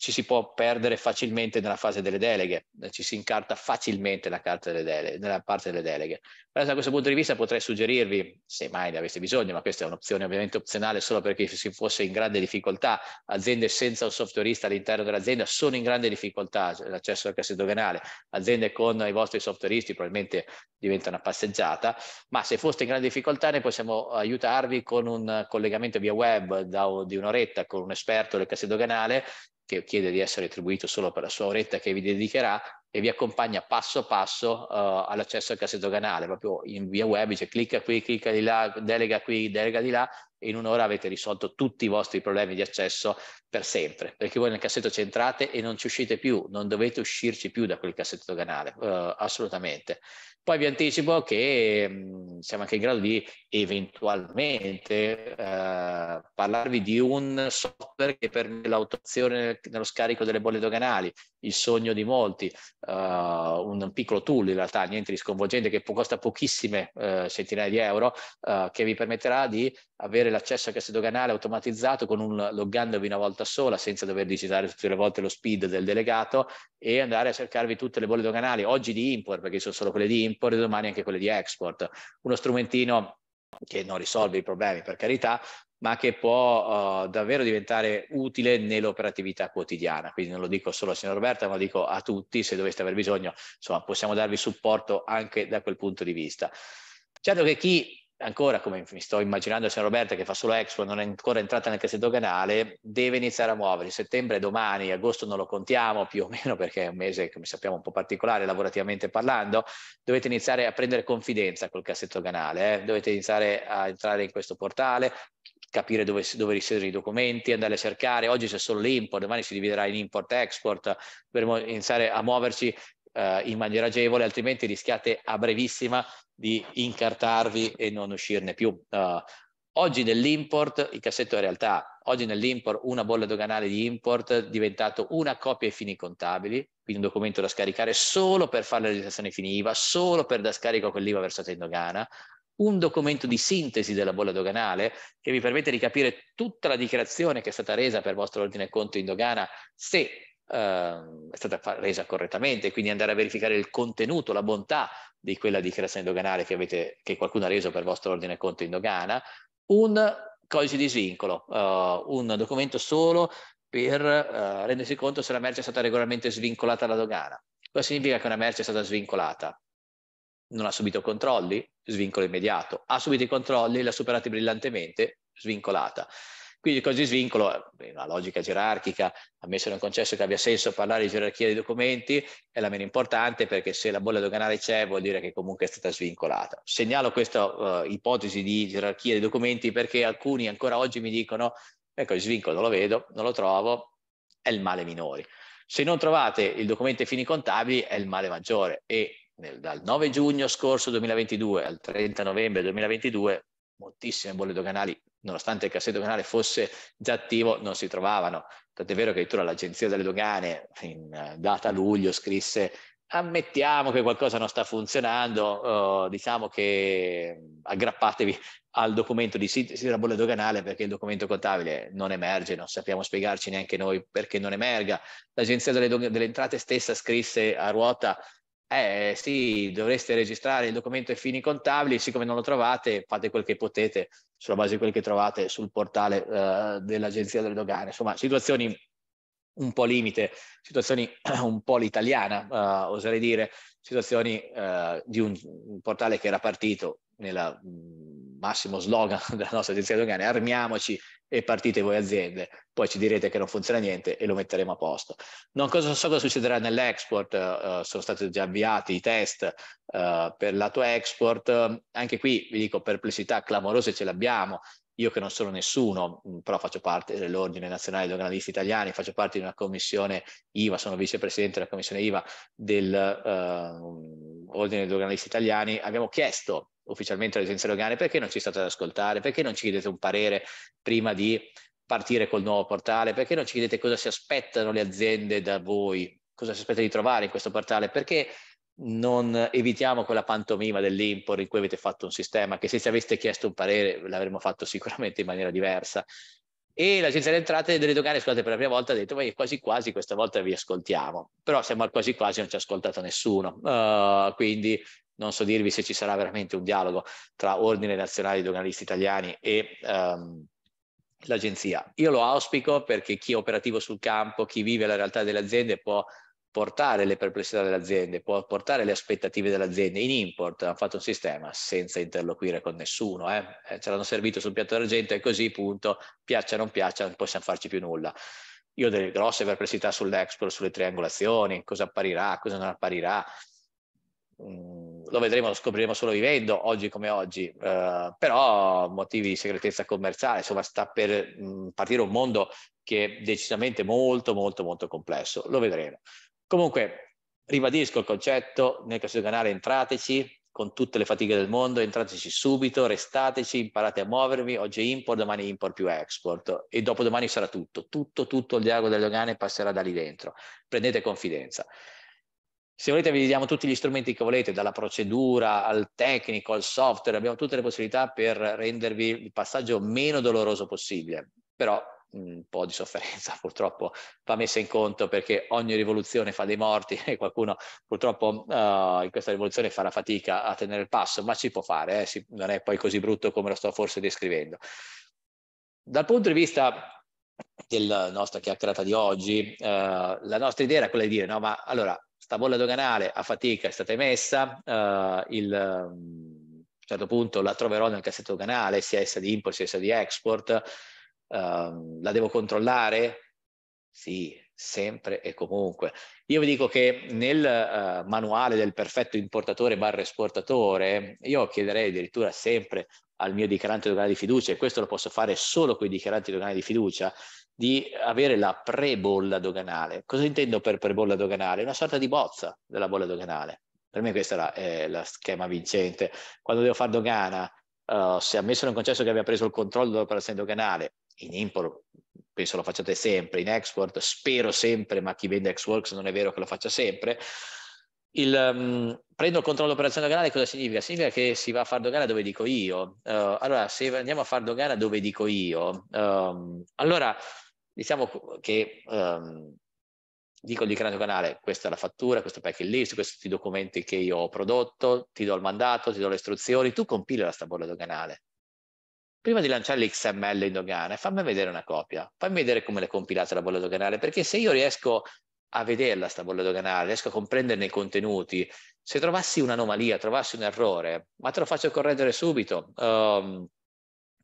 ci si può perdere facilmente nella fase delle deleghe, ci si incarta facilmente nella, delle deleghe, nella parte delle deleghe. Però da questo punto di vista potrei suggerirvi, se mai ne aveste bisogno, ma questa è un'opzione ovviamente opzionale solo perché si fosse in grande difficoltà, aziende senza un softwareista all'interno dell'azienda sono in grande difficoltà, cioè l'accesso al cassetto doganale, aziende con i vostri softwareisti probabilmente diventa una passeggiata, ma se foste in grande difficoltà ne possiamo aiutarvi con un collegamento via web da, di un'oretta con un esperto del cassetto doganale che chiede di essere attribuito solo per la sua oretta che vi dedicherà e vi accompagna passo passo uh, all'accesso al cassetto canale, proprio in via web, dice clicca qui, clicca di là, delega qui, delega di là e in un'ora avete risolto tutti i vostri problemi di accesso per sempre, perché voi nel cassetto ci entrate e non ci uscite più, non dovete uscirci più da quel cassetto canale, uh, assolutamente. Poi vi anticipo che mh, siamo anche in grado di eventualmente eh, parlarvi di un software che permette l'autorizzazione nello scarico delle bolle doganali, il sogno di molti, uh, un piccolo tool in realtà, niente di sconvolgente, che costa pochissime uh, centinaia di euro, uh, che vi permetterà di avere l'accesso a cassa doganale automatizzato con un loggandovi una volta sola, senza dover digitare tutte le volte lo speed del delegato e andare a cercarvi tutte le bolle doganali, oggi di import, perché sono solo quelle di import e domani anche quelle di export. Uno strumentino che non risolve i problemi per carità, ma che può uh, davvero diventare utile nell'operatività quotidiana. Quindi non lo dico solo a signora Roberta, ma lo dico a tutti, se doveste aver bisogno, insomma, possiamo darvi supporto anche da quel punto di vista. Certo che chi ancora, come mi sto immaginando la signora Roberta che fa solo Expo, non è ancora entrata nel cassetto canale, deve iniziare a muoversi. Settembre domani, agosto non lo contiamo più o meno perché è un mese, come sappiamo, un po' particolare lavorativamente parlando, dovete iniziare a prendere confidenza col cassetto canale, eh? dovete iniziare a entrare in questo portale, capire dove, dove risiedere i documenti, andare a cercare. Oggi c'è solo l'import, domani si dividerà in import-export, dovremo iniziare a muoverci eh, in maniera agevole, altrimenti rischiate a brevissima di incartarvi e non uscirne più. Eh, oggi nell'import, il cassetto è realtà, oggi nell'import una bolla doganale di import è diventato una copia ai fini contabili, quindi un documento da scaricare solo per fare la registrazione fini IVA, solo per da scarico a quell'IVA versata in dogana, un documento di sintesi della bolla doganale che vi permette di capire tutta la dichiarazione che è stata resa per vostro ordine conto in dogana, se eh, è stata resa correttamente, quindi andare a verificare il contenuto, la bontà di quella dichiarazione doganale che, avete, che qualcuno ha reso per vostro ordine conto in dogana, un codice di svincolo, uh, un documento solo per uh, rendersi conto se la merce è stata regolarmente svincolata alla dogana. Cosa significa che una merce è stata svincolata? Non ha subito controlli? svincolo immediato. Ha subito i controlli, l'ha superato brillantemente, svincolata. Quindi così svincolo, una logica gerarchica, ammesso non concesso che abbia senso parlare di gerarchia dei documenti, è la meno importante perché se la bolla doganale c'è vuol dire che comunque è stata svincolata. Segnalo questa uh, ipotesi di gerarchia dei documenti perché alcuni ancora oggi mi dicono, ecco il svincolo non lo vedo, non lo trovo, è il male minore. Se non trovate il documento ai fini contabili è il male maggiore e nel, dal 9 giugno scorso 2022 al 30 novembre 2022 moltissime bolle doganali, nonostante il cassetto doganale fosse già attivo, non si trovavano. Tant'è vero che addirittura l'Agenzia delle Dogane, in eh, data luglio, scrisse ammettiamo che qualcosa non sta funzionando, uh, diciamo che aggrappatevi al documento di sintesi della Bolle Doganale perché il documento contabile non emerge, non sappiamo spiegarci neanche noi perché non emerga. L'Agenzia delle, delle Entrate stessa scrisse a ruota eh sì, dovreste registrare il documento ai fini contabili, siccome non lo trovate, fate quel che potete sulla base di quel che trovate sul portale eh, dell'Agenzia delle Dogane. Insomma, situazioni un po' limite, situazioni un po' l'italiana, eh, oserei dire, situazioni eh, di un, un, portale che era partito nella mh, mm, massimo slogan della nostra agenzia doganiale, armiamoci e partite voi aziende, poi ci direte che non funziona niente e lo metteremo a posto. Non so cosa succederà nell'export, uh, sono stati già avviati i test uh, per lato export, anche qui vi dico perplessità clamorose ce l'abbiamo, io che non sono nessuno, mm, però faccio parte dell'Ordine Nazionale degli Organisti Italiani, faccio parte di una commissione IVA, sono vicepresidente della commissione IVA dell'Ordine ehm, eh, degli Organisti Italiani, abbiamo chiesto ufficialmente all'Agenzia Dogane perché non ci state ad ascoltare, perché non ci chiedete un parere prima di partire col nuovo portale, perché non ci chiedete cosa si aspettano le aziende da voi, cosa si aspetta di trovare in questo portale, perché non evitiamo quella pantomima dell'import in cui avete fatto un sistema che se ci aveste chiesto un parere l'avremmo fatto sicuramente in maniera diversa. E l'agenzia delle entrate delle dogane, scusate, per la prima volta ha detto, ma quasi quasi questa volta vi ascoltiamo, però siamo al quasi quasi, non ci ha ascoltato nessuno, uh, quindi non so dirvi se ci sarà veramente un dialogo tra Ordine Nazionale Doganalisti Italiani e um, l'agenzia. Io lo auspico perché chi è operativo sul campo, chi vive la realtà delle aziende può portare le perplessità delle aziende, può portare le aspettative delle aziende in import, hanno fatto un sistema senza interloquire con nessuno, eh? eh ce l'hanno servito sul piatto d'argento e così punto, piaccia o non piaccia, non possiamo farci più nulla. Io ho delle grosse perplessità sull'export, sulle triangolazioni, cosa apparirà, cosa non apparirà, mm, lo vedremo, lo scopriremo solo vivendo, oggi come oggi, eh, però motivi di segretezza commerciale, insomma sta per mh, mm, partire un mondo che è decisamente molto molto molto complesso, lo vedremo. Comunque, ribadisco il concetto, nel caso di canale entrateci con tutte le fatiche del mondo, entrateci subito, restateci, imparate a muovervi, oggi è import, domani import più export e dopodomani sarà tutto, tutto, tutto il dialogo delle dogane passerà da lì dentro, prendete confidenza. Se volete vi diamo tutti gli strumenti che volete, dalla procedura al tecnico, al software, abbiamo tutte le possibilità per rendervi il passaggio meno doloroso possibile, però un po' di sofferenza purtroppo va messa in conto perché ogni rivoluzione fa dei morti e qualcuno purtroppo uh, in questa rivoluzione farà fatica a tenere il passo, ma si può fare, eh? si, non è poi così brutto come lo sto forse descrivendo. Dal punto di vista della nostra chiacchierata di oggi, uh, la nostra idea era quella di dire, no, ma allora, sta bolla doganale a fatica è stata emessa, uh, il... Ehm, a un certo punto la troverò nel cassetto doganale, sia essa di import sia essa di export, Ehm, la devo controllare? Sì, sempre e comunque. Io vi dico che nel uh, manuale del perfetto importatore barra esportatore, io chiederei addirittura sempre al mio dichiarante doganale di fiducia, e questo lo posso fare solo con i dichiaranti doganali di fiducia, di avere la pre-bolla doganale. Cosa intendo per pre-bolla doganale? Una sorta di bozza della bolla doganale. Per me questo era eh, lo schema vincente. Quando devo fare dogana, uh, se ammesso in un concesso che abbia preso il controllo dell'operazione doganale in import penso lo facciate sempre, in export spero sempre, ma chi vende Xworks non è vero che lo faccia sempre. Il, um, prendo il controllo operazione doganale cosa significa? Significa che si va a far dogana dove dico io. Uh, allora, se andiamo a far dogana dove dico io, um, allora diciamo che um, dico il dichiarato canale, questa è la fattura, questo packing list, questi sono i documenti che io ho prodotto, ti do il mandato, ti do le istruzioni, tu compila la stabolla doganale prima di lanciare l'XML in dogana, fammi vedere una copia, fammi vedere come l'hai compilata la bolla doganale, perché se io riesco a vederla sta bolla doganale, riesco a comprenderne i contenuti, se trovassi un'anomalia, trovassi un errore, ma te lo faccio correggere subito, um,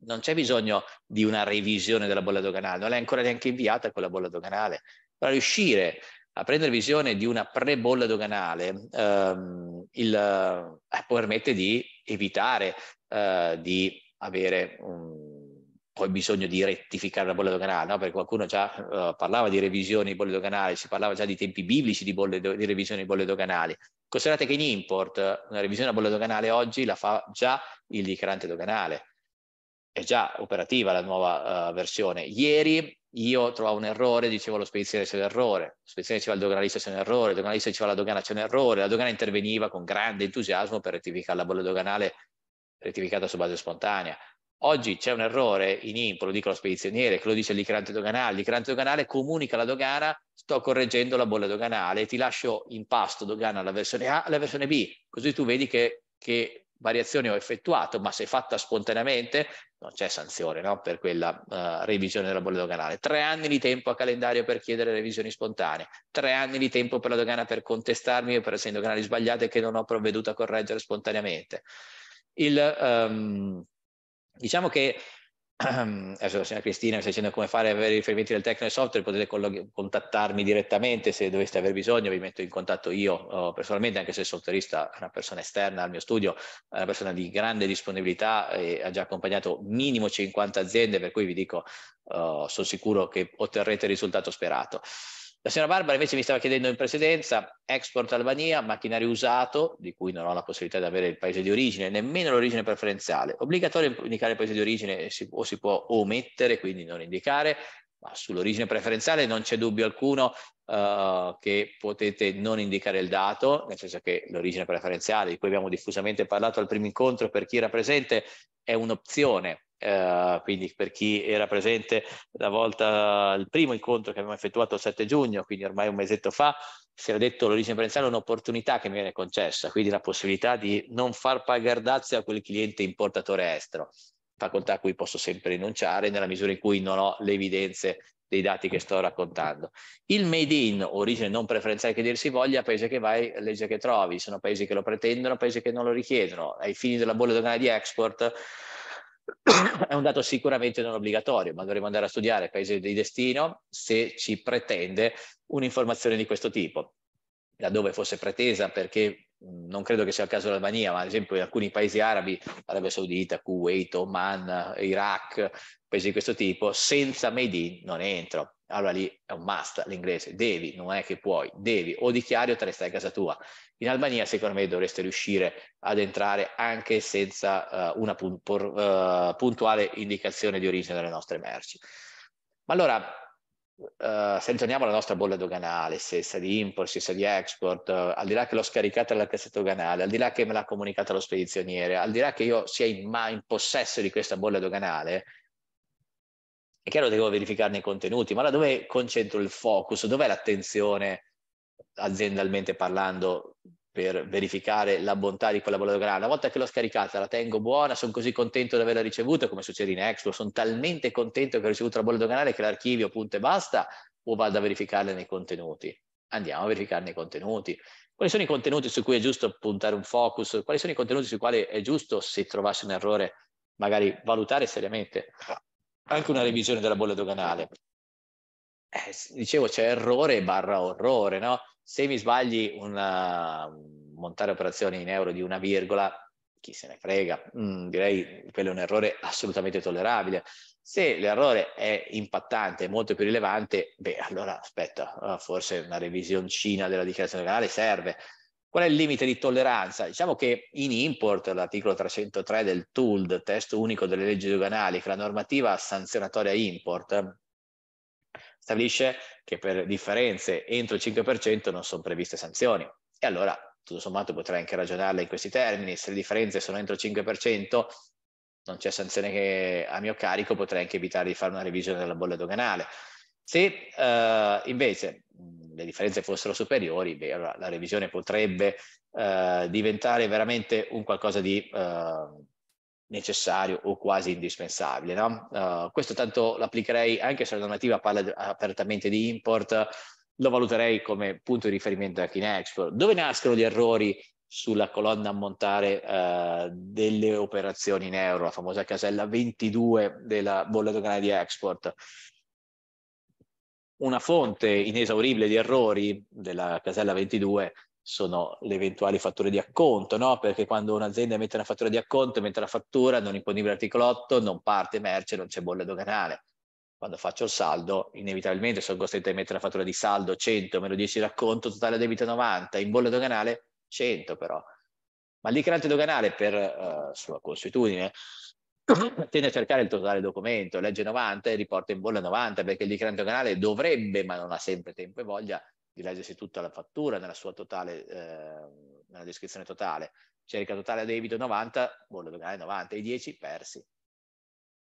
non c'è bisogno di una revisione della bolla doganale, non l'hai ancora neanche inviata quella bolla doganale. però riuscire a prendere visione di una pre-bolla doganale ehm, il, eh, permette di evitare eh, di avere un, poi bisogno di rettificare la bolla doganale, no? perché qualcuno già uh, parlava di revisioni di bolle doganali, si parlava già di tempi biblici di, bolle, di revisioni di bolle doganali. Considerate che in import eh, una revisione della bolla doganale oggi la fa già il dichiarante doganale, è già operativa la nuova uh, versione. Ieri io trovavo un errore, dicevo allo spedizione c'è un errore, lo spedizione diceva al doganalista c'è un errore, il doganalista diceva alla dogana c'è un errore, la dogana interveniva con grande entusiasmo per rettificare la bolla doganale rettificata su base spontanea. Oggi c'è un errore in IMP, lo dico lo spedizioniere, che lo dice il licrante doganale. L'icrante doganale comunica alla dogana, sto correggendo la bolla doganale, ti lascio in pasto dogana la versione A e la versione B, così tu vedi che, che variazione ho effettuato, ma se fatta spontaneamente non c'è sanzione no? per quella uh, revisione della bolla doganale. Tre anni di tempo a calendario per chiedere revisioni spontanee, tre anni di tempo per la dogana per contestarmi per operazioni doganali sbagliate che non ho provveduto a correggere spontaneamente. Il, um, diciamo che adesso la signora Cristina mi sta dicendo come fare a avere riferimenti del tecnico e software, potete contattarmi direttamente se doveste aver bisogno, vi metto in contatto io oh, personalmente, anche se il softwareista è una persona esterna al mio studio, è una persona di grande disponibilità e ha già accompagnato minimo 50 aziende, per cui vi dico, oh, sono sicuro che otterrete il risultato sperato. La signora Barbara invece mi stava chiedendo in precedenza export Albania, macchinario usato, di cui non ho la possibilità di avere il paese di origine, nemmeno l'origine preferenziale. Obbligatorio indicare il paese di origine si, o si può omettere, quindi non indicare, ma sull'origine preferenziale non c'è dubbio alcuno uh, che potete non indicare il dato, nel senso che l'origine preferenziale, di cui abbiamo diffusamente parlato al primo incontro per chi era presente, è un'opzione eh, quindi per chi era presente la volta, il primo incontro che abbiamo effettuato il 7 giugno, quindi ormai un mesetto fa, si era detto l'origine prenziale è un'opportunità che mi viene concessa, quindi la possibilità di non far pagare dazio a quel cliente importatore estero, facoltà a cui posso sempre rinunciare nella misura in cui non ho le evidenze dei dati che sto raccontando. Il made in, origine non preferenziale che dir si voglia, paese che vai, legge che trovi, sono paesi che lo pretendono, paesi che non lo richiedono, ai fini della bolla doganale di export è un dato sicuramente non obbligatorio, ma dovremmo andare a studiare il paese di destino se ci pretende un'informazione di questo tipo. Laddove fosse pretesa, perché non credo che sia il caso dell'Albania, ma ad esempio in alcuni paesi arabi, Arabia Saudita, Kuwait, Oman, Iraq, paesi di questo tipo, senza Made in non entro allora lì è un must l'inglese, devi, non è che puoi, devi, o dichiari o te ne stai a casa tua. In Albania secondo me dovresti riuscire ad entrare anche senza uh, una pun- por, uh, puntuale indicazione di origine delle nostre merci. Ma allora, uh, se ritorniamo alla nostra bolla doganale, se stessa di import, se stessa di export, al di là che l'ho scaricata alla cassetta doganale, al di là che me l'ha comunicata lo spedizioniere, al di là che io sia in, ma in possesso di questa bolla doganale, è chiaro che devo verificarne i contenuti, ma allora dove concentro il focus? Dov'è l'attenzione aziendalmente parlando per verificare la bontà di quella bolla grana? Una volta che l'ho scaricata, la tengo buona, sono così contento di averla ricevuta, come succede in Expo, sono talmente contento che ho ricevuto la bolla doganale che l'archivio, punto e basta, o vado a verificarla nei contenuti? Andiamo a verificarne i contenuti. Quali sono i contenuti su cui è giusto puntare un focus? Quali sono i contenuti sui quali è giusto, se trovassi un errore, magari valutare seriamente anche una revisione della bolla doganale. Eh, dicevo, c'è errore barra orrore, no? Se mi sbagli una, montare operazioni in euro di una virgola, chi se ne frega, mm, direi quello è un errore assolutamente tollerabile. Se l'errore è impattante, molto più rilevante, beh, allora aspetta, ah, forse una revisioncina della dichiarazione doganale serve. Qual è il limite di tolleranza? Diciamo che in import l'articolo 303 del TULD, testo unico delle leggi doganali, che è la normativa sanzionatoria import, stabilisce che per differenze entro il 5% non sono previste sanzioni. E allora, tutto sommato, potrei anche ragionarla in questi termini. Se le differenze sono entro il 5%, non c'è sanzione che a mio carico, potrei anche evitare di fare una revisione della bolla doganale. Se uh, invece le differenze fossero superiori, beh, allora la revisione potrebbe eh, diventare veramente un qualcosa di eh, necessario o quasi indispensabile. No? Uh, questo tanto lo applicherei anche se la normativa parla apertamente di import, lo valuterei come punto di riferimento anche in export. Dove nascono gli errori sulla colonna ammontare uh, eh, delle operazioni in euro, la famosa casella 22 della bolla doganale di export? una fonte inesauribile di errori della casella 22 sono le eventuali fatture di acconto, no? perché quando un'azienda emette una fattura di acconto, emette la fattura, non imponibile articolo 8, non parte merce, non c'è bolla doganale. Quando faccio il saldo, inevitabilmente sono costretto a emettere la fattura di saldo 100 meno 10 di acconto, totale debito 90, in bolla doganale 100 però. Ma il doganale, per uh, sua consuetudine, tende a cercare il totale documento, legge 90 e riporta in bolla 90 perché il dichiarante canale dovrebbe, ma non ha sempre tempo e voglia, di leggersi tutta la fattura nella sua totale, eh, nella descrizione totale. Cerca totale a debito 90, bolla doganale 90, i 10 persi. E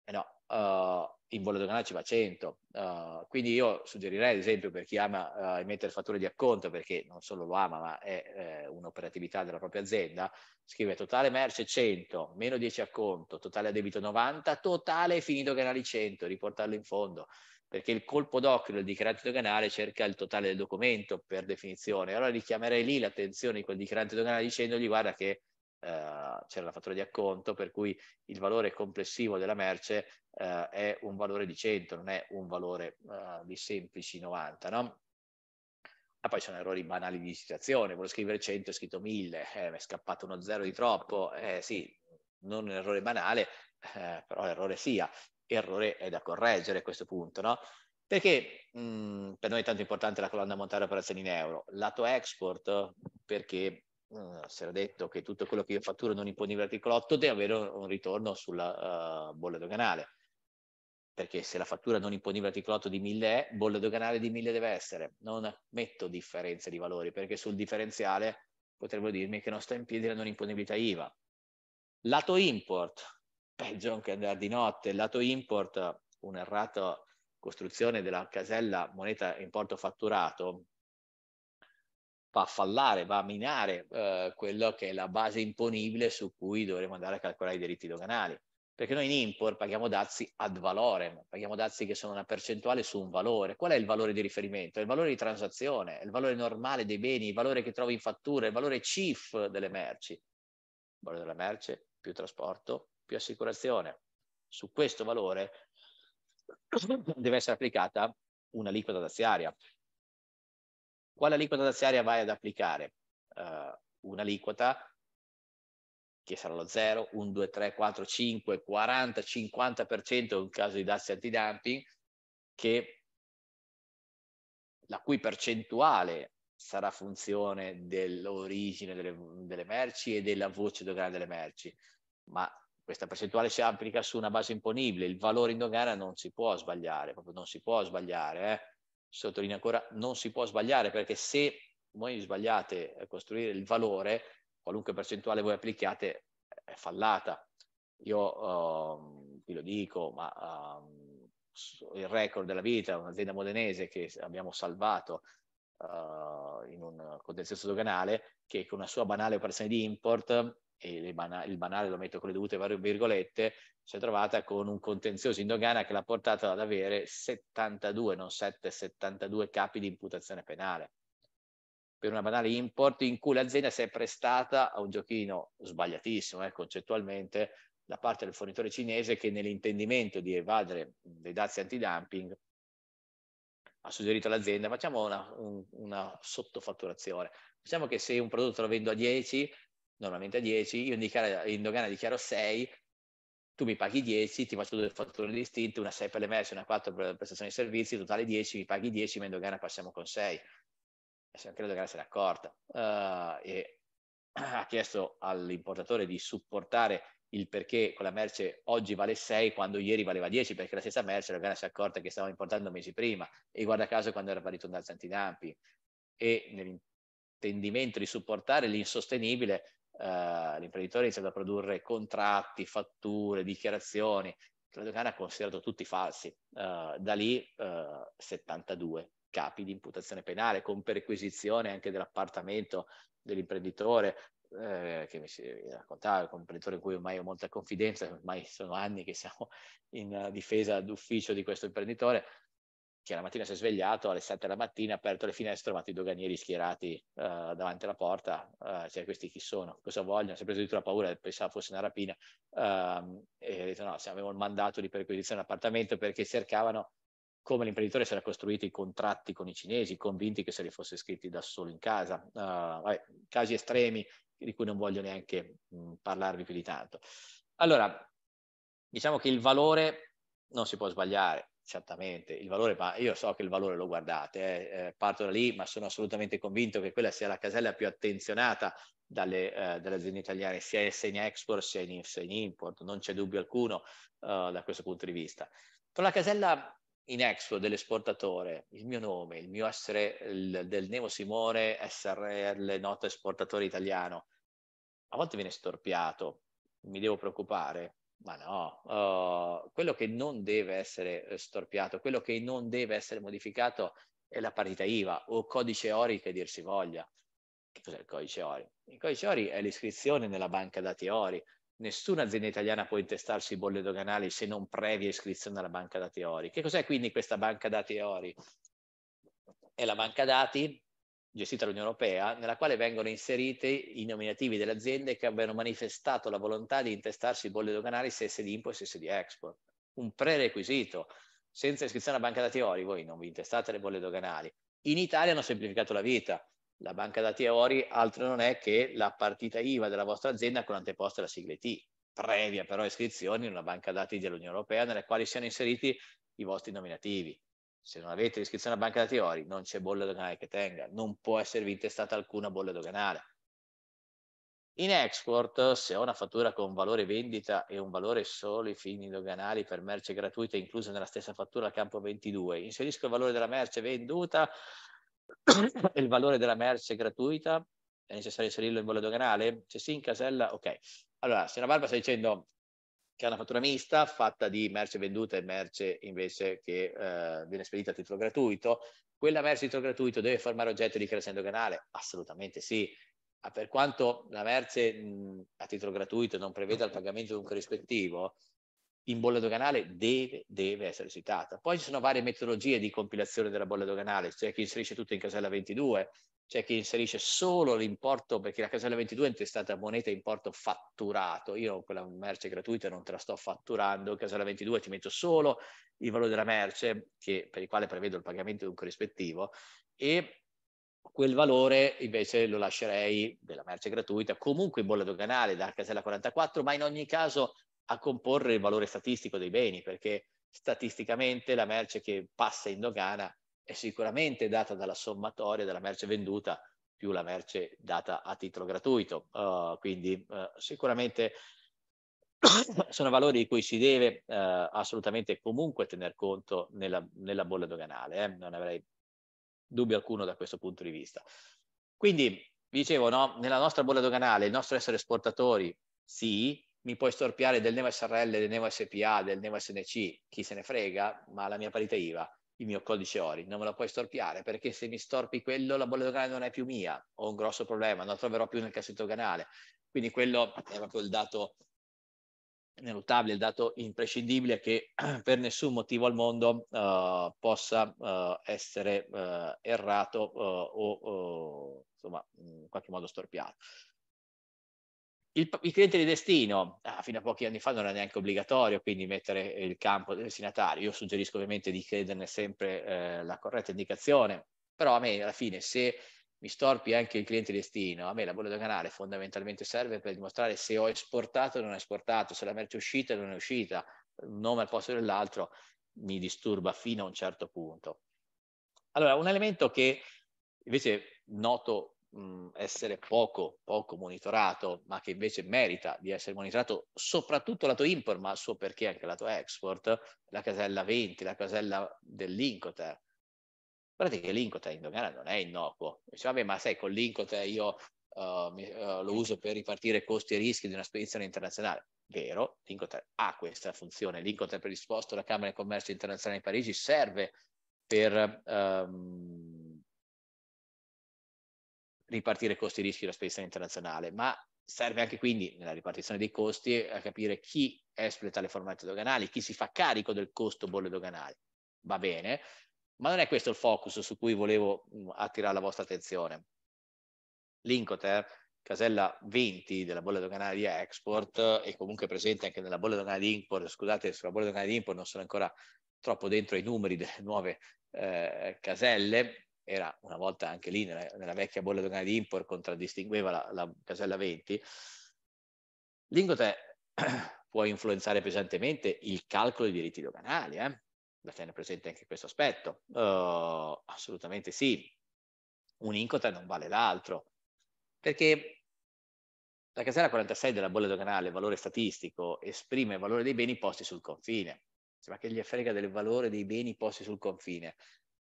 eh no, uh, in volo doganale ci va 100. Uh, eh, quindi io suggerirei, ad esempio, per chi ama uh, emettere fatture di acconto, perché non solo lo ama, ma è eh, un'operatività della propria azienda, scrive totale merce 100, meno 10 acconto, totale a debito 90, totale finito canali 100, riportarlo in fondo, perché il colpo d'occhio del dichiarante doganale cerca il totale del documento per definizione. Allora richiamerei lì l'attenzione di quel dichiarante doganale dicendogli guarda che Uh, c'era la fattura di acconto, per cui il valore complessivo della merce eh, è un valore di 100, non è un valore eh, di semplici 90, no? Ma poi sono errori banali di citazione, volevo scrivere 100 ho scritto 1000, eh, mi è scappato uno zero di troppo, eh, sì, non un errore banale, eh, però l'errore sia, errore è da correggere a questo punto, no? Perché mh, mm, per noi è tanto importante la colonna montare operazioni in euro? Lato export, perché mh, mm, si era detto che tutto quello che io fatturo non imponibile all'articolo 8 deve avere un, un ritorno sulla uh, bolla doganale perché se la fattura non imponibile articolo 8 di 1000 è, bolla doganale di 1000 deve essere. Non metto differenze di valori, perché sul differenziale potrebbero dirmi che non sta in piedi la non imponibilità IVA. Lato import, peggio anche andare di notte, lato import, un'errata costruzione della casella moneta importo fatturato va a fallare, va a minare eh, quello che è la base imponibile su cui dovremo andare a calcolare i diritti doganali perché noi in import paghiamo dazi ad valorem, paghiamo dazi che sono una percentuale su un valore. Qual è il valore di riferimento? È il valore di transazione, è il valore normale dei beni, il valore che trovi in fattura, il valore CIF delle merci. Il valore della merce, più trasporto, più assicurazione. Su questo valore deve essere applicata una liquida daziaria. Quale aliquota daziaria vai ad applicare? Uh, un'aliquota che sarà lo 0, 1, 2, 3, 4, 5, 40, 50% in caso di dazi antidumping, che, la cui percentuale sarà funzione dell'origine delle, delle merci e della voce doganale delle merci, ma questa percentuale si applica su una base imponibile, il valore in dogana non si può sbagliare, proprio non si può sbagliare, eh? sottolineo ancora, non si può sbagliare perché se voi sbagliate a costruire il valore, qualunque percentuale voi applichiate è fallata. Io um, ehm, vi lo dico, ma um, il record della vita, un'azienda modenese che abbiamo salvato uh, in un contenzioso doganale, che con una sua banale operazione di import, e il banale lo metto con le dovute virgolette, si è trovata con un contenzioso in dogana che l'ha portata ad avere 72, non 7, 72 capi di imputazione penale per una banale import in cui l'azienda si è prestata a un giochino sbagliatissimo eh, concettualmente da parte del fornitore cinese che nell'intendimento di evadere dei dazi antidumping ha suggerito all'azienda facciamo una, un, una sottofatturazione. Diciamo che se un prodotto lo vendo a 10, normalmente a 10, io in, dichiaro, in dogana dichiaro 6, tu mi paghi 10, ti faccio due fatture distinte, una 6 per le merci, una 4 per la prestazione di servizi, totale 10, mi paghi 10, ma in dogana passiamo con 6 credo che lei se l'è accorta, uh, e ha chiesto all'importatore di supportare il perché quella merce oggi vale 6 quando ieri valeva 10 perché la stessa merce la si è accorta che stavano importando mesi prima e guarda caso quando era partito dal Santidampi e nell'intendimento di supportare l'insostenibile eh, l'imprenditore ha iniziato a produrre contratti, fatture, dichiarazioni che la Dogana ha considerato tutti falsi eh, da lì eh, 72 capi di imputazione penale con perquisizione anche dell'appartamento dell'imprenditore eh, che mi si raccontava, un imprenditore in cui ormai ho molta confidenza, ormai sono anni che siamo in difesa d'ufficio di questo imprenditore, che la mattina si è svegliato alle 7 della mattina, ha aperto le finestre, ha trovato i doganieri schierati eh, davanti alla porta, eh, cioè questi chi sono, cosa vogliono, si è preso di addirittura paura, pensava fosse una rapina, eh, e ha detto no, se avevano il mandato di perquisizione all'appartamento perché cercavano come l'imprenditore si era costruito i contratti con i cinesi, convinti che se li fosse scritti da solo in casa, uh, vabbè, casi estremi di cui non voglio neanche mh, parlarvi più di tanto. Allora, diciamo che il valore non si può sbagliare, certamente, il valore, ma io so che il valore lo guardate, eh, eh, parto da lì, ma sono assolutamente convinto che quella sia la casella più attenzionata dalle, eh, dalle aziende italiane, sia in export sia in, sia in import, non c'è dubbio alcuno eh, da questo punto di vista. Però la casella in Expo dell'esportatore il mio nome, il mio essere il, del Nemo Simone SRL, noto esportatore italiano, a volte viene storpiato, mi devo preoccupare? Ma no, uh, quello che non deve essere eh, storpiato, quello che non deve essere modificato è la partita IVA o codice ORI che dir si voglia. Che cos'è il codice ORI? Il codice ORI è l'iscrizione nella banca dati ORI, nessuna azienda italiana può intestarsi bolle doganali se non previa iscrizione alla banca dati Ori. Che cos'è quindi questa banca dati Ori? È la banca dati gestita dall'Unione Europea, nella quale vengono inseriti i nominativi delle aziende che abbiano manifestato la volontà di intestarsi bolle doganali se di import e se di export. Un prerequisito. Senza iscrizione alla banca dati Ori voi non vi intestate le bolle doganali. In Italia hanno semplificato la vita la banca dati Aori altro non è che la partita IVA della vostra azienda con anteposta la sigla IT, previa però iscrizione in una banca dati dell'Unione Europea nella quale siano inseriti i vostri nominativi. Se non avete l'iscrizione alla banca dati Aori non c'è bolla doganale che tenga, non può esservi intestata alcuna bolla doganale. In export, se ho una fattura con valore vendita e un valore solo i fini doganali per merce gratuita inclusa nella stessa fattura al campo 22, inserisco il valore della merce venduta il valore della merce è gratuita, è necessario inserirlo in bollo doganale? Se sì, in casella, ok. Allora, signora Barba sta dicendo che è una fattura mista fatta di merce venduta e merce invece che eh, viene spedita a titolo gratuito. Quella merce a titolo gratuito deve formare oggetto di creazione doganale? Assolutamente sì. Ah, per quanto la merce mh, a titolo gratuito non preveda il pagamento di un corrispettivo, in bolla doganale deve, deve, essere citata. Poi ci sono varie metodologie di compilazione della bolla doganale, c'è chi inserisce tutto in casella 22, c'è chi inserisce solo l'importo, perché la casella 22 è intestata moneta importo fatturato, io quella merce gratuita non te la sto fatturando, in casella 22 ci metto solo il valore della merce, che, per il quale prevedo il pagamento di un corrispettivo, e quel valore invece lo lascerei della merce gratuita comunque in bolla doganale da casella 44 ma in ogni caso a comporre il valore statistico dei beni, perché statisticamente la merce che passa in dogana è sicuramente data dalla sommatoria della merce venduta più la merce data a titolo gratuito. Uh, quindi uh, sicuramente sono valori di cui si deve uh, assolutamente comunque tener conto nella, nella bolla doganale, eh? non avrei dubbio alcuno da questo punto di vista. Quindi, dicevo, no? nella nostra bolla doganale il nostro essere esportatori sì, mi puoi storpiare del Neva SRL, del Neva SPA, del Neva SNC, chi se ne frega, ma la mia parità IVA, il mio codice ORI, non me la puoi storpiare perché se mi storpi quello la bolla doganale non è più mia, ho un grosso problema, non la troverò più nel cassetto doganale. Quindi quello è proprio il dato ineluttabile, il dato imprescindibile che per nessun motivo al mondo uh, possa uh, essere uh, errato o insomma in qualche modo storpiato il, il, cliente di destino, ah, fino a pochi anni fa non era neanche obbligatorio, quindi mettere il campo del destinatario. Io suggerisco ovviamente di chiederne sempre eh, la corretta indicazione, però a me alla fine se mi storpi anche il cliente di destino, a me la bolla doganale fondamentalmente serve per dimostrare se ho esportato o non ho esportato, se la merce è uscita o non è uscita, un nome al posto dell'altro mi disturba fino a un certo punto. Allora, un elemento che invece noto mh, essere poco, poco monitorato, ma che invece merita di essere monitorato soprattutto lato import, ma il suo perché anche lato export, la casella 20, la casella dell'Incoter. Guardate che l'Incoter in dogana non è innocuo. Dice, vabbè, ma sai, con l'Incoter io Uh, mi, uh, lo uso per ripartire costi e rischi di una spedizione internazionale. Vero, l'Incoter ha questa funzione. L'Incoter predisposto alla Camera di Commercio Internazionale di Parigi serve per um, ripartire costi e rischi della spedizione internazionale, ma serve anche quindi nella ripartizione dei costi a capire chi espleta le formalità doganali, chi si fa carico del costo bolle doganali. Va bene, ma non è questo il focus su cui volevo mm, attirare la vostra attenzione. L'Incoter, casella 20 della bolla doganale di export e eh, comunque presente anche nella bolla doganale di import, scusate, sulla bolla doganale di import non sono ancora troppo dentro i numeri delle nuove eh, caselle, era una volta anche lì nella, nella vecchia bolla doganale di import, contraddistingueva la, la casella 20, l'Ingotè può influenzare pesantemente il calcolo dei diritti doganali, eh? da tenere presente anche questo aspetto. Uh, assolutamente sì, un Incota non vale l'altro, perché la casella 46 della bolla doganale, valore statistico, esprime il valore dei beni posti sul confine. Ma che gli frega del valore dei beni posti sul confine?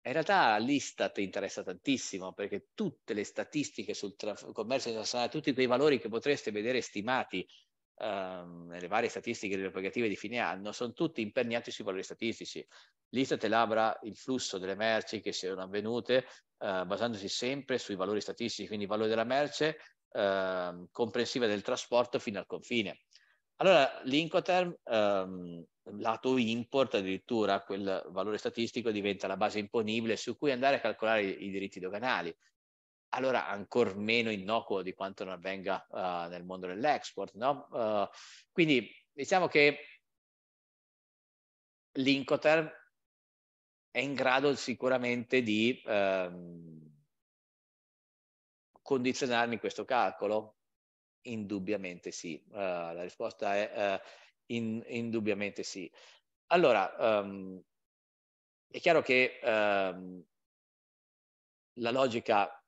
In realtà l'Istat interessa tantissimo perché tutte le statistiche sul traf- commercio internazionale, tutti quei valori che potreste vedere stimati ehm, nelle varie statistiche delle prerogative di fine anno, sono tutti imperniati sui valori statistici. L'Istat elabora il flusso delle merci che siano avvenute eh, basandosi sempre sui valori statistici, quindi il valore della merce eh, comprensiva del trasporto fino al confine. Allora l'Incoterm, ehm, lato import addirittura, quel valore statistico diventa la base imponibile su cui andare a calcolare i, i diritti doganali. Allora ancora meno innocuo di quanto non avvenga uh, nel mondo dell'export, no? Uh, quindi diciamo che l'Incoterm è in grado sicuramente di ehm, condizionarmi questo calcolo Indubbiamente sì. Uh, la risposta è uh, in, indubbiamente sì. Allora, um, è chiaro che um, la logica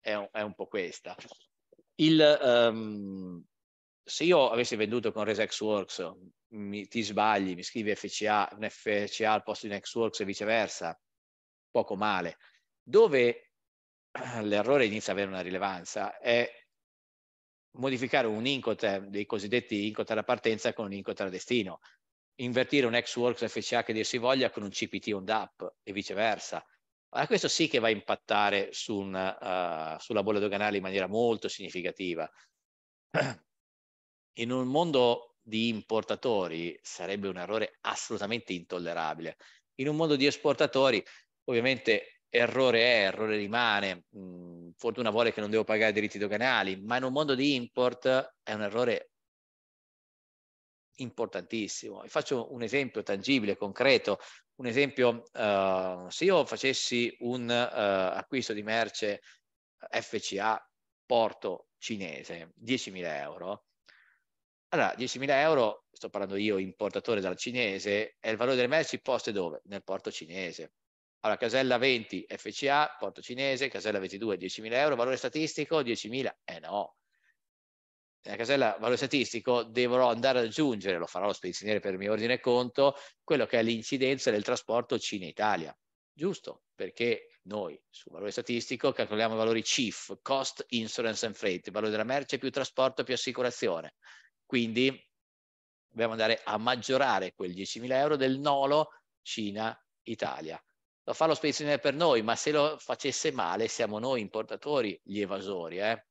è un, è un, po' questa. Il, um, se io avessi venduto con ResXWorks, mi, ti sbagli, mi scrivi FCA, un FCA al posto di NextWorks e viceversa, poco male. Dove l'errore inizia ad avere una rilevanza è modificare un Incoterm, dei cosiddetti Incoterm a partenza con un Incoterm a destino, invertire un ex-works FCA che dir si voglia con un CPT on DAP e viceversa. Allora questo sì che va a impattare su un, uh, sulla bolla doganale in maniera molto significativa. In un mondo di importatori sarebbe un errore assolutamente intollerabile. In un mondo di esportatori, ovviamente errore è, errore rimane, mh, mm, fortuna vuole che non devo pagare diritti doganali, ma in un mondo di import è un errore importantissimo. E faccio un esempio tangibile, concreto. Un esempio, uh, se io facessi un uh, acquisto di merce FCA porto cinese, 10.000 euro, allora 10.000 euro, sto parlando io importatore dal cinese, è il valore delle merci poste dove? Nel porto cinese. Allora, casella 20 FCA, porto cinese, casella 22 10.000 euro, valore statistico 10.000, eh no. Nella casella valore statistico dovrò andare ad aggiungere, lo farò lo spedizioniere per il mio ordine conto, quello che è l'incidenza del trasporto Cina-Italia. Giusto, perché noi sul valore statistico calcoliamo i valori CIF, Cost, Insurance and Freight, valore della merce più trasporto più assicurazione. Quindi dobbiamo andare a maggiorare quel 10.000 euro del nolo Cina-Italia lo fa lo spedizione per noi, ma se lo facesse male siamo noi importatori gli evasori. Eh?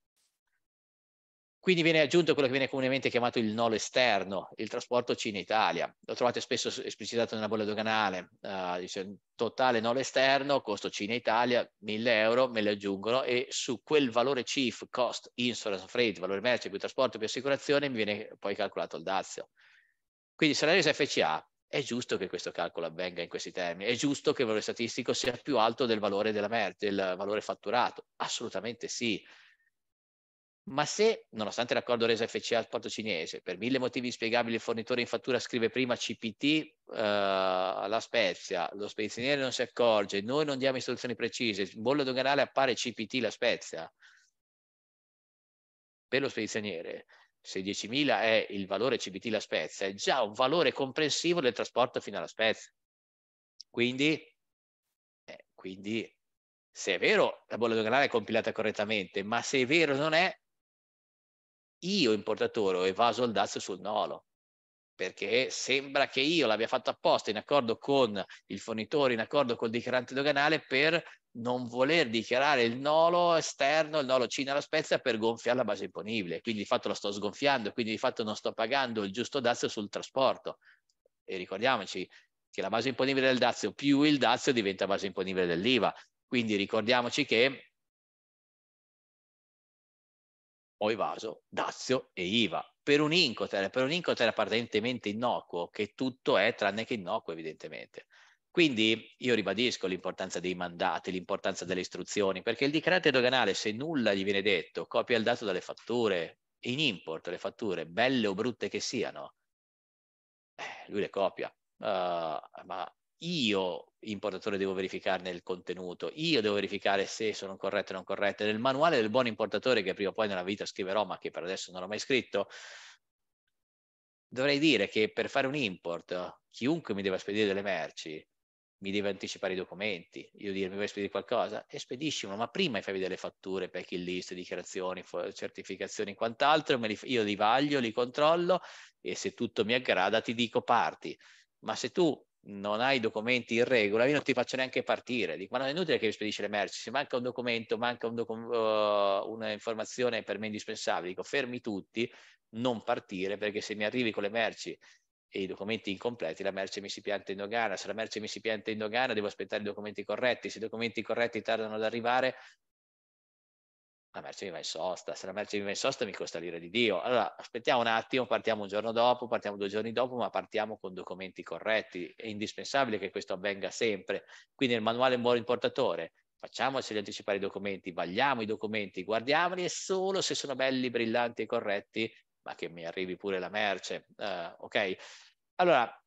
Quindi viene aggiunto quello che viene comunemente chiamato il nolo esterno, il trasporto Cina-Italia. Lo trovate spesso esplicitato nella bolla doganale, uh, dice totale nolo esterno, costo Cina-Italia, 1000 euro, me le aggiungono e su quel valore CIF, cost, insurance, freight, valore merce più trasporto più assicurazione, mi viene poi calcolato il dazio. Quindi Salarius FCA è giusto che questo calcolo avvenga in questi termini, è giusto che il valore statistico sia più alto del valore della mer- del valore fatturato, assolutamente sì. Ma se, nonostante l'accordo reso FCA al porto cinese, per mille motivi spiegabili il fornitore in fattura scrive prima CPT eh, alla Spezia, lo spedizioniere non si accorge, noi non diamo istruzioni precise, il bollo doganale appare CPT la Spezia, per lo spedizioniere se 10.000 è il valore CBT La Spezia, è già un valore comprensivo del trasporto fino alla Spezia. Quindi, eh, quindi se è vero la bolla doganale è compilata correttamente, ma se è vero non è, io importatore ho evaso il dazio sul nolo perché sembra che io l'abbia fatto apposta in accordo con il fornitore, in accordo col dichiarante doganale per non voler dichiarare il nolo esterno, il nolo Cina alla Spezia per gonfiare la base imponibile. Quindi di fatto la sto sgonfiando, quindi di fatto non sto pagando il giusto dazio sul trasporto. E ricordiamoci che la base imponibile del dazio più il dazio diventa base imponibile dell'IVA. Quindi ricordiamoci che ho evaso dazio e IVA per un Incoter, per un Incoter apparentemente innocuo, che tutto è tranne che innocuo evidentemente. Quindi io ribadisco l'importanza dei mandati, l'importanza delle istruzioni, perché il dicrante doganale, se nulla gli viene detto, copia il dato dalle fatture, in import le fatture, belle o brutte che siano, eh, lui le copia. Uh, ma io importatore devo verificarne il contenuto, io devo verificare se sono corrette o non corrette. Nel manuale del buon importatore che prima o poi nella vita scriverò, ma che per adesso non ho mai scritto, dovrei dire che per fare un import, chiunque mi deve spedire delle merci, mi deve anticipare i documenti, io dire mi vuoi spedire qualcosa, e spediscimelo, ma prima mi fai vedere le fatture, packing list, dichiarazioni, certificazioni, quant'altro, li, io li vaglio, li controllo e se tutto mi aggrada ti dico parti. Ma se tu non hai documenti in regola, io non ti faccio neanche partire. Dico, ma non è inutile che mi spedisci le merci, se manca un documento, manca un docu- uh, un'informazione per me indispensabile, dico fermi tutti, non partire, perché se mi arrivi con le merci e i documenti incompleti, la merce mi si pianta in dogana. Se la merce mi si pianta in dogana, devo aspettare i documenti corretti. Se i documenti corretti tardano ad arrivare, la merce mi va in sosta, se la merce mi va in sosta mi costa l'ira di Dio. Allora aspettiamo un attimo, partiamo un giorno dopo, partiamo due giorni dopo, ma partiamo con documenti corretti. È indispensabile che questo avvenga sempre. Quindi il manuale muore importatore. Facciamoci anticipare i documenti, vagliamo i documenti, guardiamoli e solo se sono belli, brillanti e corretti, ma che mi arrivi pure la merce. Uh, ok? Allora,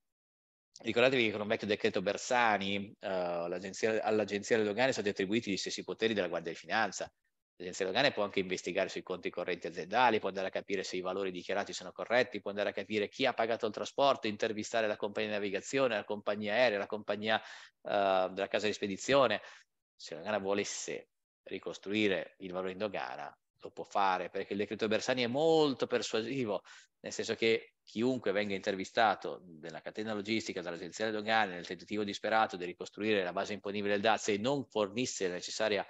Ricordatevi che con un vecchio decreto Bersani uh, all'agenzia, all delle dogane sono stati attribuiti gli stessi poteri della Guardia di Finanza. L'agenzia dogane può anche investigare sui conti correnti aziendali, può andare a capire se i valori dichiarati sono corretti, può andare a capire chi ha pagato il trasporto, intervistare la compagnia di navigazione, la compagnia aerea, la compagnia uh, della casa di spedizione. Se la dogana volesse ricostruire il valore in dogana, lo può fare perché il decreto Bersani è molto persuasivo, nel senso che chiunque venga intervistato nella catena logistica dall'agenzia delle nel tentativo disperato di ricostruire la base imponibile del DAZ e non fornisse la necessaria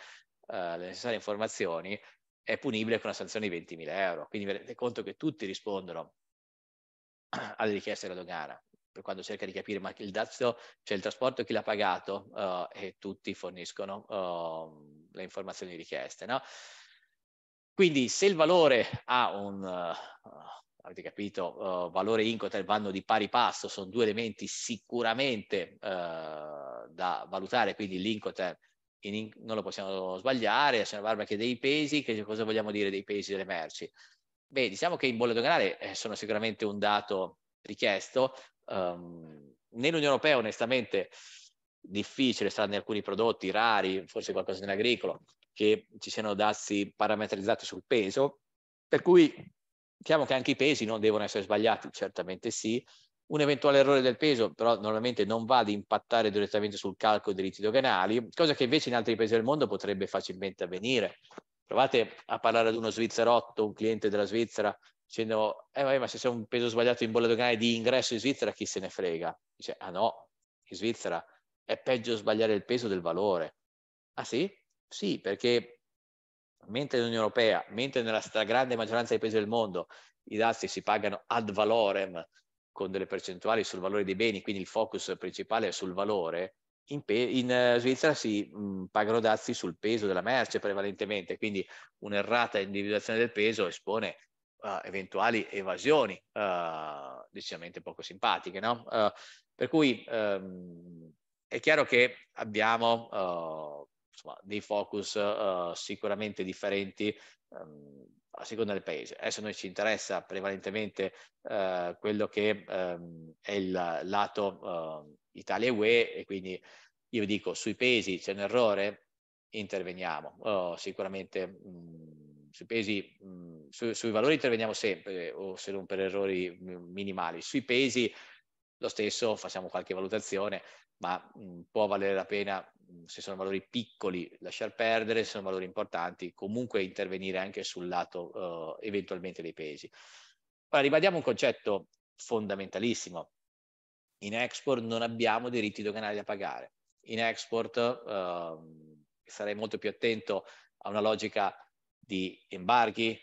eh, le necessarie informazioni, è punibile con una sanzione di 20.000 euro. Quindi vi rendete conto che tutti rispondono alle richieste della dogana per quando cerca di capire ma il dazio, cioè il trasporto chi l'ha pagato uh, e tutti forniscono uh, le informazioni richieste. No? Quindi se il valore ha un, uh, avete capito, valore incoter vanno di pari passo, sono due elementi sicuramente da valutare, quindi l'Incotel in, non lo possiamo sbagliare, se ne anche dei pesi, che cosa vogliamo dire dei pesi delle merci? Beh, diciamo che in bolle doganale eh, sono sicuramente un dato richiesto, um, nell'Unione Europea onestamente difficile, saranno alcuni prodotti rari, forse qualcosa nell'agricolo, che ci siano dazi parametrizzati sul peso, per cui diciamo che anche i pesi non devono essere sbagliati, certamente sì, un eventuale errore del peso, però normalmente non va ad impattare direttamente sul calcolo dei diritti doganali, cosa che invece in altri paesi del mondo potrebbe facilmente avvenire. Provate a parlare ad uno svizzerotto, un cliente della Svizzera, dicendo, eh, ma se c'è un peso sbagliato in bolla doganale di ingresso in Svizzera, chi se ne frega? Dice, ah no, in Svizzera è peggio sbagliare il peso del valore. Ah sì? Sì, perché mentre nell'Unione Europea, mentre nella stragrande maggioranza dei paesi del mondo i dazi si pagano ad valorem, con delle percentuali sul valore dei beni, quindi il focus principale è sul valore, in, pe- in eh, Svizzera si mh, pagano dazi sul peso della merce prevalentemente, quindi un'errata individuazione del peso espone uh, eventuali evasioni uh, decisamente poco simpatiche. No? Uh, per cui um, è chiaro che abbiamo insomma, dei focus sicuramente differenti. Um, a seconda del paese. Adesso noi ci interessa prevalentemente eh, quello che ehm, è il lato eh, Italia e UE e quindi io dico sui pesi c'è un errore, interveniamo. Oh, sicuramente mh, mm, sui pesi, mh, mm, su, sui valori interveniamo sempre o se non per errori mm, minimali. Sui pesi lo stesso, facciamo qualche valutazione, ma mh, può valere la pena, se sono valori piccoli, lasciar perdere, se sono valori importanti, comunque intervenire anche sul lato uh, eventualmente dei pesi. Ora, ribadiamo un concetto fondamentalissimo. In export non abbiamo diritti doganali da pagare. In export uh, sarei molto più attento a una logica di embarghi,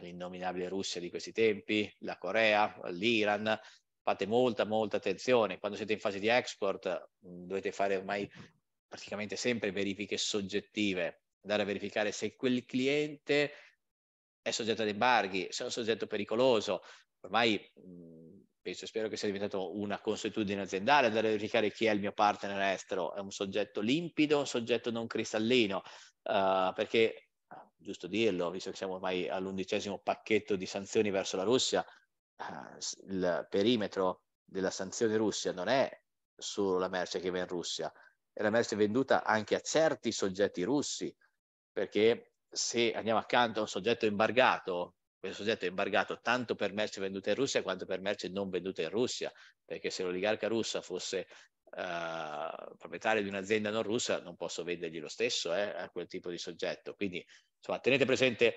l'innominabile Russia di questi tempi, la Corea, l'Iran, fate molta, molta attenzione. Quando siete in fase di export mm, dovete fare ormai praticamente sempre verifiche soggettive, andare a verificare se quel cliente è soggetto ad embarghi, se è un soggetto pericoloso. Ormai mm, penso e spero che sia diventato una consuetudine aziendale andare a verificare chi è il mio partner estero, è un soggetto limpido, un soggetto non cristallino, uh, perché giusto dirlo, visto che siamo ormai all'undicesimo pacchetto di sanzioni verso la Russia, eh, il perimetro della sanzione Russia non è solo la merce che va in Russia, è la merce venduta anche a certi soggetti russi, perché se andiamo accanto a un soggetto embargato, questo soggetto è embargato tanto per merce venduta in Russia quanto per merce non venduta in Russia, perché se l'oligarca russa fosse Uh, proprietario di un'azienda non russa non posso vendergli lo stesso eh, a quel tipo di soggetto. Quindi insomma, tenete presente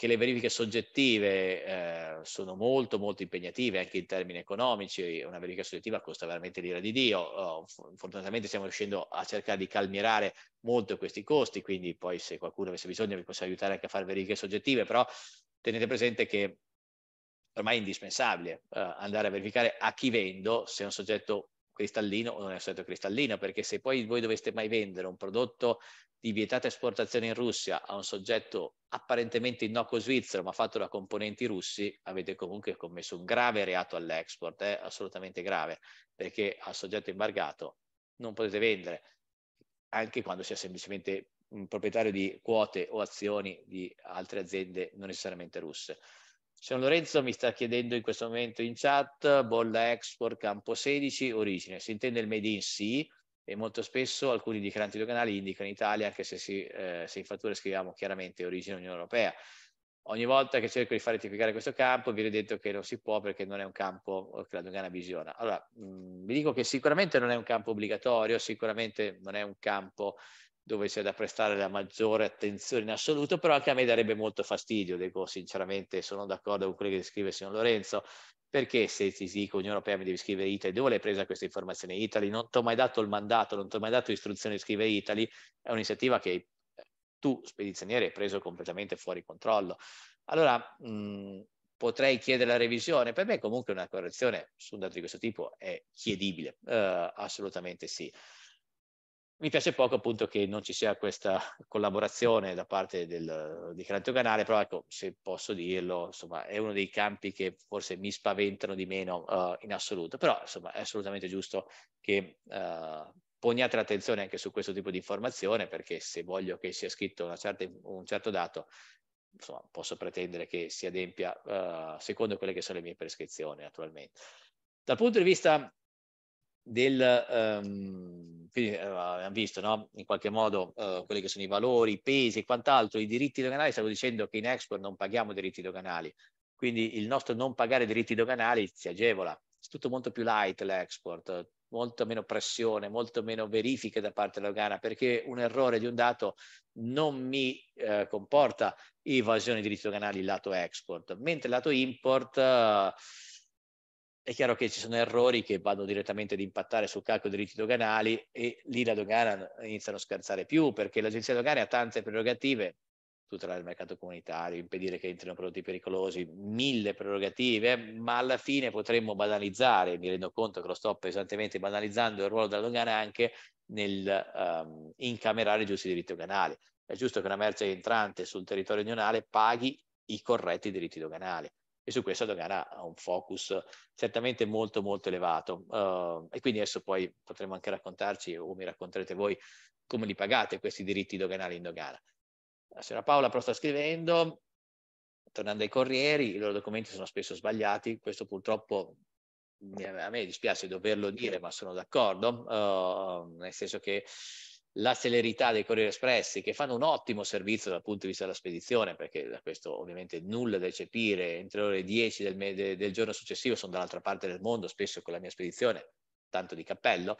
che le verifiche soggettive eh, sono molto molto impegnative anche in termini economici, una verifica soggettiva costa veramente l'ira di Dio, oh, fortunatamente stiamo riuscendo a cercare di calmierare molto questi costi, quindi poi se qualcuno avesse bisogno vi posso aiutare anche a fare verifiche soggettive, però tenete presente che ormai è indispensabile eh, andare a verificare a chi vendo, se è un soggetto cristallino o non è un cristallino, perché se poi voi doveste mai vendere un prodotto di vietata esportazione in Russia a un soggetto apparentemente innocuo svizzero ma fatto da componenti russi, avete comunque commesso un grave reato all'export, eh? assolutamente grave, perché al soggetto imbargato non potete vendere, anche quando sia semplicemente un proprietario di quote o azioni di altre aziende non necessariamente russe. San Lorenzo mi sta chiedendo in questo momento in chat bolla export campo 16 origine, si intende il made in sì e molto spesso alcuni dichiaranti doganali indicano Italia anche se, si, eh, se in fattura scriviamo chiaramente origine Unione Europea. Ogni volta che cerco di fare tipicare questo campo viene detto che non si può perché non è un campo eh, che la dogana visiona. Allora, mh, mm, vi dico che sicuramente non è un campo obbligatorio, sicuramente non è un campo dove c'è da prestare la maggiore attenzione in assoluto, però anche a me darebbe molto fastidio, dico sinceramente sono d'accordo con quello che scrive il signor Lorenzo, perché se ti dico Unione Europea mi devi scrivere Italy, dove l'hai presa questa informazione? Italy, non ti ho mai dato il mandato, non ti ho mai dato istruzione di scrivere Italy, è un'iniziativa che eh, tu, spedizioniere, hai preso completamente fuori controllo. Allora, mh, mm, potrei chiedere la revisione. Per me comunque una correzione su un dato di questo tipo è chiedibile, eh, assolutamente sì mi piace poco appunto che non ci sia questa collaborazione da parte del, di Cranio Canale, però ecco, se posso dirlo, insomma, è uno dei campi che forse mi spaventano di meno uh, in assoluto, però insomma, è assolutamente giusto che uh, poniate l'attenzione anche su questo tipo di informazione, perché se voglio che sia scritto certa, un certo dato, insomma, posso pretendere che si adempia uh, secondo quelle che sono le mie prescrizioni, naturalmente. Dal punto di vista del, ehm, quindi eh, abbiamo visto no? in qualche modo eh, quelli che sono i valori, i pesi e quant'altro, i diritti doganali, stavo dicendo che in export non paghiamo diritti doganali, quindi il nostro non pagare diritti doganali si agevola, è tutto molto più light l'export, molto meno pressione, molto meno verifiche da parte dogana, perché un errore di un dato non mi eh, comporta evasione di diritti doganali lato export, mentre lato import... Eh, è chiaro che ci sono errori che vanno direttamente ad impattare sul calcolo dei diritti doganali e lì la dogana inizia a non scherzare più perché l'agenzia dogana ha tante prerogative, tutelare il mercato comunitario, impedire che entrino prodotti pericolosi, mille prerogative, ma alla fine potremmo banalizzare, mi rendo conto che lo sto pesantemente banalizzando, il ruolo della dogana anche nel um, incamerare i giusti diritti doganali. È giusto che una merce entrante sul territorio unionale paghi i corretti diritti doganali e su questo dogana ha un focus certamente molto molto elevato uh, e quindi adesso poi potremo anche raccontarci o mi racconterete voi come li pagate questi diritti doganali in dogana. La signora Paola però sta scrivendo, tornando ai corrieri, i loro documenti sono spesso sbagliati, questo purtroppo a me dispiace doverlo dire ma sono d'accordo, uh, nel senso che la celerità dei Corriere Espressi, che fanno un ottimo servizio dal punto di vista della spedizione, perché da questo ovviamente nulla da eccepire, entro le ore 10 del, me- del giorno successivo sono dall'altra parte del mondo, spesso con la mia spedizione, tanto di cappello,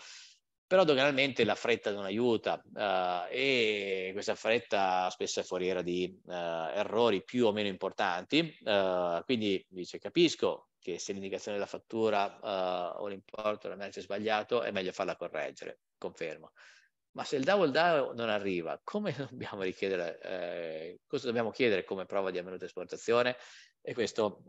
però doganalmente la fretta non aiuta uh, e questa fretta spesso è foriera di uh, errori più o meno importanti, uh, quindi dice capisco che se l'indicazione della fattura o l'importo della merce è sbagliato è meglio farla correggere, confermo. Ma se il double DAO non arriva, come dobbiamo richiedere, eh, cosa dobbiamo chiedere come prova di avvenuta esportazione? E questo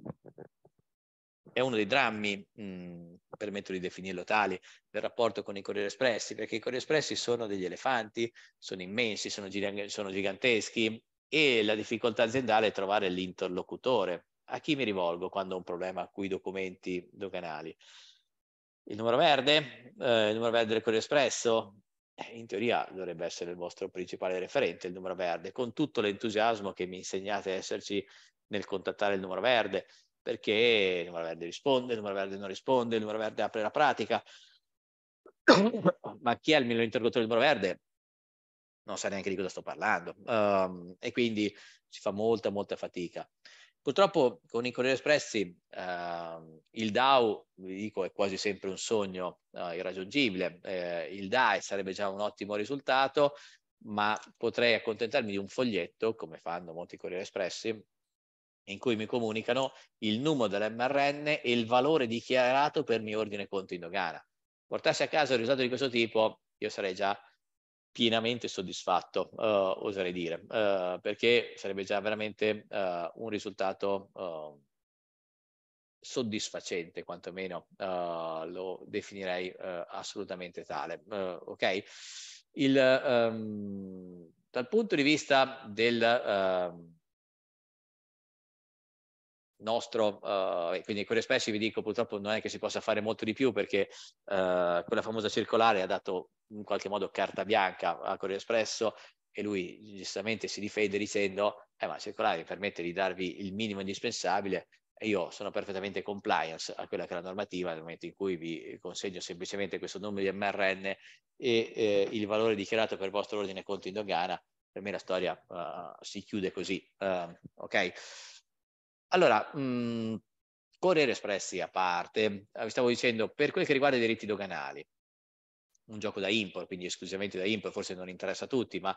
è uno dei drammi, mh, permetto di definirlo tali, del rapporto con i Corriere Espressi, perché i Corriere Espressi sono degli elefanti, sono immensi, sono, gig sono giganteschi e la difficoltà aziendale è trovare l'interlocutore. A chi mi rivolgo quando ho un problema con i documenti doganali? Il numero verde, eh, il numero verde del Corriere Espresso, eh, in teoria dovrebbe essere il vostro principale referente, il numero verde, con tutto l'entusiasmo che mi insegnate a esserci nel contattare il numero verde, perché il numero verde risponde, il numero verde non risponde, il numero verde apre la pratica. Ma chi è il mio interlocutore del numero verde? Non sa neanche di cosa sto parlando. Um, e quindi si fa molta, molta fatica. Purtroppo con i Corriere Espressi eh, il DAO, vi dico, è quasi sempre un sogno eh, irraggiungibile. Eh, il DAE sarebbe già un ottimo risultato, ma potrei accontentarmi di un foglietto, come fanno molti Corriere Espressi, in cui mi comunicano il numero dell'MRN e il valore dichiarato per mio ordine conto in dogana. Portarsi a casa un risultato di questo tipo, io sarei già pienamente soddisfatto, uh, oserei dire, uh, perché sarebbe già veramente uh, un risultato soddisfacente, quantomeno lo definirei assolutamente tale. ok? Il, um, dal punto di vista del ehm, nostro, uh, quindi con espressi vi dico purtroppo non è che si possa fare molto di più perché uh, quella famosa circolare ha dato in qualche modo carta bianca a Corriere Espresso e lui giustamente si difende dicendo eh ma la circolare mi permette di darvi il minimo indispensabile e io sono perfettamente compliance a quella che è la normativa nel momento in cui vi consegno semplicemente questo nome di MRN e eh, il valore dichiarato per vostro ordine conto in dogana per me la storia uh, si chiude così ok allora, mh, mhmm, Corriere Espressi a parte, eh, vi stavo dicendo, per quel che riguarda i diritti doganali, un gioco da import, quindi esclusivamente da import, forse non interessa a tutti, ma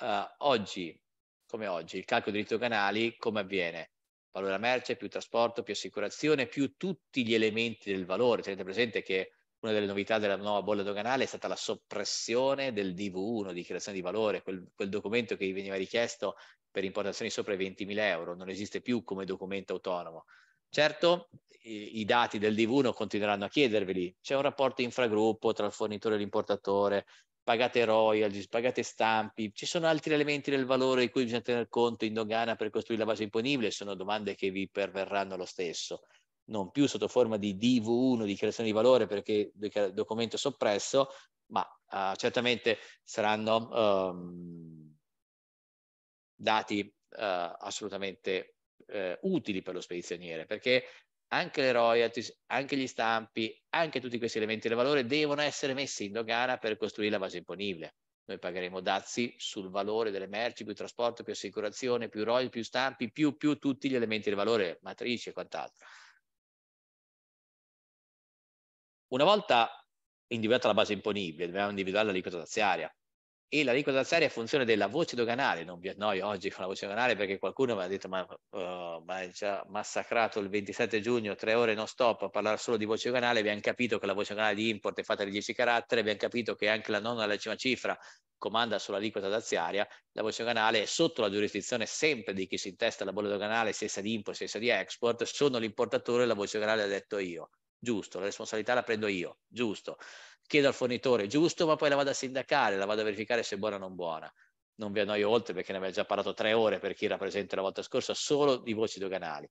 uh, oggi, come oggi, il calcolo dei diritti doganali come avviene? Valore a merce, più trasporto, più assicurazione, più tutti gli elementi del valore. Tenete presente che una delle novità della nuova bolla doganale è stata la soppressione del DV1, dichiarazione di valore, quel, quel documento che veniva richiesto per importazioni sopra i 20.000 euro, non esiste più come documento autonomo. Certo, i, i dati del DV divuno continueranno a chiederveli, c'è un rapporto infragruppo tra il fornitore e l'importatore, pagate royalties, pagate stampi, ci sono altri elementi del valore di cui bisogna tener conto in dogana per costruire la base imponibile, sono domande che vi perverranno lo stesso, non più sotto forma di DV1, dichiarazione di valore perché documento soppresso, ma uh, certamente saranno um, dati eh, assolutamente eh, utili per lo spedizioniere, perché anche le royalties, anche gli stampi, anche tutti questi elementi del valore devono essere messi in dogana per costruire la base imponibile. Noi pagheremo dazi sul valore delle merci, più trasporto, più assicurazione, più royalties, più stampi, più, più tutti gli elementi del valore, matrici e quant'altro. Una volta individuata la base imponibile, dobbiamo individuare l'aliquota daziaria e la aliquota tassaria è funzione della voce doganale, non vi annoio oggi con la voce doganale perché qualcuno mi ha detto ma, uh, ma è già massacrato il 27 giugno, tre ore non stop a parlare solo di voce doganale, abbiamo capito che la voce doganale di import è fatta di 10 caratteri, abbiamo capito che anche la nonna alla cima cifra comanda sulla liquida daziaria, la voce doganale è sotto la giurisdizione sempre di chi si intesta la bolla doganale, stessa di import, stessa di export, sono l'importatore e la voce doganale ha detto io giusto, la responsabilità la prendo io, giusto, chiedo al fornitore, giusto, ma poi la vado a sindacare, la vado a verificare se è buona o non buona. Non vi annoio oltre perché ne avevo già parlato tre ore per chi era presente la volta scorsa, solo di voci doganali.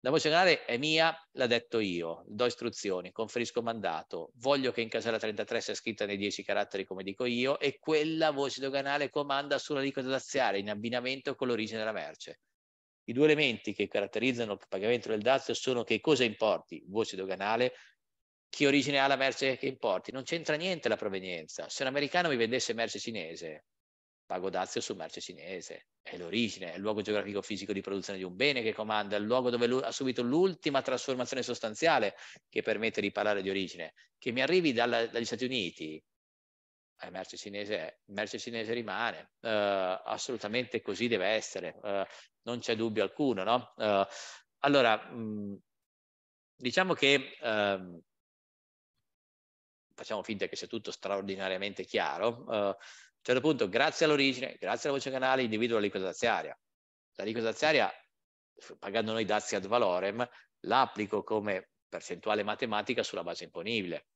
La voce doganale è mia, l'ha detto io, do istruzioni, conferisco mandato, voglio che in casella 33 sia scritta nei 10 caratteri come dico io e quella voce doganale comanda sulla sull'aliquota daziale in abbinamento con l'origine della merce. I due elementi che caratterizzano il pagamento del dazio sono che cosa importi, voce doganale, che origine ha la merce che importi. Non c'entra niente la provenienza. Se un americano mi vendesse merce cinese, pago dazio su merce cinese. È l'origine, è il luogo geografico fisico di produzione di un bene che comanda, è il luogo dove ha subito l'ultima trasformazione sostanziale che permette di parlare di origine. Che mi arrivi dalla, dagli Stati Uniti eh, ah, merce cinese, merce cinese rimane, eh, assolutamente così deve essere, eh, non c'è dubbio alcuno, no? Eh, allora, mh, mm, diciamo che ehm, facciamo finta che sia tutto straordinariamente chiaro, eh, a un certo punto, grazie all'origine, grazie alla voce canale, individuo la liquida daziaria. La liquida daziaria, pagando noi dazi ad valorem, l'applico come percentuale matematica sulla base imponibile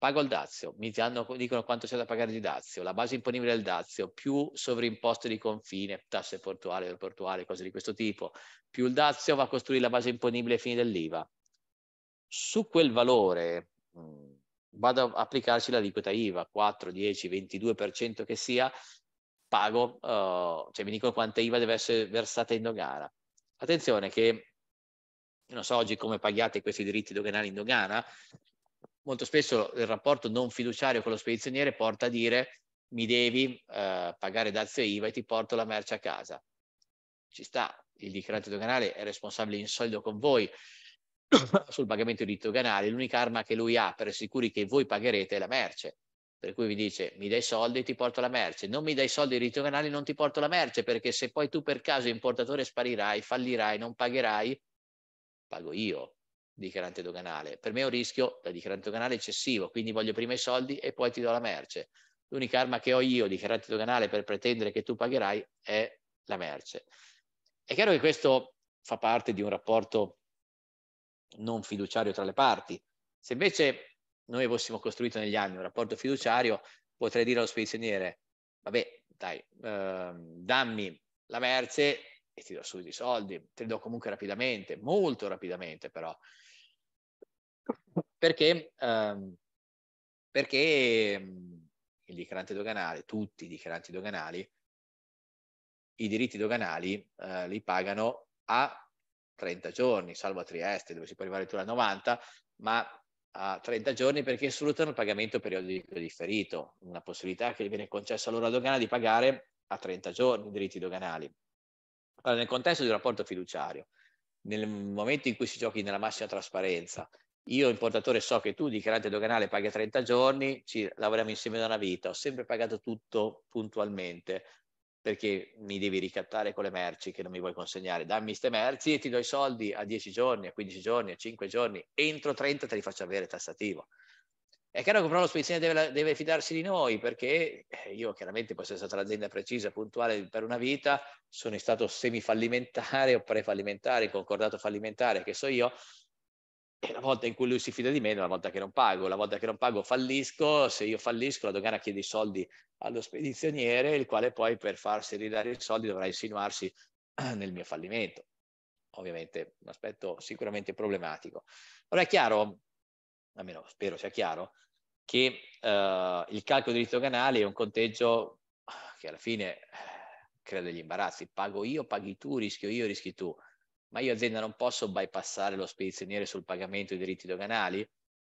pago il dazio, mi danno, dicono quanto c'è da pagare di dazio, la base imponibile del dazio, più sovrimposte di confine, tasse portuali, aeroportuali, cose di questo tipo, più il dazio va a costruire la base imponibile ai fini dell'IVA. Su quel valore mh, mm, vado a applicarci l'aliquota IVA, 4, 10, 22% che sia, pago, uh, cioè mi dicono quanta IVA deve essere versata in dogana. Attenzione che non so oggi come paghiate questi diritti doganali in dogana, molto spesso il rapporto non fiduciario con lo spedizioniere porta a dire mi devi eh, pagare dazio IVA e ti porto la merce a casa. Ci sta, il dichiarante doganale è responsabile in solido con voi sul pagamento di doganale, l'unica arma che lui ha per assicurare che voi pagherete è la merce. Per cui vi dice mi dai soldi e ti porto la merce, non mi dai soldi di doganali non ti porto la merce perché se poi tu per caso importatore sparirai, fallirai, non pagherai, pago io dichiarante doganale. Per me è un rischio da eh, dichiarante doganale eccessivo, quindi voglio prima i soldi e poi ti do la merce. L'unica arma che ho io, dichiarante doganale, per pretendere che tu pagherai è la merce. È chiaro che questo fa parte di un rapporto non fiduciario tra le parti. Se invece noi avessimo costruito negli anni un rapporto fiduciario, potrei dire allo spedizioniere, vabbè, dai, ehm, dammi la merce e ti do subito i soldi, te li do comunque rapidamente, molto rapidamente però, perché, ehm, perché ehm, il dichiarante doganale, tutti i dichiaranti doganali, i diritti doganali eh, li pagano a 30 giorni, salvo a Trieste dove si può arrivare addirittura a 90, ma a 30 giorni perché sfruttano il pagamento periodico differito, una possibilità che viene concessa loro alla dogana di pagare a 30 giorni i diritti doganali. Allora, nel contesto di un rapporto fiduciario, nel momento in cui si giochi nella massima trasparenza io importatore so che tu dichiarante doganale paghi 30 giorni, ci lavoriamo insieme da una vita, ho sempre pagato tutto puntualmente perché mi devi ricattare con le merci che non mi vuoi consegnare, dammi queste merci e ti do i soldi a 10 giorni, a 15 giorni, a 5 giorni, entro 30 te li faccio avere tassativo. È chiaro che però lo spedizione deve, deve, fidarsi di noi perché eh, io chiaramente posso essere stata l'azienda precisa, puntuale per una vita, sono in stato semifallimentare o prefallimentare, concordato fallimentare che so io, e la volta in cui lui si fida di me, la volta che non pago, la volta che non pago fallisco, se io fallisco la dogana chiede i soldi allo spedizioniere, il quale poi per farsi ridare i soldi dovrà insinuarsi nel mio fallimento. Ovviamente un aspetto sicuramente problematico. Ora è chiaro, almeno spero sia chiaro, che eh, il calcolo di diritto doganale è un conteggio che alla fine eh, crea degli imbarazzi. Pago io, paghi tu, rischio io, rischi tu ma io azienda non posso bypassare lo spedizioniere sul pagamento dei diritti doganali?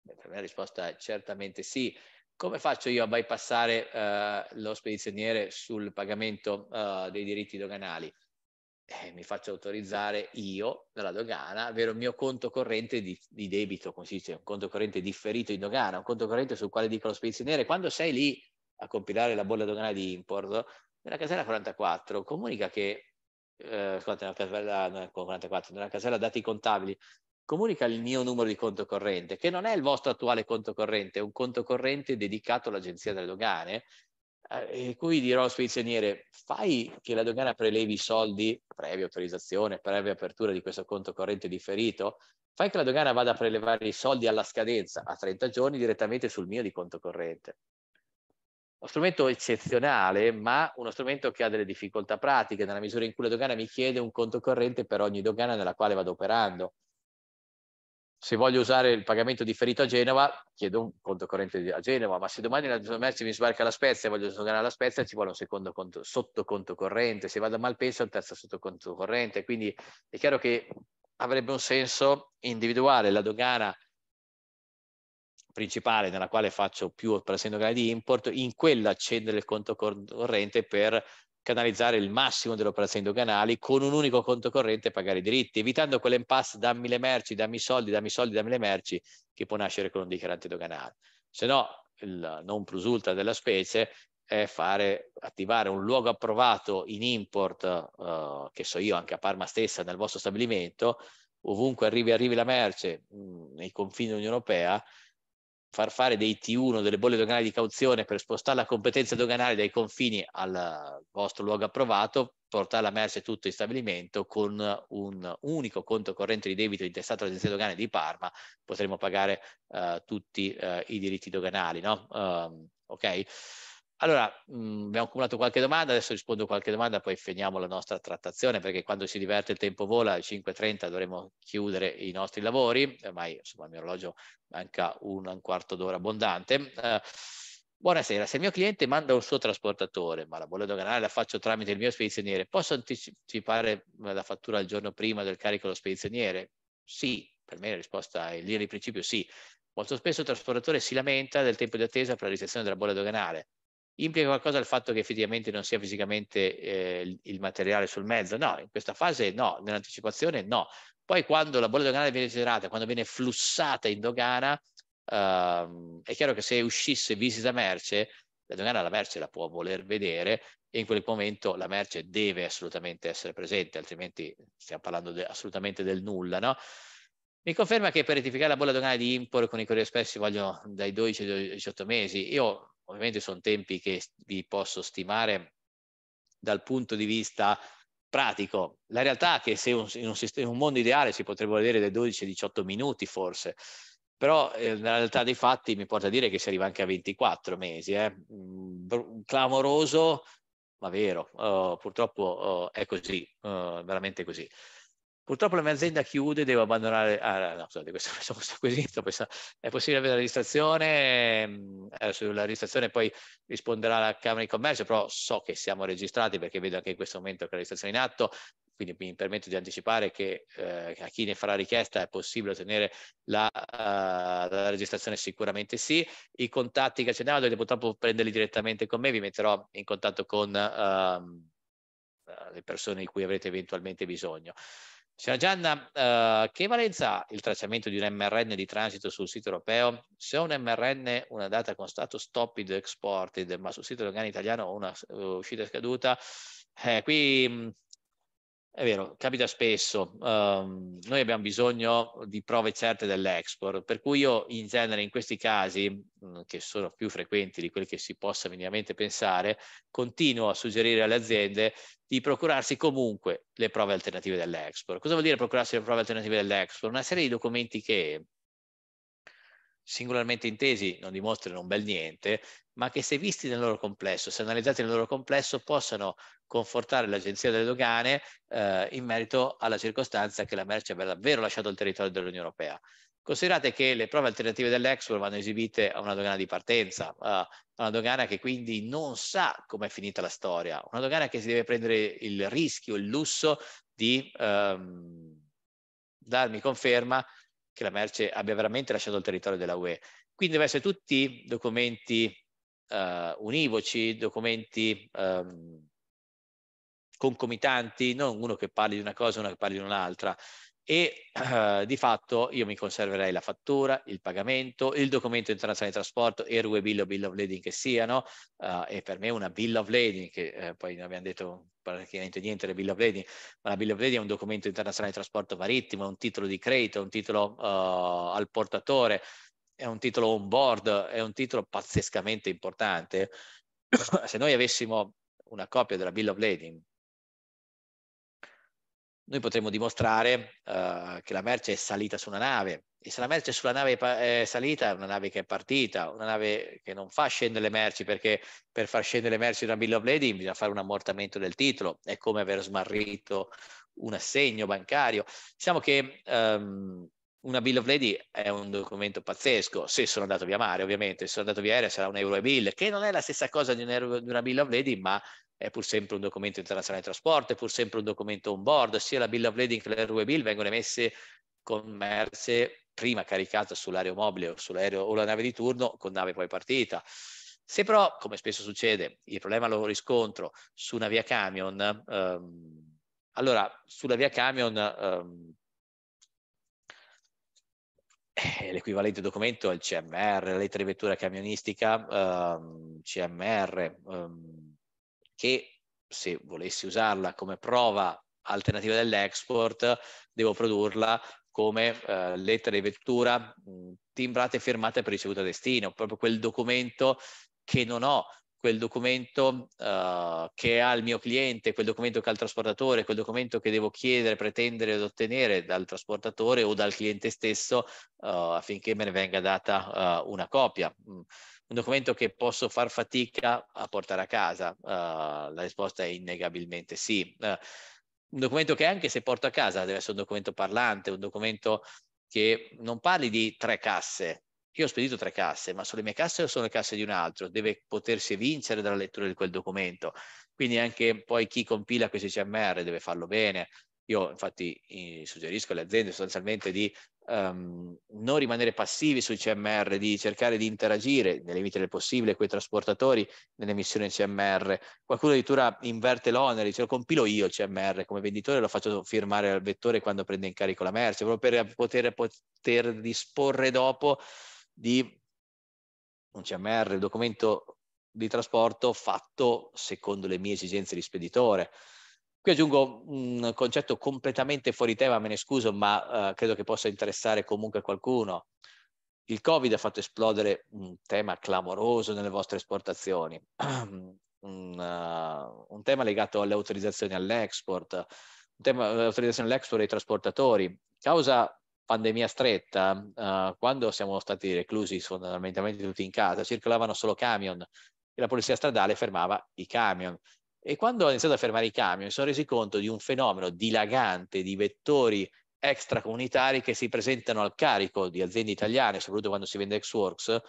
Beh, per me la risposta è certamente sì. Come faccio io a bypassare eh, lo spedizioniere sul pagamento eh, dei diritti doganali? Eh, mi faccio autorizzare io dalla dogana avere un mio conto corrente di, di debito, come si dice, un conto corrente differito in dogana, un conto corrente sul quale dico lo spedizioniere, quando sei lì a compilare la bolla doganale di importo, nella casella 44 comunica che eh, scusate, nella casella no, 44, ecco, nella casella dati contabili, comunica il mio numero di conto corrente, che non è il vostro attuale conto corrente, è un conto corrente dedicato all'agenzia delle dogane, eh, in cui dirò al spedizioniere, fai che la dogana prelevi i soldi, previa autorizzazione, previa apertura di questo conto corrente differito, fai che la dogana vada a prelevare i soldi alla scadenza a 30 giorni direttamente sul mio di conto corrente uno strumento eccezionale, ma uno strumento che ha delle difficoltà pratiche, nella misura in cui la dogana mi chiede un conto corrente per ogni dogana nella quale vado operando. Se voglio usare il pagamento differito a Genova, chiedo un conto corrente a Genova, ma se domani la merci mi sbarca la Spezia e voglio sdoganare la Spezia, ci vuole un secondo conto, sottoconto corrente. Se vado a Malpensa, un terzo sottoconto corrente. Quindi è chiaro che avrebbe un senso individuare la dogana principale nella quale faccio più operazioni doganali di import, in quella accendere il conto corrente per canalizzare il massimo delle operazioni doganali con un unico conto corrente e pagare i diritti, evitando quell'impasse dammi le merci, dammi i soldi, dammi i soldi, dammi le merci che può nascere con un dichiarante doganale. Se no, il non plus ultra della specie è fare, attivare un luogo approvato in import, eh, che so io, anche a Parma stessa, nel vostro stabilimento, ovunque arrivi, arrivi la merce mh, mm, nei confini dell'Unione Europea, far fare dei T1, delle bolle doganali di cauzione per spostare la competenza doganale dai confini al vostro luogo approvato, portare la merce tutto in stabilimento con un unico conto corrente di debito intestato all'Agenzia doganale di Parma, potremo pagare uh, tutti uh, i diritti doganali, no? um, ok? Allora, mh, mhmm, abbiamo accumulato qualche domanda, adesso rispondo a qualche domanda, poi finiamo la nostra trattazione, perché quando si diverte il tempo vola, alle 5.30 dovremo chiudere i nostri lavori, ormai insomma il mio orologio manca un, un quarto d'ora abbondante. Eh, buonasera, se il mio cliente manda un suo trasportatore, ma la bolla doganale la faccio tramite il mio spedizioniere, posso anticipare eh, la fattura al giorno prima del carico dello spedizioniere? Sì, per me la risposta è lì di principio sì. Molto spesso il trasportatore si lamenta del tempo di attesa per la ricezione della bolla doganale Implica qualcosa il fatto che effettivamente non sia fisicamente eh, il materiale sul mezzo? No, in questa fase no, nell'anticipazione no. Poi quando la bolla doganale viene generata, quando viene flussata in dogana, ehm, è chiaro che se uscisse visita merce, la dogana la merce la può voler vedere e in quel momento la merce deve assolutamente essere presente, altrimenti stiamo parlando de assolutamente del nulla, no? Mi conferma che per rettificare la bolla doganale di import con i corrieri espressi vogliono dai 12 ai 18 mesi. Io Ovviamente sono tempi che vi posso stimare dal punto di vista pratico. La realtà è che se un, in, un sistema, in, un mondo ideale si potrebbe vedere dai 12 ai 18 minuti forse, però eh, la realtà dei fatti mi porta a dire che si arriva anche a 24 mesi. Eh. Mm, clamoroso, ma vero. Oh, purtroppo oh, è così, oh, veramente così. Purtroppo la mia azienda chiude, devo abbandonare... Ah, no, scusate, questo, questo, questo quesito, questa, è possibile avere la registrazione? Ehm, eh, sulla registrazione poi risponderà la Camera di Commercio, però so che siamo registrati perché vedo anche in questo momento che la registrazione è in atto, quindi mi permetto di anticipare che eh, a chi ne farà richiesta è possibile ottenere la, uh, la registrazione sicuramente sì. I contatti che accennavo dovete purtroppo prenderli direttamente con me, vi metterò in contatto con uh, le persone di cui avrete eventualmente bisogno. Signora cioè, Gianna, eh, che valenza ha il tracciamento di un MRN di transito sul sito europeo? Se ho un MRN, una data con stato stopped exported, ma sul sito dell'organo italiano ho una eh, uscita scaduta, eh, qui mm, è vero, capita spesso. Um, noi abbiamo bisogno di prove certe dell'export, per cui io in genere in questi casi, mm, che sono più frequenti di quelli che si possa minimamente pensare, continuo a suggerire alle aziende di procurarsi comunque le prove alternative dell'export. Cosa vuol dire procurarsi le prove alternative dell'export? Una serie di documenti che singolarmente intesi non dimostrano un bel niente, ma che se visti nel loro complesso, se analizzati nel loro complesso, possano confortare l'Agenzia delle Dogane eh, in merito alla circostanza che la merce abbia davvero lasciato il territorio dell'Unione Europea. Considerate che le prove alternative dell'Export vanno esibite a una dogana di partenza, a una dogana che quindi non sa com'è finita la storia, una dogana che si deve prendere il rischio, il lusso di ehm, darmi conferma che la merce abbia veramente lasciato il territorio della UE. Quindi devono essere tutti documenti eh, univoci, documenti ehm, concomitanti, non uno che parli di una cosa e uno che parli di un'altra. E eh, di fatto io mi conserverei la fattura, il pagamento, il documento internazionale di trasporto, ERU Bill o Bill of Lading che siano, eh, e per me una Bill of Lading, che eh, poi non abbiamo detto praticamente niente delle Bill of Lading, ma la Bill of Lading è un documento internazionale di trasporto marittimo, un titolo di credito, un titolo eh, al portatore, è un titolo on board, è un titolo pazzescamente importante. Se noi avessimo una copia della Bill of Lading, noi potremmo dimostrare uh, che la merce è salita su una nave e se la merce sulla nave è salita è una nave che è partita, una nave che non fa scendere le merci perché per far scendere le merci da Bill of Lading bisogna fare un ammortamento del titolo, è come aver smarrito un assegno bancario. Diciamo che um, una Bill of Lady è un documento pazzesco, se sono andato via mare ovviamente, se sono andato via aereo sarà un euro e bill, che non è la stessa cosa di, un euro, di una Bill of Lady, ma è pur sempre un documento internazionale di trasporto, è pur sempre un documento on board, sia la Bill of Lading che l'euro e Bill vengono emesse con merce prima caricata sull'aeromobile o sull'aereo o la nave di turno con nave poi partita. Se però, come spesso succede, il problema lo riscontro su una via camion, ehm, allora sulla via camion ehm, eh, l'equivalente documento è il CMR, la lettera di vettura camionistica, ehm, CMR, ehm, che se volessi usarla come prova alternativa dell'export, devo produrla come eh, lettera di vettura mh, mm, timbrata e firmata per ricevuta a destino, proprio quel documento che non ho quel documento uh, che ha il mio cliente, quel documento che ha il trasportatore, quel documento che devo chiedere, pretendere ed ottenere dal trasportatore o dal cliente stesso uh, affinché me ne venga data uh, una copia. Mm. Un documento che posso far fatica a portare a casa? la risposta è innegabilmente sì. un documento che anche se porto a casa deve essere un documento parlante, un documento che non parli di tre casse, io ho spedito tre casse, ma sono le mie casse o sono le casse di un altro? Deve potersi vincere dalla lettura di quel documento. Quindi anche poi chi compila questi CMR deve farlo bene. Io infatti suggerisco alle aziende sostanzialmente di um, non rimanere passivi sui CMR, di cercare di interagire nel limite del possibile con i trasportatori nelle missioni CMR. Qualcuno addirittura inverte l'onere, dice lo compilo io il CMR come venditore, lo faccio firmare al vettore quando prende in carico la merce, proprio per poter, poter disporre dopo di un CMR, il documento di trasporto fatto secondo le mie esigenze di speditore. Qui aggiungo un concetto completamente fuori tema, me ne scuso, ma eh, credo che possa interessare comunque qualcuno. Il Covid ha fatto esplodere un tema clamoroso nelle vostre esportazioni, un, uh, un, tema legato alle autorizzazioni all'export, un tema all'autorizzazione eh, all'export dei trasportatori, causa pandemia stretta, uh, quando siamo stati reclusi fondamentalmente tutti in casa, circolavano solo camion e la polizia stradale fermava i camion. E quando ho iniziato a fermare i camion mi sono resi conto di un fenomeno dilagante di vettori extracomunitari che si presentano al carico di aziende italiane, soprattutto quando si vende ex-works,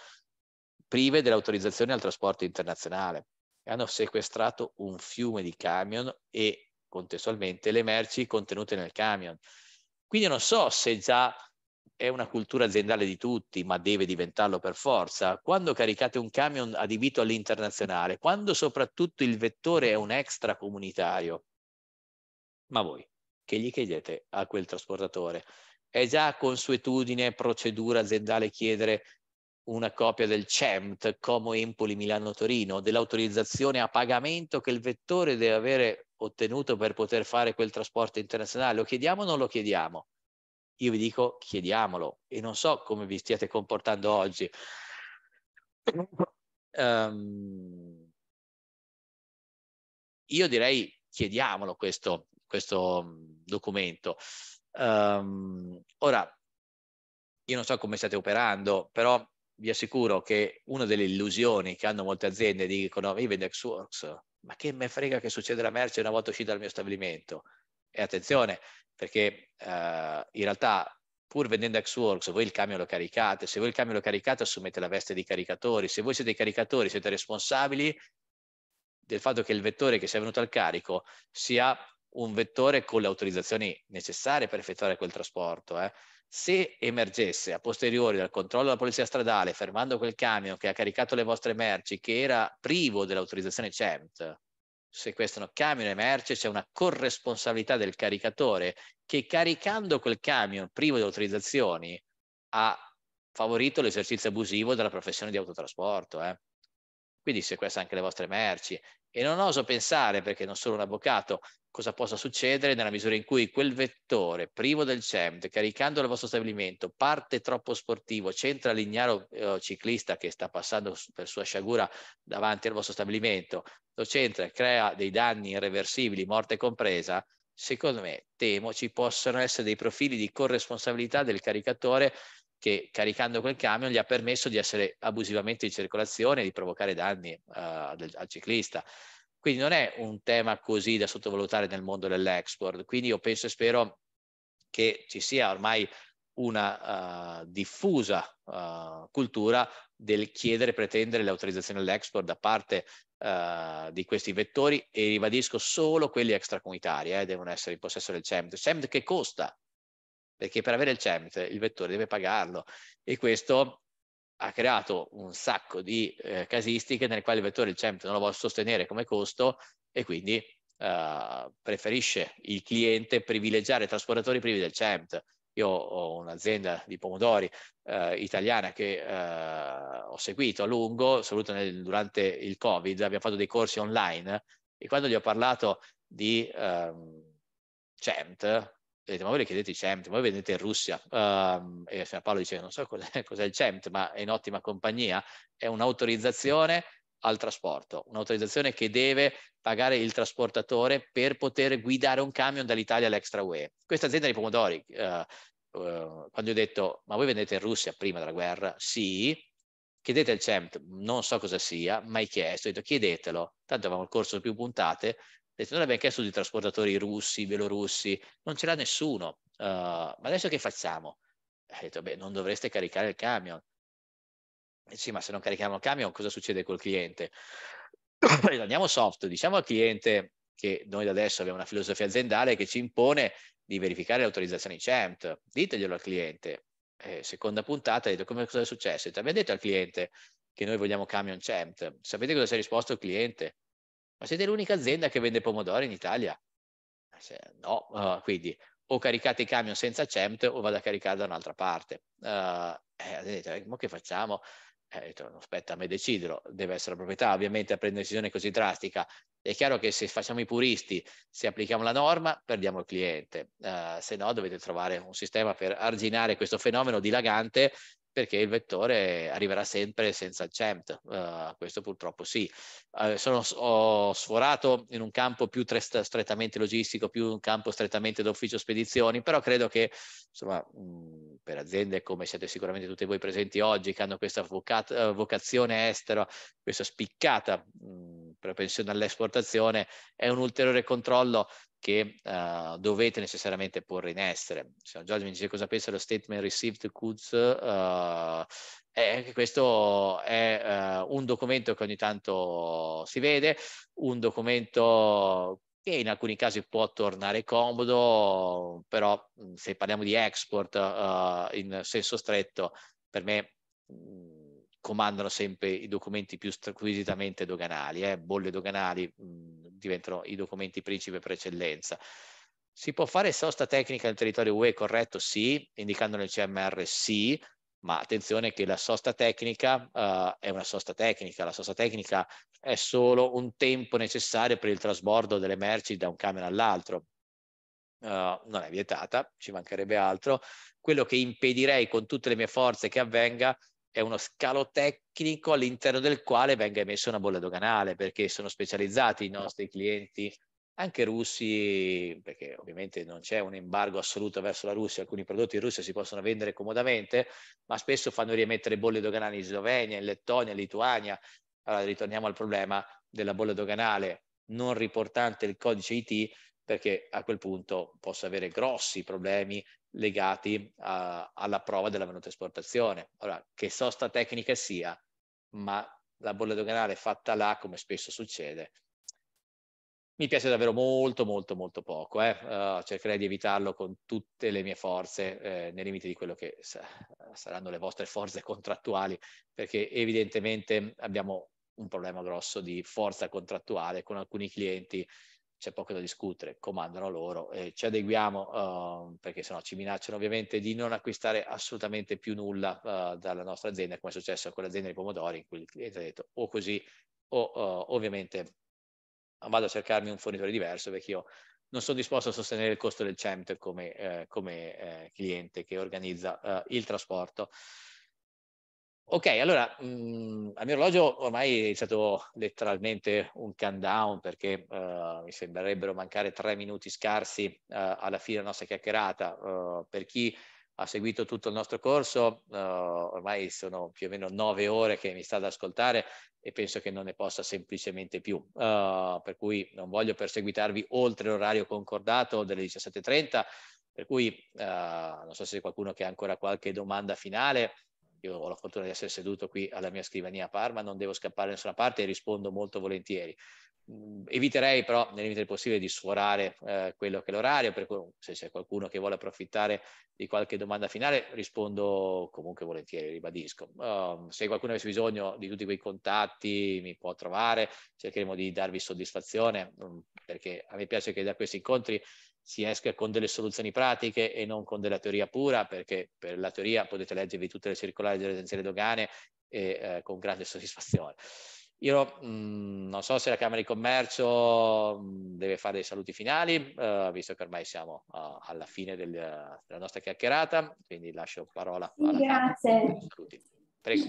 prive dell'autorizzazione al trasporto internazionale. Hanno sequestrato un fiume di camion e contestualmente le merci contenute nel camion. Quindi non so se già è una cultura aziendale di tutti, ma deve diventarlo per forza. Quando caricate un camion adibito all'internazionale, quando soprattutto il vettore è un extracomunitario, ma voi che gli chiedete a quel trasportatore? È già consuetudine, procedura aziendale chiedere una copia del CEMT Como Empoli Milano Torino, dell'autorizzazione a pagamento che il vettore deve avere ottenuto per poter fare quel trasporto internazionale. Lo chiediamo o non lo chiediamo? Io vi dico chiediamolo e non so come vi stiate comportando oggi. Um, io direi chiediamolo questo, questo mm, documento. Um, ora, io non so come state operando, però vi assicuro che una delle illusioni che hanno molte aziende dicono io vendo Xworks, ma che me frega che succede la merce una volta uscita dal mio stabilimento? E attenzione, perché eh, in realtà pur vendendo Xworks, voi il camion lo caricate, se voi il camion lo caricate assumete la veste di caricatori, se voi siete i caricatori siete responsabili del fatto che il vettore che sia venuto al carico sia un vettore con le autorizzazioni necessarie per effettuare quel trasporto. Eh se emergesse a posteriori dal controllo della polizia stradale, fermando quel camion che ha caricato le vostre merci, che era privo dell'autorizzazione CEMT, sequestrano camion e merce, c'è una corresponsabilità del caricatore che caricando quel camion privo di autorizzazioni ha favorito l'esercizio abusivo della professione di autotrasporto. Eh quindi sequestra anche le vostre merci. E non oso pensare, perché non sono un avvocato, cosa possa succedere nella misura in cui quel vettore privo del CEMD, caricando il vostro stabilimento, parte troppo sportivo, centra l'ignaro eh, ciclista che sta passando per sua sciagura davanti al vostro stabilimento, lo centra e crea dei danni irreversibili, morte compresa, secondo me, temo ci possano essere dei profili di corresponsabilità del caricatore che caricando quel camion gli ha permesso di essere abusivamente in circolazione e di provocare danni uh, al, ciclista. Quindi non è un tema così da sottovalutare nel mondo dell'export. Quindi io penso e spero che ci sia ormai una uh, diffusa uh, cultura del chiedere e pretendere le autorizzazioni all'export da parte uh, di questi vettori e ribadisco solo quelli extracomunitari eh, devono essere in possesso del CEMT. CEMT che costa perché per avere il CEMT il vettore deve pagarlo e questo ha creato un sacco di eh, casistiche nelle quali il vettore il CEMT non lo vuole sostenere come costo e quindi eh, preferisce il cliente privilegiare i trasportatori privi del CEMT. Io ho un'azienda di pomodori eh, italiana che eh, ho seguito a lungo, soprattutto nel, durante il Covid, abbiamo fatto dei corsi online e quando gli ho parlato di ehm, CEMT, ma voi le chiedete i CEMT, voi vendete in Russia, uh, e Paolo dice non so cos'è, cos'è il CEMT, ma è in ottima compagnia, è un'autorizzazione al trasporto, un'autorizzazione che deve pagare il trasportatore per poter guidare un camion dall'Italia all'extra UE. Questa azienda di pomodori, uh, uh, quando ho detto ma voi vendete in Russia prima della guerra? Sì, chiedete al CEMT, non so cosa sia, mai chiesto, ho detto chiedetelo, tanto avevamo il corso più puntate, L'Estonia l'abbiamo chiesto di trasportatori russi, belorussi, non ce l'ha nessuno. Uh, ma adesso che facciamo? Ha detto, beh, non dovreste caricare il camion. E eh sì, ma se non carichiamo il camion, cosa succede col cliente? Andiamo soft, diciamo al cliente che noi da adesso abbiamo una filosofia aziendale che ci impone di verificare le autorizzazioni CEMT. Diteglielo al cliente. Eh, seconda puntata, ha detto, come cosa è successo? Abbiamo detto al cliente che noi vogliamo camion CEMT. Sapete cosa si è risposto il cliente? ma siete l'unica azienda che vende pomodori in Italia. Eh, no, uh, quindi o caricate i camion senza CEMT o vado a caricare da un'altra parte. Uh, eh, eh detto, ma che facciamo? Eh, detto, aspetta, me deciderlo, deve essere la proprietà, ovviamente a prendere decisione così drastica. È chiaro che se facciamo i puristi, se applichiamo la norma, perdiamo il cliente, uh, se no dovete trovare un sistema per arginare questo fenomeno dilagante perché il vettore arriverà sempre senza il CEMT, uh, eh, questo purtroppo sì. Uh, sono, ho sforato in un campo più tre, strettamente logistico, più un campo strettamente d'ufficio spedizioni, però credo che insomma, mh, mm, per aziende come siete sicuramente tutti voi presenti oggi, che hanno questa vocat- eh, vocazione estera, questa spiccata mh, mm, propensione all'esportazione, è un ulteriore controllo che uh, dovete necessariamente porre in essere. Se Giorgio mi dice cosa pensa dello statement received goods, uh, anche questo è uh, un documento che ogni tanto si vede, un documento che in alcuni casi può tornare comodo, però se parliamo di export in senso stretto, per me comandano sempre i documenti più squisitamente doganali, eh, bolle doganali, diventano i documenti principe per eccellenza. Si può fare sosta tecnica nel territorio UE, corretto? Sì, indicando nel CMR sì, ma attenzione che la sosta tecnica uh, è una sosta tecnica, la sosta tecnica è solo un tempo necessario per il trasbordo delle merci da un camion all'altro. Uh, non è vietata, ci mancherebbe altro. Quello che impedirei con tutte le mie forze che avvenga è uno scalo tecnico all'interno del quale venga emessa una bolla doganale, perché sono specializzati i nostri clienti, anche russi, perché ovviamente non c'è un embargo assoluto verso la Russia, alcuni prodotti in Russia si possono vendere comodamente, ma spesso fanno riemettere bolle doganali in Slovenia, in Lettonia, in Lituania. Allora ritorniamo al problema della bolla doganale non riportante il codice IT, perché a quel punto posso avere grossi problemi legati a, alla prova della venuta esportazione. Allora, che sosta tecnica sia, ma la bolla doganale fatta là, come spesso succede, mi piace davvero molto, molto, molto poco. Eh? Uh, cercherei di evitarlo con tutte le mie forze, eh, nei limiti di quello che sa- saranno le vostre forze contrattuali, perché evidentemente abbiamo un problema grosso di forza contrattuale con alcuni clienti c'è poco da discutere, comandano loro e ci adeguiamo uh, perché sennò ci minacciano ovviamente di non acquistare assolutamente più nulla uh, dalla nostra azienda, come è successo con l'azienda dei pomodori, in cui il cliente ha detto o così o uh, ovviamente vado a cercarmi un fornitore diverso perché io non sono disposto a sostenere il costo del CEMT come, eh, come eh, cliente che organizza eh, il trasporto. Ok, allora, mh, mm, al mio orologio ormai è stato letteralmente un countdown perché uh, mi sembrerebbero mancare tre minuti scarsi uh, alla fine della nostra chiacchierata. Uh, per chi ha seguito tutto il nostro corso, ormai sono più o meno nove ore che mi sta ad ascoltare e penso che non ne possa semplicemente più. per cui non voglio perseguitarvi oltre l'orario concordato delle 17.30, per cui non so se c'è qualcuno che ha ancora qualche domanda finale io ho la fortuna di essere seduto qui alla mia scrivania a Parma, non devo scappare da nessuna parte e rispondo molto volentieri. Mm, eviterei però, nel limite del possibile, di sforare eh, quello che è l'orario, per cui se c'è qualcuno che vuole approfittare di qualche domanda finale, rispondo comunque volentieri, ribadisco. Um, se qualcuno avesse bisogno di tutti quei contatti, mi può trovare, cercheremo di darvi soddisfazione, um, perché a me piace che da questi incontri si esca con delle soluzioni pratiche e non con della teoria pura, perché per la teoria potete leggervi tutte le circolari delle agenzie dogane e, eh, con grande soddisfazione. Io mh, mm, non so se la Camera di Commercio mm, deve fare dei saluti finali, eh, visto che ormai siamo uh, alla fine del, della nostra chiacchierata, quindi lascio parola alla Grazie. Camera. Saluti. Prego.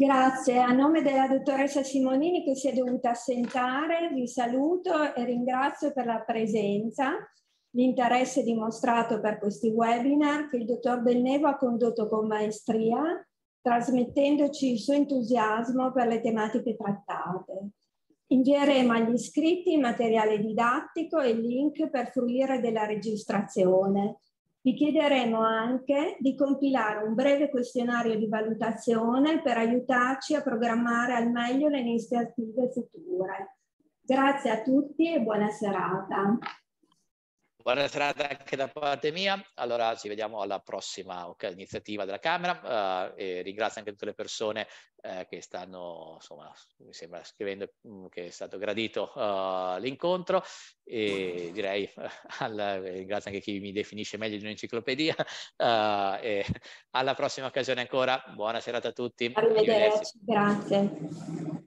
Grazie, a nome della dottoressa Simonini che si è dovuta assentare, vi saluto e ringrazio per la presenza, l'interesse dimostrato per questi webinar che il dottor Del Nevo ha condotto con maestria, trasmettendoci il suo entusiasmo per le tematiche trattate. Invieremo agli iscritti il materiale didattico e il link per fruire della registrazione. Vi chiederemo anche di compilare un breve questionario di valutazione per aiutarci a programmare al meglio le iniziative future. Grazie a tutti e buona serata. Buona serata anche da parte mia. Allora ci vediamo alla prossima okay, iniziativa della Camera uh, e ringrazio anche tutte le persone uh, che stanno, insomma, mi sembra scrivendo mm, che è stato gradito uh, l'incontro e direi al, ringrazio anche chi mi definisce meglio di un'enciclopedia e alla prossima occasione ancora. Buona serata a tutti. Arrivederci, grazie.